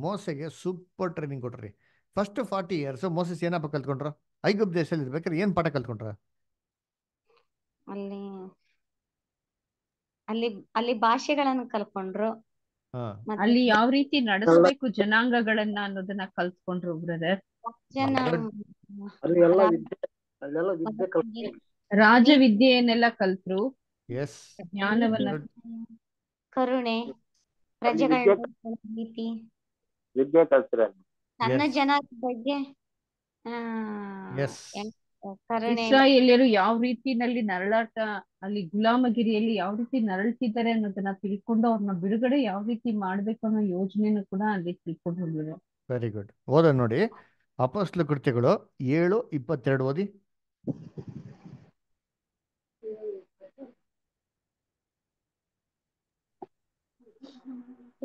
ಮೋಸೆಗೆ ಸೂಪರ್ ಟ್ರೈನಿಂಗ್ ಕೊಟ್ರಿ ಫಸ್ಟ್ ಫಾರ್ಟಿ ಇಯರ್ಸ್ ಮೋಸಸ್ ಏನಪ್ಪ ಕಲ್ತ್ಕೊಂಡ್ರು ಐಗುಪ್ ದೇಶದಲ್ಲಿ ಇರ್ಬೇಕಾದ್ರೆ ಏನ್ ಪಾಠ ಕಲ್ತ್ಕೊಂಡ್ರ ಅಲ್ಲಿ ಅಲ್ಲಿ ಅಲ್ಲಿ ಭಾಷೆಗಳನ್ನು ಕಲ್ತ್ಕೊಂಡ್ರು ಅಲ್ಲಿ ಯಾವ ರೀತಿ ನಡೆಸಬೇಕು ಜನಾಂಗಗಳನ್ನ ಅನ್ನೋದನ್ನ ಕಲ್ತ್ಕೊಂಡ್ರು ಬ್ರದರ್ ರಾಜ ವಿದ್ಯೆಯನ್ನೆಲ್ಲ ಕಲ್ತ್ರು ಜ್ಞಾನವನ್ನ ಕರುಣೆ ಪ್ರಜೆಗಳ ರೀತಿ ಜನ ಬಗ್ಗೆ ಇಸ್ರಾಯೇಲಿಯರು ಯಾವ ರೀತಿನಲ್ಲಿ ನರಳಾಟ ಅಲ್ಲಿ ಗುಲಾಮಗಿರಿಯಲ್ಲಿ ಯಾವ ರೀತಿ ನರಳ್ತಿದ್ದಾರೆ ಅನ್ನೋದನ್ನ ತಿಳ್ಕೊಂಡು ಅವ್ರನ್ನ ಬಿಡುಗಡೆ ಯಾವ ರೀತಿ ಮಾಡ್ಬೇಕು ಅನ್ನೋ ಯೋಜನೆನು ಕೂಡ ಅಲ್ಲಿ ತಿಳ್ಕೊಂಡು ವೆರಿ ಗುಡ್ ಓದ ನೋಡಿ ಅಪಸ್ಲು ಕೃತ್ಯಗಳು ಏಳು ಇಪ್ಪತ್ತೆರಡು ಓದಿ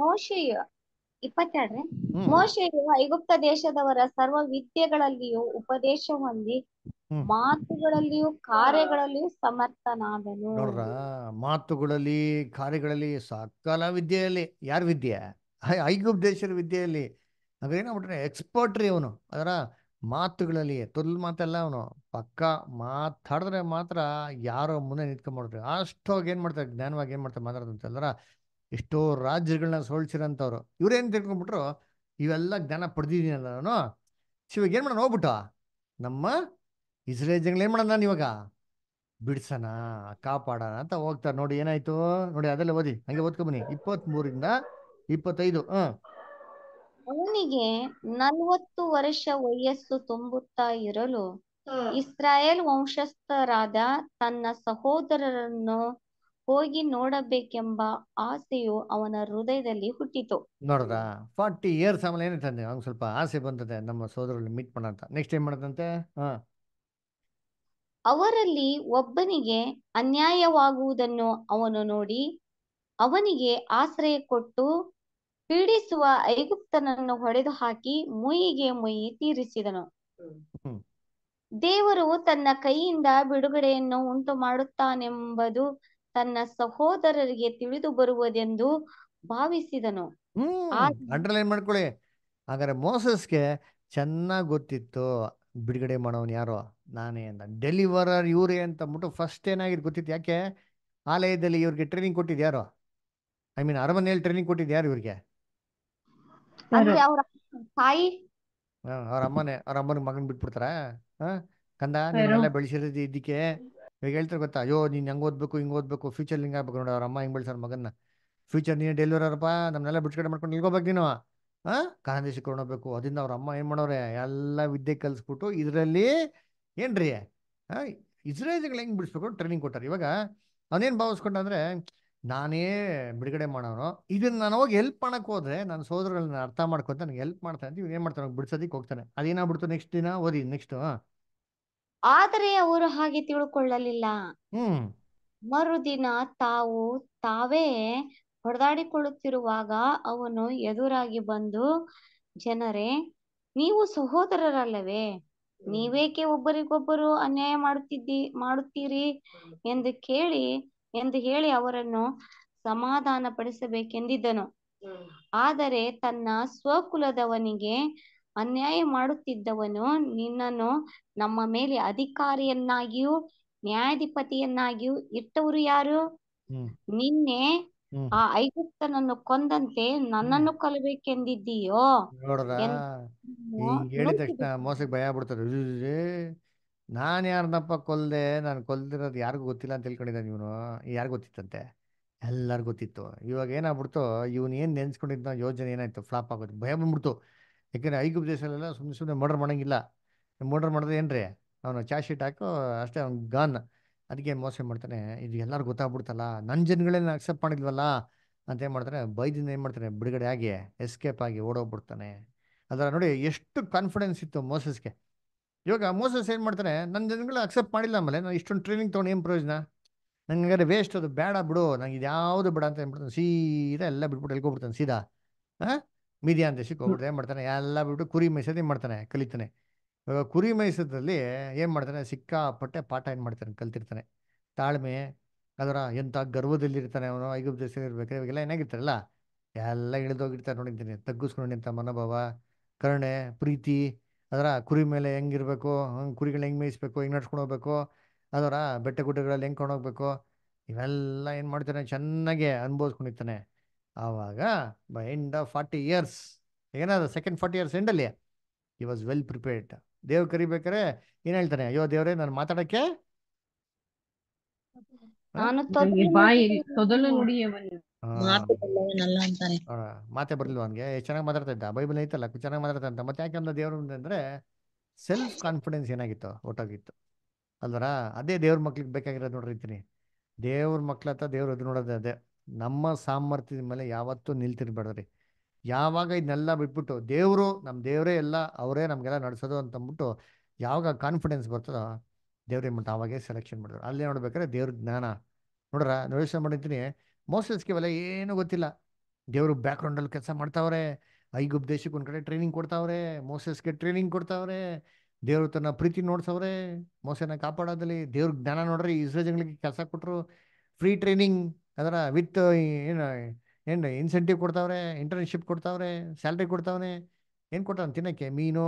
ಮೋಶೆಯ ಇಪ್ಪತ್ತೆರಡ್ರಿ ಮೋಶೆಯು ಐಗುಪ್ತ ದೇಶದವರ ಸರ್ವ ವಿದ್ಯೆಗಳಲ್ಲಿಯೂ ಉಪದೇಶ ಹೊಂದಿ ಮಾತುಗಳಲ್ಲಿಯೂ ಕಾರ್ಯಗಳಲ್ಲಿಯೂ ಸಮರ್ಥನಾದನು ಮಾತುಗಳಲ್ಲಿ ಕಾರ್ಯಗಳಲ್ಲಿ ಸಕಲ ವಿದ್ಯೆಯಲ್ಲಿ ಯಾರ ವಿದ್ಯೆ ಐಗುಪ್ತ ದೇಶದ ವಿದ್ಯೆಯಲ್ಲಿ ಅಂದ್ರೆ ಏನಾಗ್ಬಿಟ್ರೆ ಎಕ್ಸ್ಪರ್ಟ್ ರೀ ಅವನು ಅದರ ಮಾತುಗಳಲ್ಲಿ ತೊಲ್ ಮಾತೆಲ್ಲ ಅವನು ಪಕ್ಕ ಮಾತಾಡಿದ್ರೆ ಮಾತ್ರ ಯಾರೋ ಮುಂದೆ ನಿಂತ್ಕೊಂಡ್ಬಿಡ್ತಾರೆ ಅಷ್ಟೋಗಿ ಏನ್ ಮಾಡ್ತಾರೆ ಜ್ಞಾನವಾಗಿ ಏನ್ ಮಾಡ್ತಾರೆ ಮಾತಾಡೋದಂತಂದ್ರ ಎಷ್ಟೋ ರಾಜ್ಯಗಳನ್ನ ಸೋಳ್ಸಿರೋಂಥವ್ರು ಇವ್ರೇನು ತಿಳ್ಕೊಂಡ್ಬಿಟ್ರು ಇವೆಲ್ಲ ಜ್ಞಾನ ಪಡೆದಿದ್ದೀನಿ ನಾನು ಶಿವ ಏನು ಮಾಡೋಣ ಹೋಗ್ಬಿಟ್ಟ ನಮ್ಮ ಇಸ್ರೇಲ್ ಜನಗಳು ಏನು ಮಾಡೋಣ ನಾನು ಇವಾಗ ಬಿಡ್ಸೋಣ ಕಾಪಾಡೋಣ ಅಂತ ಹೋಗ್ತಾರೆ ನೋಡಿ ಏನಾಯ್ತು ನೋಡಿ ಅದೆಲ್ಲ ಓದಿ ಹಂಗೆ ಓದ್ಕೊಂಬನಿ ಇಪ್ಪತ್ತ್ ಮೂರಿಂದ ಇಪ್ಪತ್ತೈದು ಹ್ಮ್ ಅವನಿಗೆ ನಲ್ವತ್ತು ವರ್ಷ ವಯಸ್ಸು ತುಂಬುತ್ತಾ ಇರಲು ಇಸ್ರಾಯೇಲ್ ವಂಶಸ್ಥರಾದ ತನ್ನ ಸಹೋದರರನ್ನು ಹೋಗಿ ನೋಡಬೇಕೆಂಬ ಆಸೆಯು ಅವನ ಹೃದಯದಲ್ಲಿ ಹುಟ್ಟಿತು ನೋಡದ ಫಾರ್ಟಿ ಇಯರ್ಸ್ ಆಮೇಲೆ ಅಂದ್ರೆ ಅವ್ನ್ ಸ್ವಲ್ಪ ಆಸೆ ಬಂದದೆ ನಮ್ಮ ಸೋದರಲ್ಲಿ ಮೀಟ್ ಮಾಡಂತ ನೆಕ್ಸ್ಟ್ ಏನ್ ಮಾಡದಂತೆ ಅವರಲ್ಲಿ ಒಬ್ಬನಿಗೆ ಅನ್ಯಾಯವಾಗುವುದನ್ನು ಅವನು ನೋಡಿ ಅವನಿಗೆ ಆಶ್ರಯ ಕೊಟ್ಟು ಪೀಡಿಸುವ ಐಗುಪ್ತನನ್ನು ಹೊಡೆದು ಹಾಕಿ ಮುಯಿಗೆ ಮುಯಿ ತೀರಿಸಿದನು ದೇವರು ತನ್ನ ಕೈಯಿಂದ ಬಿಡುಗಡೆಯನ್ನು ಉಂಟು ಮಾಡುತ್ತಾನೆಂಬುದು ತನ್ನ ಸಹೋದರರಿಗೆ ತಿಳಿದು ಬರುವುದೆಂದು ಭಾವಿಸಿದನು ಅಂಡರ್ಲೈನ್ ಮಾಡ್ಕೊಳ್ಳಿ ಹಾಗಾದ್ರೆ ಮೋಸಸ್ಗೆ ಚೆನ್ನಾಗಿ ಗೊತ್ತಿತ್ತು ಬಿಡುಗಡೆ ಮಾಡೋನ್ ಯಾರೋ ನಾನೇ ಅಂತ ಡೆಲಿವರರ್ ಇವರೇ ಅಂತ ಮುಟ್ಟು ಫಸ್ಟ್ ಏನಾಗಿದ್ದು ಗೊತ್ತಿತ್ತು ಯಾಕೆ ಆಲಯದಲ್ಲಿ ಇವ್ರಿಗೆ ಟ್ರೈನಿಂಗ್ ಕೊಟ್ಟಿದ್ದು ಯಾರು ಐ ಮೀನ್ ಅರಮನೆಯಲ್ಲಿ ಟ್ರೈನಿಂಗ್ ಕೊಟ್ಟಿದ್ದು ಯಾರು ಇವ್ರಿಗೆ ಅವ್ರ ಅಮ್ಮನೆ ಅವ್ರ ಅಮ್ಮನ ಮಗನ್ ಬಿಟ್ಬಿಡ್ತಾರ ಕಂದ ಬೆಳೆಸಿರೋದು ಇದಕ್ಕೆ ಈಗ ಹೇಳ್ತಾರೆ ಗೊತ್ತಾ ಅಯ್ಯೋ ನೀನು ಹೆಂಗೆ ಓದಬೇಕು ಹಿಂಗೆ ಓದ್ಬೇಕು ಫ್ಯೂಚರ್ ಹಿಂಗೆ ಆಗ್ಬೇಕು ನೋಡಿ ಅವ್ರ ಅಮ್ಮ ಹಿಂಗೆ ಬೆಳೆಸೋರು ಮಗನ್ನ ಫ್ಯೂಚರ್ ನೀನು ಅವರಪ್ಪ ನಮ್ಮನ್ನೆಲ್ಲ ಬಿಡ್ಸ್ಕಡೆ ಮಾಡ್ಕೊಂಡು ನಿಲ್ಕೋಬೇಕು ನೀನು ಹಾಂ ಕಾಂದೇಶಕ್ಕೆ ಹೋಗ್ಬೇಕು ಅದರಿಂದ ಅವ್ರ ಅಮ್ಮ ಏನು ಮಾಡೋರೆ ಎಲ್ಲ ವಿದ್ಯೆ ಕಲಿಸ್ಬಿಟ್ಟು ಇದರಲ್ಲಿ ಏನು ರೀ ಹಾಂ ಇಸ್ರೇಲ್ಗಳು ಹೆಂಗೆ ಬಿಡಿಸ್ಬೇಕು ಟ್ರೈನಿಂಗ್ ಕೊಟ್ಟಾರೆ ಇವಾಗ ಅವನೇನು ಭಾವಿಸ್ಕೊಂಡ ಅಂದರೆ ನಾನೇ ಬಿಡುಗಡೆ ಮಾಡೋನು ಇದನ್ನ ನಾನು ಹೋಗಿ ಹೆಲ್ಪ್ ಮಾಡೋಕೆ ಹೋದರೆ ನಾನು ಸೋದರಗಳನ್ನ ಅರ್ಥ ಮಾಡ್ಕೊತ ನನಗೆ ಹೆಲ್ಪ್ ಮಾಡ್ತಾನೆ ಅಂತ ಏನು ಮಾಡ್ತಾನೆ ಬಿಡ್ಸೋದಕ್ಕೆ ಹೋಗ್ತಾನೆ ಅದೇನಾಗ್ಬಿಡ್ತು ನೆಕ್ಸ್ಟ್ ದಿನ ಓದಿ ನೆಕ್ಸ್ಟು ಆದರೆ ಅವರು ಹಾಗೆ ತಿಳ್ಕೊಳ್ಳಲಿಲ್ಲ ಮರುದಿನ ತಾವು ತಾವೇ ಹೊಡೆದಾಡಿಕೊಳ್ಳುತ್ತಿರುವಾಗ ಅವನು ಎದುರಾಗಿ ಬಂದು ಜನರೇ ನೀವು ಸಹೋದರರಲ್ಲವೇ ನೀವೇಕೆ ಒಬ್ಬರಿಗೊಬ್ಬರು ಅನ್ಯಾಯ ಮಾಡುತ್ತಿದ್ದಿ ಮಾಡುತ್ತೀರಿ ಎಂದು ಕೇಳಿ ಎಂದು ಹೇಳಿ ಅವರನ್ನು ಸಮಾಧಾನ ಪಡಿಸಬೇಕೆಂದಿದ್ದನು ಆದರೆ ತನ್ನ ಸ್ವಕುಲದವನಿಗೆ ಅನ್ಯಾಯ ಮಾಡುತ್ತಿದ್ದವನು ನಿನ್ನನ್ನು ನಮ್ಮ ಮೇಲೆ ಅಧಿಕಾರಿಯನ್ನಾಗಿಯೂ ನ್ಯಾಯಾಧಿಪತಿಯನ್ನಾಗಿಯೂ ಇಟ್ಟವರು ಯಾರು ನಿನ್ನೆ ಆ ಐಗುಪ್ತನನ್ನು ಕೊಂದಂತೆ ನನ್ನನ್ನು ಕೊಲ್ಲಬೇಕೆಂದಿದ್ದೀಯೋ ಹೇಳಿದ ತಕ್ಷಣ ಮೋಸಕ್ಕೆ ಭಯ ಬಿಡ್ತಾರೆ ನಾನು ಯಾರನ್ನಪ್ಪ ಕೊಲ್ದೆ ನಾನು ಕೊಲ್ದಿರೋದು ಯಾರಿಗೂ ಗೊತ್ತಿಲ್ಲ ಅಂತ ತಿಳ್ಕೊಂಡಿದ್ದಾನೆ ಇವನು ಯಾರು ಗೊತ್ತಿತ್ತಂತೆ ಎಲ್ಲರಿಗೂ ಗೊತ್ತಿತ್ತು ಇವಾಗ ಏನಾಗ್ಬಿಡ್ತು ಇವನು ಏನು ನೆನ್ಸ್ಕೊಂಡಿದ್ದ ಯೋಜನೆ ಏನಾಯ್ತು ಫ್ಲಾಪ್ ಆಗೋದು ಭಯ ಬಂದ್ಬಿಡ್ತು ಯಾಕಂದರೆ ಐಗುಪ್ ದೇಶಲ್ಲೆಲ್ಲ ಸುಮ್ಮನೆ ಸುಮ್ಮನೆ ಮರ್ಡರ್ ಮಾಡೋಂಗಿಲ್ಲ ಮರ್ಡರ್ ಮಾಡಿದ್ರೆ ಏನು ರೀ ಅವನು ಚಾರ್ಜ್ ಶೀಟ್ ಹಾಕು ಅಷ್ಟೇ ಅವ್ನು ಗಾನ್ ಅದಕ್ಕೆ ಮೋಸ ಮಾಡ್ತಾನೆ ಇದು ಎಲ್ಲರೂ ಗೊತ್ತಾಗ್ಬಿಡ್ತಲ್ಲ ನನ್ನ ಜನಗಳೇನು ಅಕ್ಸೆಪ್ಟ್ ಮಾಡಿದ್ವಲ್ಲ ಅಂತ ಏನು ಮಾಡ್ತಾನೆ ಬೈದಿಂದ ಏನು ಮಾಡ್ತಾನೆ ಬಿಡುಗಡೆ ಆಗಿ ಎಸ್ಕೇಪ್ ಆಗಿ ಓಡೋಗ್ಬಿಡ್ತಾನೆ ಅದರ ನೋಡಿ ಎಷ್ಟು ಕಾನ್ಫಿಡೆನ್ಸ್ ಇತ್ತು ಮೋಸಸ್ಗೆ ಇವಾಗ ಮೋಸಸ್ ಏನು ಮಾಡ್ತಾನೆ ನನ್ನ ಜನಗಳು ಅಕ್ಸೆಪ್ಟ್ ಮಾಡಿಲ್ಲ ಆಮೇಲೆ ನಾನು ಇಷ್ಟೊಂದು ಟ್ರೈನಿಂಗ್ ತೊಗೊಂಡು ಏನು ಪ್ರಯೋಜನ ನನಗೆ ವೇಸ್ಟ್ ಅದು ಬೇಡ ಬಿಡು ನಂಗೆ ಇದು ಯಾವುದು ಬೇಡ ಅಂತ ಏನು ಮಾಡ್ತಾನೆ ಸೀದಾ ಎಲ್ಲ ಬಿಟ್ಬಿಟ್ಟು ಎಲ್ಕೊಬಿಡ್ತಾನೆ ಸೀದಾ ಹಾಂ ಮೀಡಿಯಾನ್ ದೇಶಕ್ಕೆ ಹೋಗ್ಬಿಟ್ಟು ಏನು ಮಾಡ್ತಾನೆ ಎಲ್ಲ ಬಿಟ್ಟು ಕುರಿ ಮೇಯಿಸೋದು ಏನು ಮಾಡ್ತಾನೆ ಕಲಿತಾನೆ ಇವಾಗ ಕುರಿ ಮೇಯಿಸೋದ್ರಲ್ಲಿ ಏನು ಮಾಡ್ತಾನೆ ಸಿಕ್ಕಾಪಟ್ಟೆ ಪಾಠ ಏನು ಮಾಡ್ತಾನೆ ಕಲ್ತಿರ್ತಾನೆ ತಾಳ್ಮೆ ಅದರ ಎಂಥ ಗರ್ವದಲ್ಲಿರ್ತಾನೆ ಅವನು ಐಗುಪ್ತ ದೇಶದಲ್ಲಿ ಇರ್ಬೇಕಾದ್ರೆ ಇವಾಗೆಲ್ಲ ಏನಾಗಿರ್ತಾರಲ್ಲ ಎಲ್ಲ ಇಳಿದೋಗಿರ್ತಾರೆ ನೋಡಿದ್ದೀನಿ ತಗ್ಗಿಸ್ಕೊಂಡು ಮನೋಭಾವ ಕರುಣೆ ಪ್ರೀತಿ ಅದರ ಕುರಿ ಮೇಲೆ ಹೆಂಗಿರ್ಬೇಕು ಹಂಗೆ ಕುರಿಗಳು ಹೆಂಗೆ ಮೇಯಿಸ್ಬೇಕು ಹೆಂಗೆ ನಡ್ಸ್ಕೊಂಡು ಹೋಗ್ಬೇಕು ಅದರ ಬೆಟ್ಟ ಗುಡ್ಡಗಳಲ್ಲಿ ಹೆಂಗೆ ಕೊಂಡು ಇವೆಲ್ಲ ಏನು ಮಾಡ್ತಾನೆ ಚೆನ್ನಾಗೆ ಅನುಭವಿಸ್ಕೊಂಡಿರ್ತಾನೆ ಆವಾಗ by end of forty years ಏನಾದ್ರು ಸೆಕೆಂಡ್ ಫಾರ್ಟಿ ಇಯರ್ಸ್ ಅಲ್ಲಿ ಈ ವಾಸ್ ವೆಲ್ ಪ್ರಿಪೇರ್ಡ್ ದೇವ್ ಕರಿಬೇಕಾರೆ ಏನ್ ಹೇಳ್ತಾನೆ ಅಯ್ಯೋ ದೇವ್ರೆ ನಾನು ಮಾತಾಡಕ್ಕೆ ಮಾತೆ ಬರ್ಲಿಲ್ಲ ಅವನ್ಗೆ ಚೆನ್ನಾಗಿ ಮಾತಾಡ್ತಾ ಇದ್ದ ಬೈಬಲ್ ಐತಲ್ಲ ಚೆನ್ನಾಗಿ ಮಾತಾಡ್ತಾ ಇದ್ದ ಮತ್ತೆ ಯಾಕೆ ಅಂದ್ರೆ ದೇವ್ರ ಅಂದ್ರೆ ಸೆಲ್ಫ್ ಕಾನ್ಫಿಡೆನ್ಸ್ ಏನಾಗಿತ್ತು ಒಟ್ಟಾಗಿತ್ತು ಅಲ್ವರ ಅದೇ ದೇವ್ರ ಮಕ್ಳಿಗೆ ಬೇಕಾಗಿರೋದು ನೋಡ್ರಿ ದೇವ್ರ ಮಕ್ಳ ಹತ್ರ ದೇವ್ರ ಅದೇ ನಮ್ಮ ಸಾಮರ್ಥ್ಯದ ಮೇಲೆ ಯಾವತ್ತೂ ನಿಲ್ತಿರ್ಬೇಡ್ರಿ ಯಾವಾಗ ಇದನ್ನೆಲ್ಲ ಬಿಟ್ಬಿಟ್ಟು ದೇವರು ನಮ್ಮ ದೇವರೇ ಎಲ್ಲ ಅವರೇ ನಮಗೆಲ್ಲ ನಡೆಸೋದು ಅಂತಂದ್ಬಿಟ್ಟು ಯಾವಾಗ ಕಾನ್ಫಿಡೆನ್ಸ್ ಬರ್ತದೋ ದೇವ್ರೇ ಮಟ್ಟ ಅವಾಗೇ ಸೆಲೆಕ್ಷನ್ ಮಾಡಿದ್ರು ಅಲ್ಲೇ ನೋಡ್ಬೇಕಾದ್ರೆ ದೇವ್ರ ಜ್ಞಾನ ನೋಡ್ರ ನೋಡೇಶ್ ಮಾಡಿದ್ದೀನಿ ಮೋಸಸ್ಗೆ ಕೇವಲ ಏನೂ ಗೊತ್ತಿಲ್ಲ ದೇವರು ಬ್ಯಾಕ್ಗ್ರೌಂಡಲ್ಲಿ ಕೆಲಸ ಮಾಡ್ತಾವ್ರೆ ಐಗುಬ್ ದೇಶಕ್ಕೆ ಒಂದು ಕಡೆ ಟ್ರೈನಿಂಗ್ ಕೊಡ್ತಾವ್ರೆ ಮೋಸಸ್ಗೆ ಟ್ರೈನಿಂಗ್ ಕೊಡ್ತಾವ್ರೆ ದೇವರು ತನ್ನ ಪ್ರೀತಿ ನೋಡ್ಸವ್ರೆ ಮೋಸನ ಕಾಪಾಡೋದಲ್ಲಿ ದೇವ್ರ ಜ್ಞಾನ ನೋಡ್ರಿ ಇಸ್ರೋ ಜನಗಳಿಗೆ ಕೆಲಸ ಕೊಟ್ಟರು ಫ್ರೀ ಟ್ರೈನಿಂಗ್ ಅದರ ವಿತ್ ಏನು ಏನು ಇನ್ಸೆಂಟಿವ್ ಕೊಡ್ತಾವ್ರೆ ಇಂಟರ್ನ್ಶಿಪ್ ಕೊಡ್ತಾವ್ರೆ ಸ್ಯಾಲ್ರಿ ಕೊಡ್ತಾವ್ರೆ ಏನು ಕೊಟ್ಟಾನೆ ತಿನ್ನೋಕ್ಕೆ ಮೀನು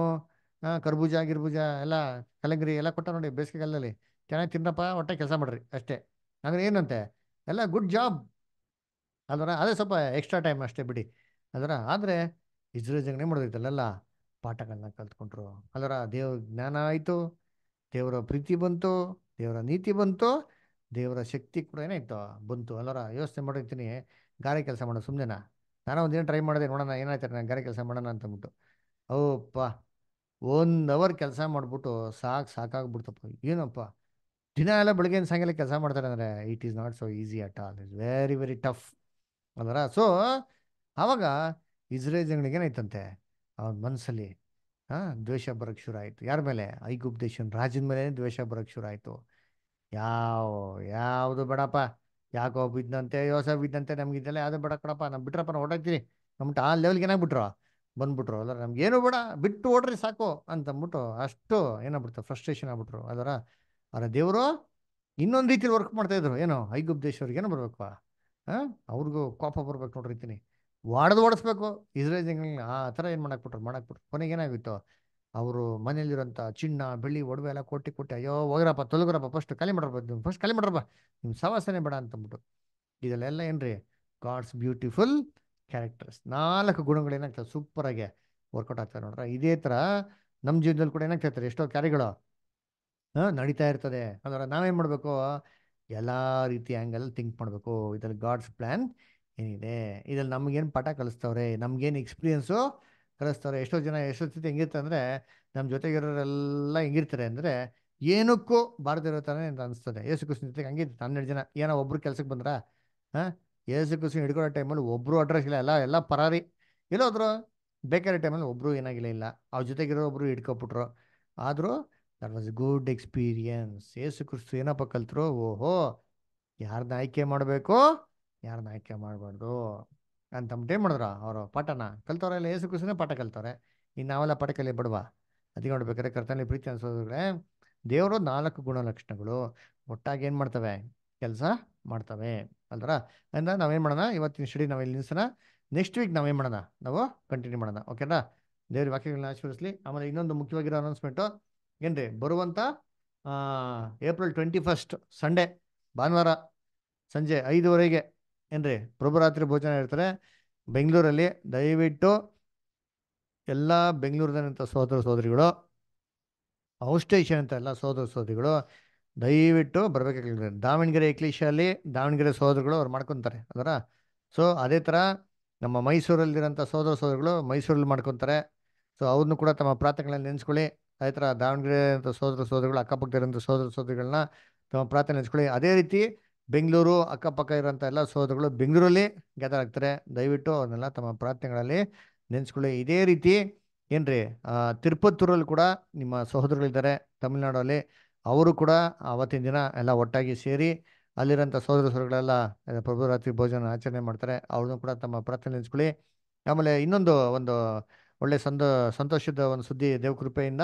ಕರ್ಬೂಜ ಗಿರ್ಬೂಜ ಎಲ್ಲ ಕಲಂಗರಿ ಎಲ್ಲ ಕೊಟ್ಟ ನೋಡಿ ಬೇಸಿಗೆಗಾಲದಲ್ಲಿ ಚೆನ್ನಾಗಿ ತಿನ್ನಪ್ಪ ಒಟ್ಟೆ ಕೆಲಸ ಮಾಡ್ರಿ ಅಷ್ಟೇ ಹಾಗೆ ಏನಂತೆ ಎಲ್ಲ ಗುಡ್ ಜಾಬ್ ಅದರ ಅದೇ ಸ್ವಲ್ಪ ಎಕ್ಸ್ಟ್ರಾ ಟೈಮ್ ಅಷ್ಟೇ ಬಿಡಿ ಅದರ ಆದರೆ ಇಸ್ರೋ ಜಂಗನೇ ಮಾಡೋದೈತಲ್ಲ ಪಾಠಗಳನ್ನ ಕಲ್ತ್ಕೊಂಡ್ರು ಅದರ ದೇವ್ರ ಜ್ಞಾನ ಆಯಿತು ದೇವರ ಪ್ರೀತಿ ಬಂತು ದೇವರ ನೀತಿ ಬಂತು ದೇವರ ಶಕ್ತಿ ಕೂಡ ಏನಾಯ್ತು ಬಂತು ಅಲ್ಲರ ಯೋಚನೆ ಮಾಡಿರ್ತೀನಿ ಗಾರೆ ಕೆಲಸ ಮಾಡೋಣ ಸುಮ್ಮನೆ ನಾನು ಒಂದಿನ ಟ್ರೈ ಮಾಡಿದೆ ನೋಡೋಣ ಏನಾಯ್ತಾರೆ ನಾನು ಗಾರೆ ಕೆಲಸ ಮಾಡೋಣ ಅಂತಂದ್ಬಿಟ್ಟು ಓಪ್ಪ ಒಂದು ಅವರ್ ಕೆಲಸ ಮಾಡಿಬಿಟ್ಟು ಸಾಕು ಸಾಕಾಗ್ಬಿಡ್ತಪ್ಪ ಏನಪ್ಪ ದಿನ ಎಲ್ಲ ಬೆಳಗ್ಗೆನ ಸಾಯಂಕಾಲ ಕೆಲಸ ಮಾಡ್ತಾರೆ ಅಂದರೆ it is not so easy at all it's very very tough ಅದರ ಸೊ ಆವಾಗ ಇಸ್ರೇಲ್ ಜನಗಳಿಗೆ ಏನಾಯ್ತಂತೆ ಅವನ ಮನಸ್ಸಲ್ಲಿ ಹಾಂ ದ್ವೇಷ ಬರೋಕ್ಕೆ ಶುರು ಆಯಿತು ಯಾರ ಮೇಲೆ ದೇಶನ ರಾಜನ ಮೇಲೆ ದ್ವೇಷ ಬರೋಕ್ಕೆ ಶುರು ಆಯಿತು ಯಾವ ಯಾವುದು ಬೇಡಪ್ಪ ಯಾಕೋ ಬಿದ್ದಂತೆ ಯೋಸ ಬಿದ್ದಂತೆ ನಮ್ಗೆ ಇದೆಲ್ಲ ಯಾವುದು ಬೇಡ ಕಡಪ್ಪ ನಮ್ಮ ಬಿಟ್ರಪ್ಪ ನಾವು ಹೊರಟಾಗ್ತೀನಿ ನಮ್ಗೆ ಆ ಲೆವೆಲ್ಗೆ ಏನಾಗ್ಬಿಟ್ರು ಬಂದ್ಬಿಟ್ರು ಅಲ್ಲ ನಮ್ಗೆ ಏನು ಬೇಡ ಬಿಟ್ಟು ಓಡ್ರಿ ಸಾಕು ಅಂತಂದ್ಬಿಟ್ಟು ಅಷ್ಟು ಏನಾಗ್ಬಿಡ್ತು ಫ್ರಸ್ಟ್ರೇಷನ್ ಆಗ್ಬಿಟ್ರು ಅದರ ಅವರ ದೇವರು ಇನ್ನೊಂದು ರೀತಿಯಲ್ಲಿ ವರ್ಕ್ ಮಾಡ್ತಾ ಇದ್ರು ಏನೋ ಐಗುಬ್ ಏನು ಬರ್ಬೇಕು ಹಾಂ ಅವ್ರಿಗೂ ಕೋಪ ಬರ್ಬೇಕು ನೋಡ್ರಿ ಇರ್ತೀನಿ ಒಡ್ದು ಓಡಿಸ್ಬೇಕು ಇಸ್ರೇಲ್ ಆ ಥರ ಏನು ಮಾಡಾಕ್ಬಿಟ್ರು ಮಾಡಾಕ್ಬಿಟ್ರು ಕೊನೆಗೆ ಏನಾಗಿತ್ತು ಅವರು ಮನೆಯಲ್ಲಿರುವಂಥ ಚಿನ್ನ ಬೆಳ್ಳಿ ಒಡವೆ ಎಲ್ಲ ಕೊಟ್ಟಿ ಕೊಟ್ಟು ಅಯ್ಯೋ ಹೋಗ್ರಪ್ಪ ತೊಲಗ್ರಪ್ಪ ಫಸ್ಟ್ ಕಲಿ ಮಾಡ್ರಪ್ಪ ಫಸ್ಟ್ ಕಲಿ ಮಾಡ್ರಪ್ಪ ನಿಮ್ಮ ಸವಾಸನೆ ಬೇಡ ಅಂತಂದ್ಬಿಟ್ಟು ಇದೆಲ್ಲ ಏನ್ರಿ ಗಾಡ್ಸ್ ಬ್ಯೂಟಿಫುಲ್ ಕ್ಯಾರೆಕ್ಟರ್ಸ್ ನಾಲ್ಕು ಗುಣಗಳು ಏನಾಗ್ತದೆ ಸೂಪರ್ ಆಗಿ ವರ್ಕೌಟ್ ಆಗ್ತದೆ ನೋಡ್ರ ಇದೇ ಥರ ನಮ್ಮ ಜೀವನದಲ್ಲಿ ಕೂಡ ಏನಾಗ್ತೈತೆ ಎಷ್ಟೋ ಕ್ಯಾರಿಗಳು ಹಾಂ ನಡೀತಾ ಇರ್ತದೆ ಅಂದ್ರೆ ನಾವೇನು ಮಾಡಬೇಕು ಎಲ್ಲ ರೀತಿ ಆ್ಯಂಗಲ್ ಥಿಂಕ್ ಮಾಡಬೇಕು ಇದ್ರಲ್ಲಿ ಗಾಡ್ಸ್ ಪ್ಲ್ಯಾನ್ ಏನಿದೆ ಇದ್ರಲ್ಲಿ ನಮಗೇನು ಪಾಠ ಕಲಿಸ್ತವ್ರೆ ನಮಗೇನು ಎಕ್ಸ್ಪೀರಿಯೆನ್ಸು ಕಲಿಸ್ತಾರೆ ಎಷ್ಟೋ ಜನ ಸ್ಥಿತಿ ಹೆಂಗಿರ್ತಾರೆ ಅಂದರೆ ನಮ್ಮ ಜೊತೆಗಿರೋರೆಲ್ಲ ಹೆಂಗಿರ್ತಾರೆ ಅಂದರೆ ಏನಕ್ಕೂ ಬಾರದಿರೋ ಥರನೇ ಅಂತ ಅನಿಸ್ತದೆ ಯೇಸು ಕೃಷ್ಣ ಜೊತೆಗೆ ಹಂಗಿತ್ತು ಹನ್ನೆರಡು ಜನ ಏನೋ ಒಬ್ಬರು ಕೆಲಸಕ್ಕೆ ಬಂದ್ರ ಹಾಂ ಏಸು ಕೃಷ್ಣ ಹಿಡ್ಕೊಳ್ಳೋ ಟೈಮಲ್ಲಿ ಒಬ್ಬರು ಅಡ್ರೆಸ್ ಇಲ್ಲ ಎಲ್ಲ ಎಲ್ಲ ಪರಾರಿ ಇಲ್ಲೋದ್ರು ಬೇಕಾದ ಟೈಮಲ್ಲಿ ಒಬ್ಬರು ಏನಾಗಿಲ್ಲ ಇಲ್ಲ ಅವ್ರ ಜೊತೆಗಿರೋ ಒಬ್ಬರು ಹಿಡ್ಕೊಬಿಟ್ರು ಆದರೂ ದಟ್ ವಾಸ್ ಗುಡ್ ಎಕ್ಸ್ಪೀರಿಯನ್ಸ್ ಯೇಸು ಕ್ರಿಸ್ತು ಏನಪ್ಪ ಕಲ್ತರು ಓಹೋ ಯಾರನ್ನ ಆಯ್ಕೆ ಮಾಡಬೇಕು ಯಾರನ್ನ ಆಯ್ಕೆ ಮಾಡಬಾರ್ದು ಅಂತ ಏನು ಮಾಡಿದ್ರು ಅವರು ಪಾಠನ ಕಲ್ತವ್ರೆ ಎಲ್ಲ ಏಸು ಕುಸಿನೇ ಪಾಠ ಕಲ್ತವ್ರೆ ಇನ್ನು ನಾವೆಲ್ಲ ಪಾಠ ಕಲಿ ಬಿಡುವ ಅದಕ್ಕೆ ನೋಡ್ಬೇಕಾದ್ರೆ ಕರ್ತನಲ್ಲಿ ಪ್ರೀತಿ ಅನ್ಸೋದ್ರೆ ದೇವರು ನಾಲ್ಕು ಗುಣಲಕ್ಷಣಗಳು ಒಟ್ಟಾಗಿ ಏನು ಮಾಡ್ತವೆ ಕೆಲಸ ಮಾಡ್ತವೆ ಅಲ್ದ್ರ ಅಂದ್ರೆ ನಾವೇನು ಮಾಡೋಣ ಇವತ್ತಿನ ಸ್ಟಡಿ ನಾವು ಇಲ್ಲಿ ನಿಲ್ಸೋಣ ನೆಕ್ಸ್ಟ್ ವೀಕ್ ನಾವೇನು ಮಾಡೋಣ ನಾವು ಕಂಟಿನ್ಯೂ ಮಾಡೋಣ ಓಕೆನಾ ದೇವ್ರ ವಾಕ್ಯಗಳನ್ನ ಆಶೀರ್ವಿಸಲಿ ಆಮೇಲೆ ಇನ್ನೊಂದು ಮುಖ್ಯವಾಗಿರೋ ಅನೌನ್ಸ್ಮೆಂಟು ಏನ್ರಿ ಬರುವಂಥ ಏಪ್ರಿಲ್ ಟ್ವೆಂಟಿ ಫಸ್ಟ್ ಸಂಡೇ ಭಾನುವಾರ ಸಂಜೆ ಐದುವರೆಗೆ ಏನು ರೀ ಪ್ರಭುರಾತ್ರಿ ಭೋಜನ ಇರ್ತಾರೆ ಬೆಂಗಳೂರಲ್ಲಿ ದಯವಿಟ್ಟು ಎಲ್ಲ ಬೆಂಗಳೂರದಂಥ ಸಹೋದರ ಸೋದರಿಗಳು ಔಸ್ಟೇಷನ್ ಅಂತ ಎಲ್ಲ ಸಹೋದರ ಸೋದರಿಗಳು ದಯವಿಟ್ಟು ಬರಬೇಕಾಗಿರ್ತದೆ ದಾವಣಗೆರೆ ಇಂಗ್ಲೀಷಲ್ಲಿ ದಾವಣಗೆರೆ ಸಹೋದರಗಳು ಅವ್ರು ಮಾಡ್ಕೊತಾರೆ ಅದರ ಸೊ ಅದೇ ಥರ ನಮ್ಮ ಮೈಸೂರಲ್ಲಿರೋಂಥ ಸಹೋದರ ಸಹೋದರಿಗಳು ಮೈಸೂರಲ್ಲಿ ಮಾಡ್ಕೊತಾರೆ ಸೊ ಅವ್ರನ್ನೂ ಕೂಡ ತಮ್ಮ ಪ್ರಾರ್ಥನೆಗಳನ್ನ ನೆನೆಸ್ಕೊಳ್ಳಿ ಅದೇ ಥರ ದಾವಣಗೆರೆ ಸಹೋದರ ಸಹೋದರಿಗಳು ಅಕ್ಕಪಕ್ಕದಿರೋಂಥ ಸೋದರ ಸೋದರಿಗಳನ್ನ ತಮ್ಮ ಪ್ರಾರ್ಥನೆ ನೆನೆಸ್ಕೊಳ್ಳಿ ಅದೇ ರೀತಿ ಬೆಂಗಳೂರು ಅಕ್ಕಪಕ್ಕ ಇರೋಂಥ ಎಲ್ಲ ಸಹೋದರಗಳು ಬೆಂಗಳೂರಲ್ಲಿ ಗ್ಯಾದರ್ ಆಗ್ತಾರೆ ದಯವಿಟ್ಟು ಅವ್ರನ್ನೆಲ್ಲ ತಮ್ಮ ಪ್ರಾರ್ಥನೆಗಳಲ್ಲಿ ನೆನೆಸ್ಕೊಳ್ಳಿ ಇದೇ ರೀತಿ ಏನ್ರಿ ತಿರುಪತ್ತೂರಲ್ಲಿ ಕೂಡ ನಿಮ್ಮ ಸಹೋದರಗಳಿದ್ದಾರೆ ತಮಿಳ್ನಾಡಲ್ಲಿ ಅವರು ಕೂಡ ಅವತ್ತಿನ ದಿನ ಎಲ್ಲ ಒಟ್ಟಾಗಿ ಸೇರಿ ಅಲ್ಲಿರೋಂಥ ಸಹೋದರ ಸೋದರಗಳೆಲ್ಲ ಪ್ರಭುರಾತ್ರಿ ಭೋಜನ ಆಚರಣೆ ಮಾಡ್ತಾರೆ ಅವ್ರನ್ನೂ ಕೂಡ ತಮ್ಮ ಪ್ರಾರ್ಥನೆ ನೆನೆಸ್ಕೊಳ್ಳಿ ಆಮೇಲೆ ಇನ್ನೊಂದು ಒಂದು ಒಳ್ಳೆ ಸಂದ ಸಂತೋಷದ ಒಂದು ಸುದ್ದಿ ದೇವಕೃಪೆಯಿಂದ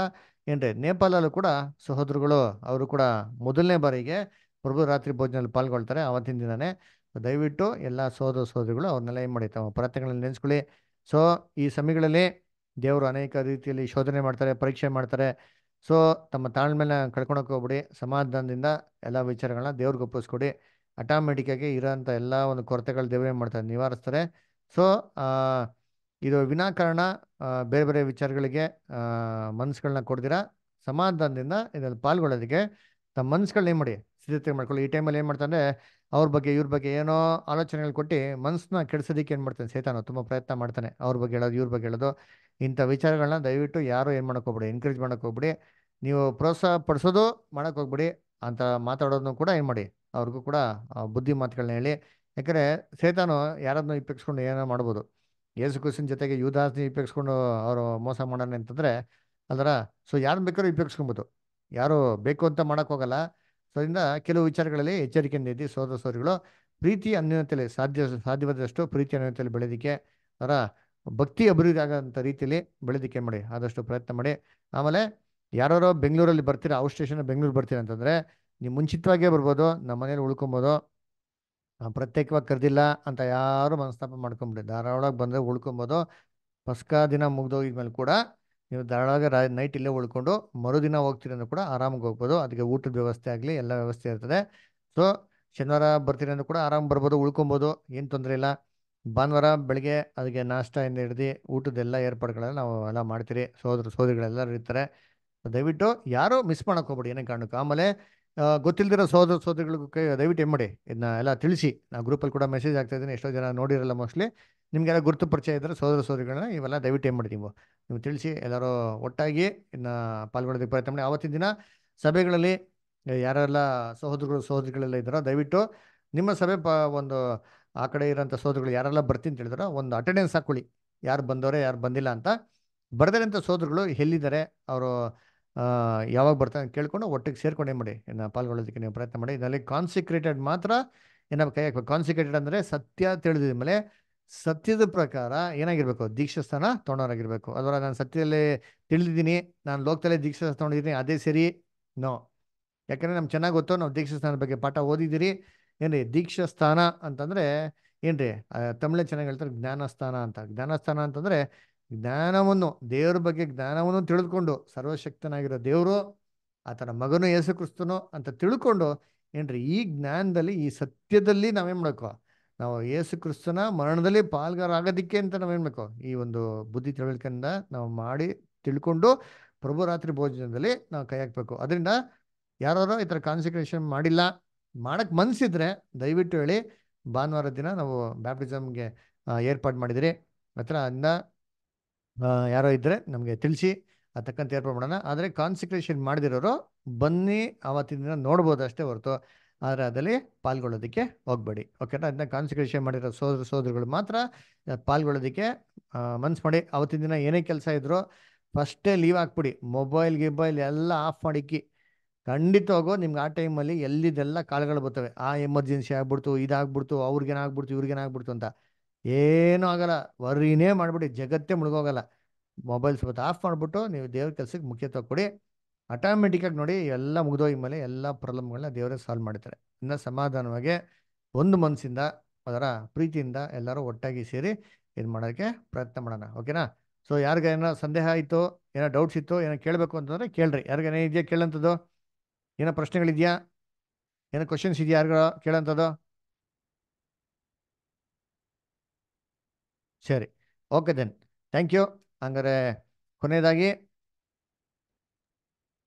ಏನ್ರಿ ನೇಪಾಳಲ್ಲೂ ಕೂಡ ಸಹೋದರಗಳು ಅವರು ಕೂಡ ಮೊದಲನೇ ಬಾರಿಗೆ ಪ್ರಭು ರಾತ್ರಿ ಭೋಜನದಲ್ಲಿ ಪಾಲ್ಗೊಳ್ತಾರೆ ಆವತ್ತಿನ ದಿನನೇ ದಯವಿಟ್ಟು ಎಲ್ಲ ಸೋದರ ಸೋದರಿಗಳು ಅವ್ರನ್ನೆಲ್ಲ ಏನು ಮಾಡಿ ತಮ್ಮ ಪ್ರಾರ್ಥನೆಗಳನ್ನ ನೆನೆಸ್ಕೊಳ್ಳಿ ಸೊ ಈ ಸಮಯಗಳಲ್ಲಿ ದೇವರು ಅನೇಕ ರೀತಿಯಲ್ಲಿ ಶೋಧನೆ ಮಾಡ್ತಾರೆ ಪರೀಕ್ಷೆ ಮಾಡ್ತಾರೆ ಸೊ ತಮ್ಮ ತಾಳ್ಮೇಲೆ ಕಳ್ಕೊಳಕ್ಕೆ ಹೋಗ್ಬಿಡಿ ಸಮಾಧಾನದಿಂದ ಎಲ್ಲ ವಿಚಾರಗಳನ್ನ ದೇವ್ರಿಗೆ ಒಪ್ಪಿಸ್ಕೊಡಿ ಆಟೋಮೆಟಿಕ್ಕಾಗಿ ಇರೋಂಥ ಎಲ್ಲ ಒಂದು ಕೊರತೆಗಳು ದೇವರೇ ಮಾಡ್ತಾರೆ ನಿವಾರಿಸ್ತಾರೆ ಸೊ ಇದು ವಿನಾಕಾರಣ ಬೇರೆ ಬೇರೆ ವಿಚಾರಗಳಿಗೆ ಮನಸ್ಸುಗಳನ್ನ ಕೊಡ್ದಿರ ಸಮಾಧಾನದಿಂದ ಇದರಲ್ಲಿ ಪಾಲ್ಗೊಳ್ಳೋದಕ್ಕೆ ತಮ್ಮ ಮನಸ್ಸುಗಳನ್ನ ಏನು ಮಾಡಿ ಸಿದ್ಧತೆ ಮಾಡ್ಕೊಳ್ಳಿ ಈ ಟೈಮಲ್ಲಿ ಏನು ಮಾಡ್ತಾನೆ ಅವ್ರ ಬಗ್ಗೆ ಇವ್ರ ಬಗ್ಗೆ ಏನೋ ಆಲೋಚನೆಗಳು ಕೊಟ್ಟು ಮನಸ್ಸನ್ನ ಕೆಡಿಸೋದಕ್ಕೆ ಏನು ಮಾಡ್ತಾನೆ ಸೇತಾನು ತುಂಬ ಪ್ರಯತ್ನ ಮಾಡ್ತಾನೆ ಅವ್ರ ಬಗ್ಗೆ ಹೇಳೋದು ಇವ್ರ ಬಗ್ಗೆ ಹೇಳೋದು ಇಂಥ ವಿಚಾರಗಳನ್ನ ದಯವಿಟ್ಟು ಯಾರು ಏನು ಮಾಡೋಕೆ ಹೋಗ್ಬಿಡಿ ಎನ್ಕರೇಜ್ ಮಾಡೋಕೆ ಹೋಗ್ಬಿಡಿ ನೀವು ಪ್ರೋತ್ಸಾಹ ಪಡಿಸೋದು ಮಾಡೋಕೆ ಹೋಗ್ಬಿಡಿ ಅಂತ ಮಾತಾಡೋದನ್ನು ಕೂಡ ಏನು ಮಾಡಿ ಅವ್ರಿಗೂ ಕೂಡ ಬುದ್ಧಿ ಮಾತುಗಳನ್ನ ಹೇಳಿ ಯಾಕಂದರೆ ಸೇತಾನು ಯಾರನ್ನು ಇಪ್ಪಿಸ್ಕೊಂಡು ಏನೋ ಮಾಡ್ಬೋದು ಯೇಸು ಕುಸಿನ ಜೊತೆಗೆ ಯುವದಾಸ್ನ ಇಪ್ಪೆಕ್ಸ್ಕೊಂಡು ಅವರು ಮೋಸ ಮಾಡೋಣ ಅಂತಂದರೆ ಅದರ ಸೊ ಯಾರು ಬೇಕಾದ್ರೂ ಉಪ್ಯೋಗಿಸ್ಕೊಬೋದು ಯಾರು ಬೇಕು ಅಂತ ಮಾಡೋಕ್ಕೋಗಲ್ಲ ಸೊ ಅದರಿಂದ ಕೆಲವು ವಿಚಾರಗಳಲ್ಲಿ ಎಚ್ಚರಿಕೆ ನೀಡಿ ಸೋದರ ಸೋರಿಗಳು ಪ್ರೀತಿ ಅನ್ಯೋನ್ಯತೆಯಲ್ಲಿ ಸಾಧ್ಯ ಸಾಧ್ಯವಾದಷ್ಟು ಪ್ರೀತಿ ಅನ್ಯತೆಯಲ್ಲಿ ಬೆಳೆದಿಕ್ಕೆ ಅದರ ಭಕ್ತಿ ಅಭಿವೃದ್ಧಿ ಆಗೋಂಥ ರೀತಿಯಲ್ಲಿ ಬೆಳೆದಿಕ್ಕೆ ಮಾಡಿ ಆದಷ್ಟು ಪ್ರಯತ್ನ ಮಾಡಿ ಆಮೇಲೆ ಯಾರೋ ಬೆಂಗಳೂರಲ್ಲಿ ಬರ್ತೀರಾ ಔಟ್ ಸ್ಟೇಷನ್ ಬೆಂಗಳೂರು ಬರ್ತೀರ ಅಂತಂದರೆ ನೀವು ಮುಂಚಿತವಾಗಿಯೇ ಬರ್ಬೋದು ನಮ್ಮ ಮನೇಲಿ ಉಳ್ಕೊಬೋದು ಪ್ರತ್ಯೇಕವಾಗಿ ಕರೆದಿಲ್ಲ ಅಂತ ಯಾರು ಮನಸ್ತಾಪ ಮಾಡ್ಕೊಂಬಿಡಿ ಧಾರಾಳವಾಗಿ ಬಂದರೆ ಉಳ್ಕೊಬೋದು ಪಸ್ಕಾ ದಿನ ಮುಗ್ದೋಗಿದ್ಮೇಲೆ ಕೂಡ ನೀವು ಧಾರವಾಡಾಗ ರಾ ನೈಟ್ ಇಲ್ಲೇ ಉಳ್ಕೊಂಡು ಮರುದಿನ ಹೋಗ್ತೀರಿ ಅಂದ್ರೂ ಕೂಡ ಆರಾಮಾಗಿ ಹೋಗ್ಬೋದು ಅದಕ್ಕೆ ಊಟದ ವ್ಯವಸ್ಥೆ ಆಗಲಿ ಎಲ್ಲ ವ್ಯವಸ್ಥೆ ಇರ್ತದೆ ಸೊ ಶನಿವಾರ ಬರ್ತೀರಿ ಕೂಡ ಆರಾಮ್ ಬರ್ಬೋದು ಉಳ್ಕೊಬೋದು ಏನು ತೊಂದರೆ ಇಲ್ಲ ಭಾನುವಾರ ಬೆಳಗ್ಗೆ ಅದಕ್ಕೆ ನಾಷ್ಟದಿಂದ ಹಿಡ್ದು ಊಟದೆಲ್ಲ ಏರ್ಪಾಡುಗಳೆಲ್ಲ ನಾವು ಎಲ್ಲ ಮಾಡ್ತೀರಿ ಸೋದರ ಸೋದರಿಗಳೆಲ್ಲರೂ ಇರ್ತಾರೆ ದಯವಿಟ್ಟು ಯಾರು ಮಿಸ್ ಮಾಡೋಕೆ ಹೋಗ್ಬೇಡಿ ಏನೇ ಕಾಣಕ್ಕೆ ಆಮೇಲೆ ಗೊತ್ತಿಲ್ಲದಿರೋ ಸೋದರ ಸೋದರಿಗಳಿಗೆ ದಯವಿಟ್ಟು ಏನು ಮಾಡಿ ಇದನ್ನ ಎಲ್ಲ ತಿಳಿಸಿ ನಾವು ಗ್ರೂಪಲ್ಲಿ ಕೂಡ ಮೆಸೇಜ್ ಆಗ್ತಾ ಇದ್ದೀನಿ ಎಷ್ಟೋ ಜನ ನೋಡಿರಲ್ಲ ಮೋಸ್ಟ್ಲಿ ನಿಮಗೆಲ್ಲ ಗುರುತು ಪರಿಚಯ ಇದ್ದರೆ ಸೋದರ ಸೋದರಿಗಳನ್ನ ಇವೆಲ್ಲ ದಯವಿಟ್ಟು ಏನು ಮಾಡಿ ನೀವು ನೀವು ತಿಳಿಸಿ ಎಲ್ಲರೂ ಒಟ್ಟಾಗಿ ಇನ್ನು ಪಾಲ್ಗೊಳ್ಳೋದಕ್ಕೆ ಪ್ರಯತ್ನ ಮಾಡಿ ಆವತ್ತಿನ ದಿನ ಸಭೆಗಳಲ್ಲಿ ಯಾರೆಲ್ಲ ಸಹೋದರಗಳು ಸಹೋದರಿಗಳೆಲ್ಲ ಇದ್ದಾರೋ ದಯವಿಟ್ಟು ನಿಮ್ಮ ಸಭೆ ಪ ಒಂದು ಆ ಕಡೆ ಇರೋಂಥ ಸೋದರುಗಳು ಯಾರೆಲ್ಲ ಬರ್ತೀನಿ ಅಂತ ತಿಳಿದಾರೋ ಒಂದು ಅಟೆಂಡೆನ್ಸ್ ಹಾಕ್ಕೊಳ್ಳಿ ಯಾರು ಬಂದವರೇ ಯಾರು ಬಂದಿಲ್ಲ ಅಂತ ಬರ್ದಿರೋಂಥ ಸೋದರುಗಳು ಎಲ್ಲಿದ್ದಾರೆ ಅವರು ಯಾವಾಗ ಬರ್ತಾರೆ ಕೇಳ್ಕೊಂಡು ಒಟ್ಟಿಗೆ ಸೇರ್ಕೊಂಡು ಏನು ಮಾಡಿ ಇನ್ನು ಪಾಲ್ಗೊಳ್ಳೋದಕ್ಕೆ ನೀವು ಪ್ರಯತ್ನ ಮಾಡಿ ಇದರಲ್ಲಿ ಕಾನ್ಸಿಕ್ರೇಟೆಡ್ ಮಾತ್ರ ಏನಪ್ಪ ಕೈ ಹಾಕ್ಬೇಕು ಕಾನ್ಸಿಕ್ರೇಟೆಡ್ ಅಂದರೆ ಸತ್ಯ ತಿಳಿದ ಮೇಲೆ ಸತ್ಯದ ಪ್ರಕಾರ ಏನಾಗಿರ್ಬೇಕು ದೀಕ್ಷಾ ಸ್ಥಾನ ತೊಗೊಂಡವರಾಗಿರ್ಬೇಕು ಅದರ ನಾನು ಸತ್ಯದಲ್ಲೇ ತಿಳಿದಿದ್ದೀನಿ ನಾನು ಲೋಕದಲ್ಲಿ ದೀಕ್ಷಾ ಸ್ಥಾನ ತೊಗೊಂಡಿದ್ದೀನಿ ಅದೇ ಸರಿ ನೋ ಯಾಕಂದ್ರೆ ನಮ್ಗೆ ಚೆನ್ನಾಗಿ ಗೊತ್ತು ನಾವು ದೀಕ್ಷಾ ಸ್ಥಾನದ ಬಗ್ಗೆ ಪಾಠ ಓದಿದ್ದೀರಿ ಏನ್ರಿ ದೀಕ್ಷಾಸ್ಥಾನ ದೀಕ್ಷಾ ಸ್ಥಾನ ಅಂತಂದರೆ ಏನ್ರಿ ತಮಿಳೆ ಚೆನ್ನಾಗಿ ಹೇಳ್ತಾರೆ ಜ್ಞಾನಸ್ಥಾನ ಅಂತ ಜ್ಞಾನಸ್ಥಾನ ಅಂತಂದ್ರೆ ಜ್ಞಾನವನ್ನು ದೇವ್ರ ಬಗ್ಗೆ ಜ್ಞಾನವನ್ನು ತಿಳಿದುಕೊಂಡು ಸರ್ವಶಕ್ತನಾಗಿರೋ ದೇವರು ಆತನ ಮಗನು ಯೇಸು ಕ್ರಿಸ್ತನು ಅಂತ ತಿಳ್ಕೊಂಡು ಏನ್ರಿ ಈ ಜ್ಞಾನದಲ್ಲಿ ಈ ಸತ್ಯದಲ್ಲಿ ನಾವೇನ್ ಮಾಡಬೇಕು ನಾವು ಯೇಸು ಕ್ರಿಸ್ತನ ಮರಣದಲ್ಲಿ ಪಾಲ್ಗಾರಾಗೋದಿಕ್ಕೆ ಅಂತ ನಾವೇನ್ಬೇಕು ಬೇಕು ಈ ಒಂದು ಬುದ್ಧಿ ತಿಳುವಳಿಕೆಯಿಂದ ನಾವು ಮಾಡಿ ತಿಳ್ಕೊಂಡು ಪ್ರಭು ರಾತ್ರಿ ಭೋಜನದಲ್ಲಿ ನಾವು ಕೈ ಹಾಕಬೇಕು ಅದರಿಂದ ಯಾರು ಈ ಥರ ಕಾನ್ಸಿಕ್ರೇಷನ್ ಮಾಡಿಲ್ಲ ಮಾಡಕ್ಕೆ ಮನಸ್ಸಿದ್ರೆ ದಯವಿಟ್ಟು ಹೇಳಿ ಭಾನುವಾರ ದಿನ ನಾವು ಬ್ಯಾಪ್ಟಿಸಮ್ಗೆ ಏರ್ಪಾಡು ಮಾಡಿದಿರಿ ಹತ್ರ ಅದನ್ನ ಯಾರೋ ಇದ್ದರೆ ನಮಗೆ ತಿಳಿಸಿ ಅದಕ್ಕಂತ ಏರ್ಪಾಡು ಮಾಡೋಣ ಆದರೆ ಕಾನ್ಸಂಟ್ರೇಷನ್ ಮಾಡಿದಿರೋರು ಬನ್ನಿ ಆವತ್ತಿನ ದಿನ ನೋಡ್ಬೋದು ಅಷ್ಟೇ ಹೊರತು ಆದರೆ ಅದರಲ್ಲಿ ಪಾಲ್ಗೊಳ್ಳೋದಕ್ಕೆ ಹೋಗಬೇಡಿ ಓಕೆನಾ ಅದನ್ನ ಕಾನ್ಸಿಕ್ರೇಷನ್ ಮಾಡಿರೋ ಸೋದರ ಸೋದರಿಗಳು ಮಾತ್ರ ಪಾಲ್ಗೊಳ್ಳೋದಕ್ಕೆ ಮನ್ಸು ಮಾಡಿ ಅವತ್ತಿನ ದಿನ ಏನೇ ಕೆಲಸ ಇದ್ದರೂ ಫಸ್ಟೇ ಲೀವ್ ಹಾಕ್ಬಿಡಿ ಮೊಬೈಲ್ ಗಿಬೈಲ್ ಎಲ್ಲ ಆಫ್ ಮಾಡಿಕ್ಕಿ ಹೋಗೋ ನಿಮ್ಗೆ ಆ ಟೈಮಲ್ಲಿ ಎಲ್ಲಿದೆಲ್ಲ ಕಾಳುಗಳು ಬರ್ತವೆ ಆ ಎಮರ್ಜೆನ್ಸಿ ಆಗ್ಬಿಡ್ತು ಇದಾಗ್ಬಿಡ್ತು ಅವ್ರಿಗೇನಾಗ್ಬಿಡ್ತು ಇವ್ರಿಗೇನಾಗ್ಬಿಡ್ತು ಅಂತ ಏನೂ ಆಗಲ್ಲ ವರಿನೇ ಮಾಡಿಬಿಡಿ ಜಗತ್ತೇ ಮುಳುಗೋಗಲ್ಲ ಮೊಬೈಲ್ ಸ್ವಲ್ಪ ಆಫ್ ಮಾಡಿಬಿಟ್ಟು ನೀವು ದೇವ್ರ ಕೆಲಸಕ್ಕೆ ಮುಖ್ಯತ್ವ ಕೊಡಿ ಆಟೋಮೆಟಿಕ್ಕಾಗಿ ನೋಡಿ ಎಲ್ಲ ಮುಗಿದೋಗಿ ಮೇಲೆ ಎಲ್ಲ ಪ್ರಾಬ್ಲಮ್ಗಳನ್ನ ದೇವರೇ ಸಾಲ್ವ್ ಮಾಡ್ತಾರೆ ಇನ್ನು ಸಮಾಧಾನವಾಗಿ ಒಂದು ಮನಸ್ಸಿಂದ ಅದರ ಪ್ರೀತಿಯಿಂದ ಎಲ್ಲರೂ ಒಟ್ಟಾಗಿ ಸೇರಿ ಇದು ಮಾಡೋಕ್ಕೆ ಪ್ರಯತ್ನ ಮಾಡೋಣ ಓಕೆನಾ ಸೊ ಯಾರಿಗೇನೋ ಸಂದೇಹ ಆಯಿತು ಏನೋ ಡೌಟ್ಸ್ ಇತ್ತು ಏನೋ ಕೇಳಬೇಕು ಅಂತಂದರೆ ಕೇಳ್ರಿ ಯಾರಿಗೇನೇ ಇದೆಯಾ ಕೇಳೋಂಥದ್ದು ಏನೋ ಪ್ರಶ್ನೆಗಳಿದೆಯಾ ಏನೋ ಕ್ವಶನ್ಸ್ ಇದೆಯಾ ಯಾರಿಗೋ ಕೇಳೋಂಥದ್ದು ಸರಿ ಓಕೆ ದೆನ್ ಥ್ಯಾಂಕ್ ಯು ಹಂಗಾರೆ ಕೊನೆಯದಾಗಿ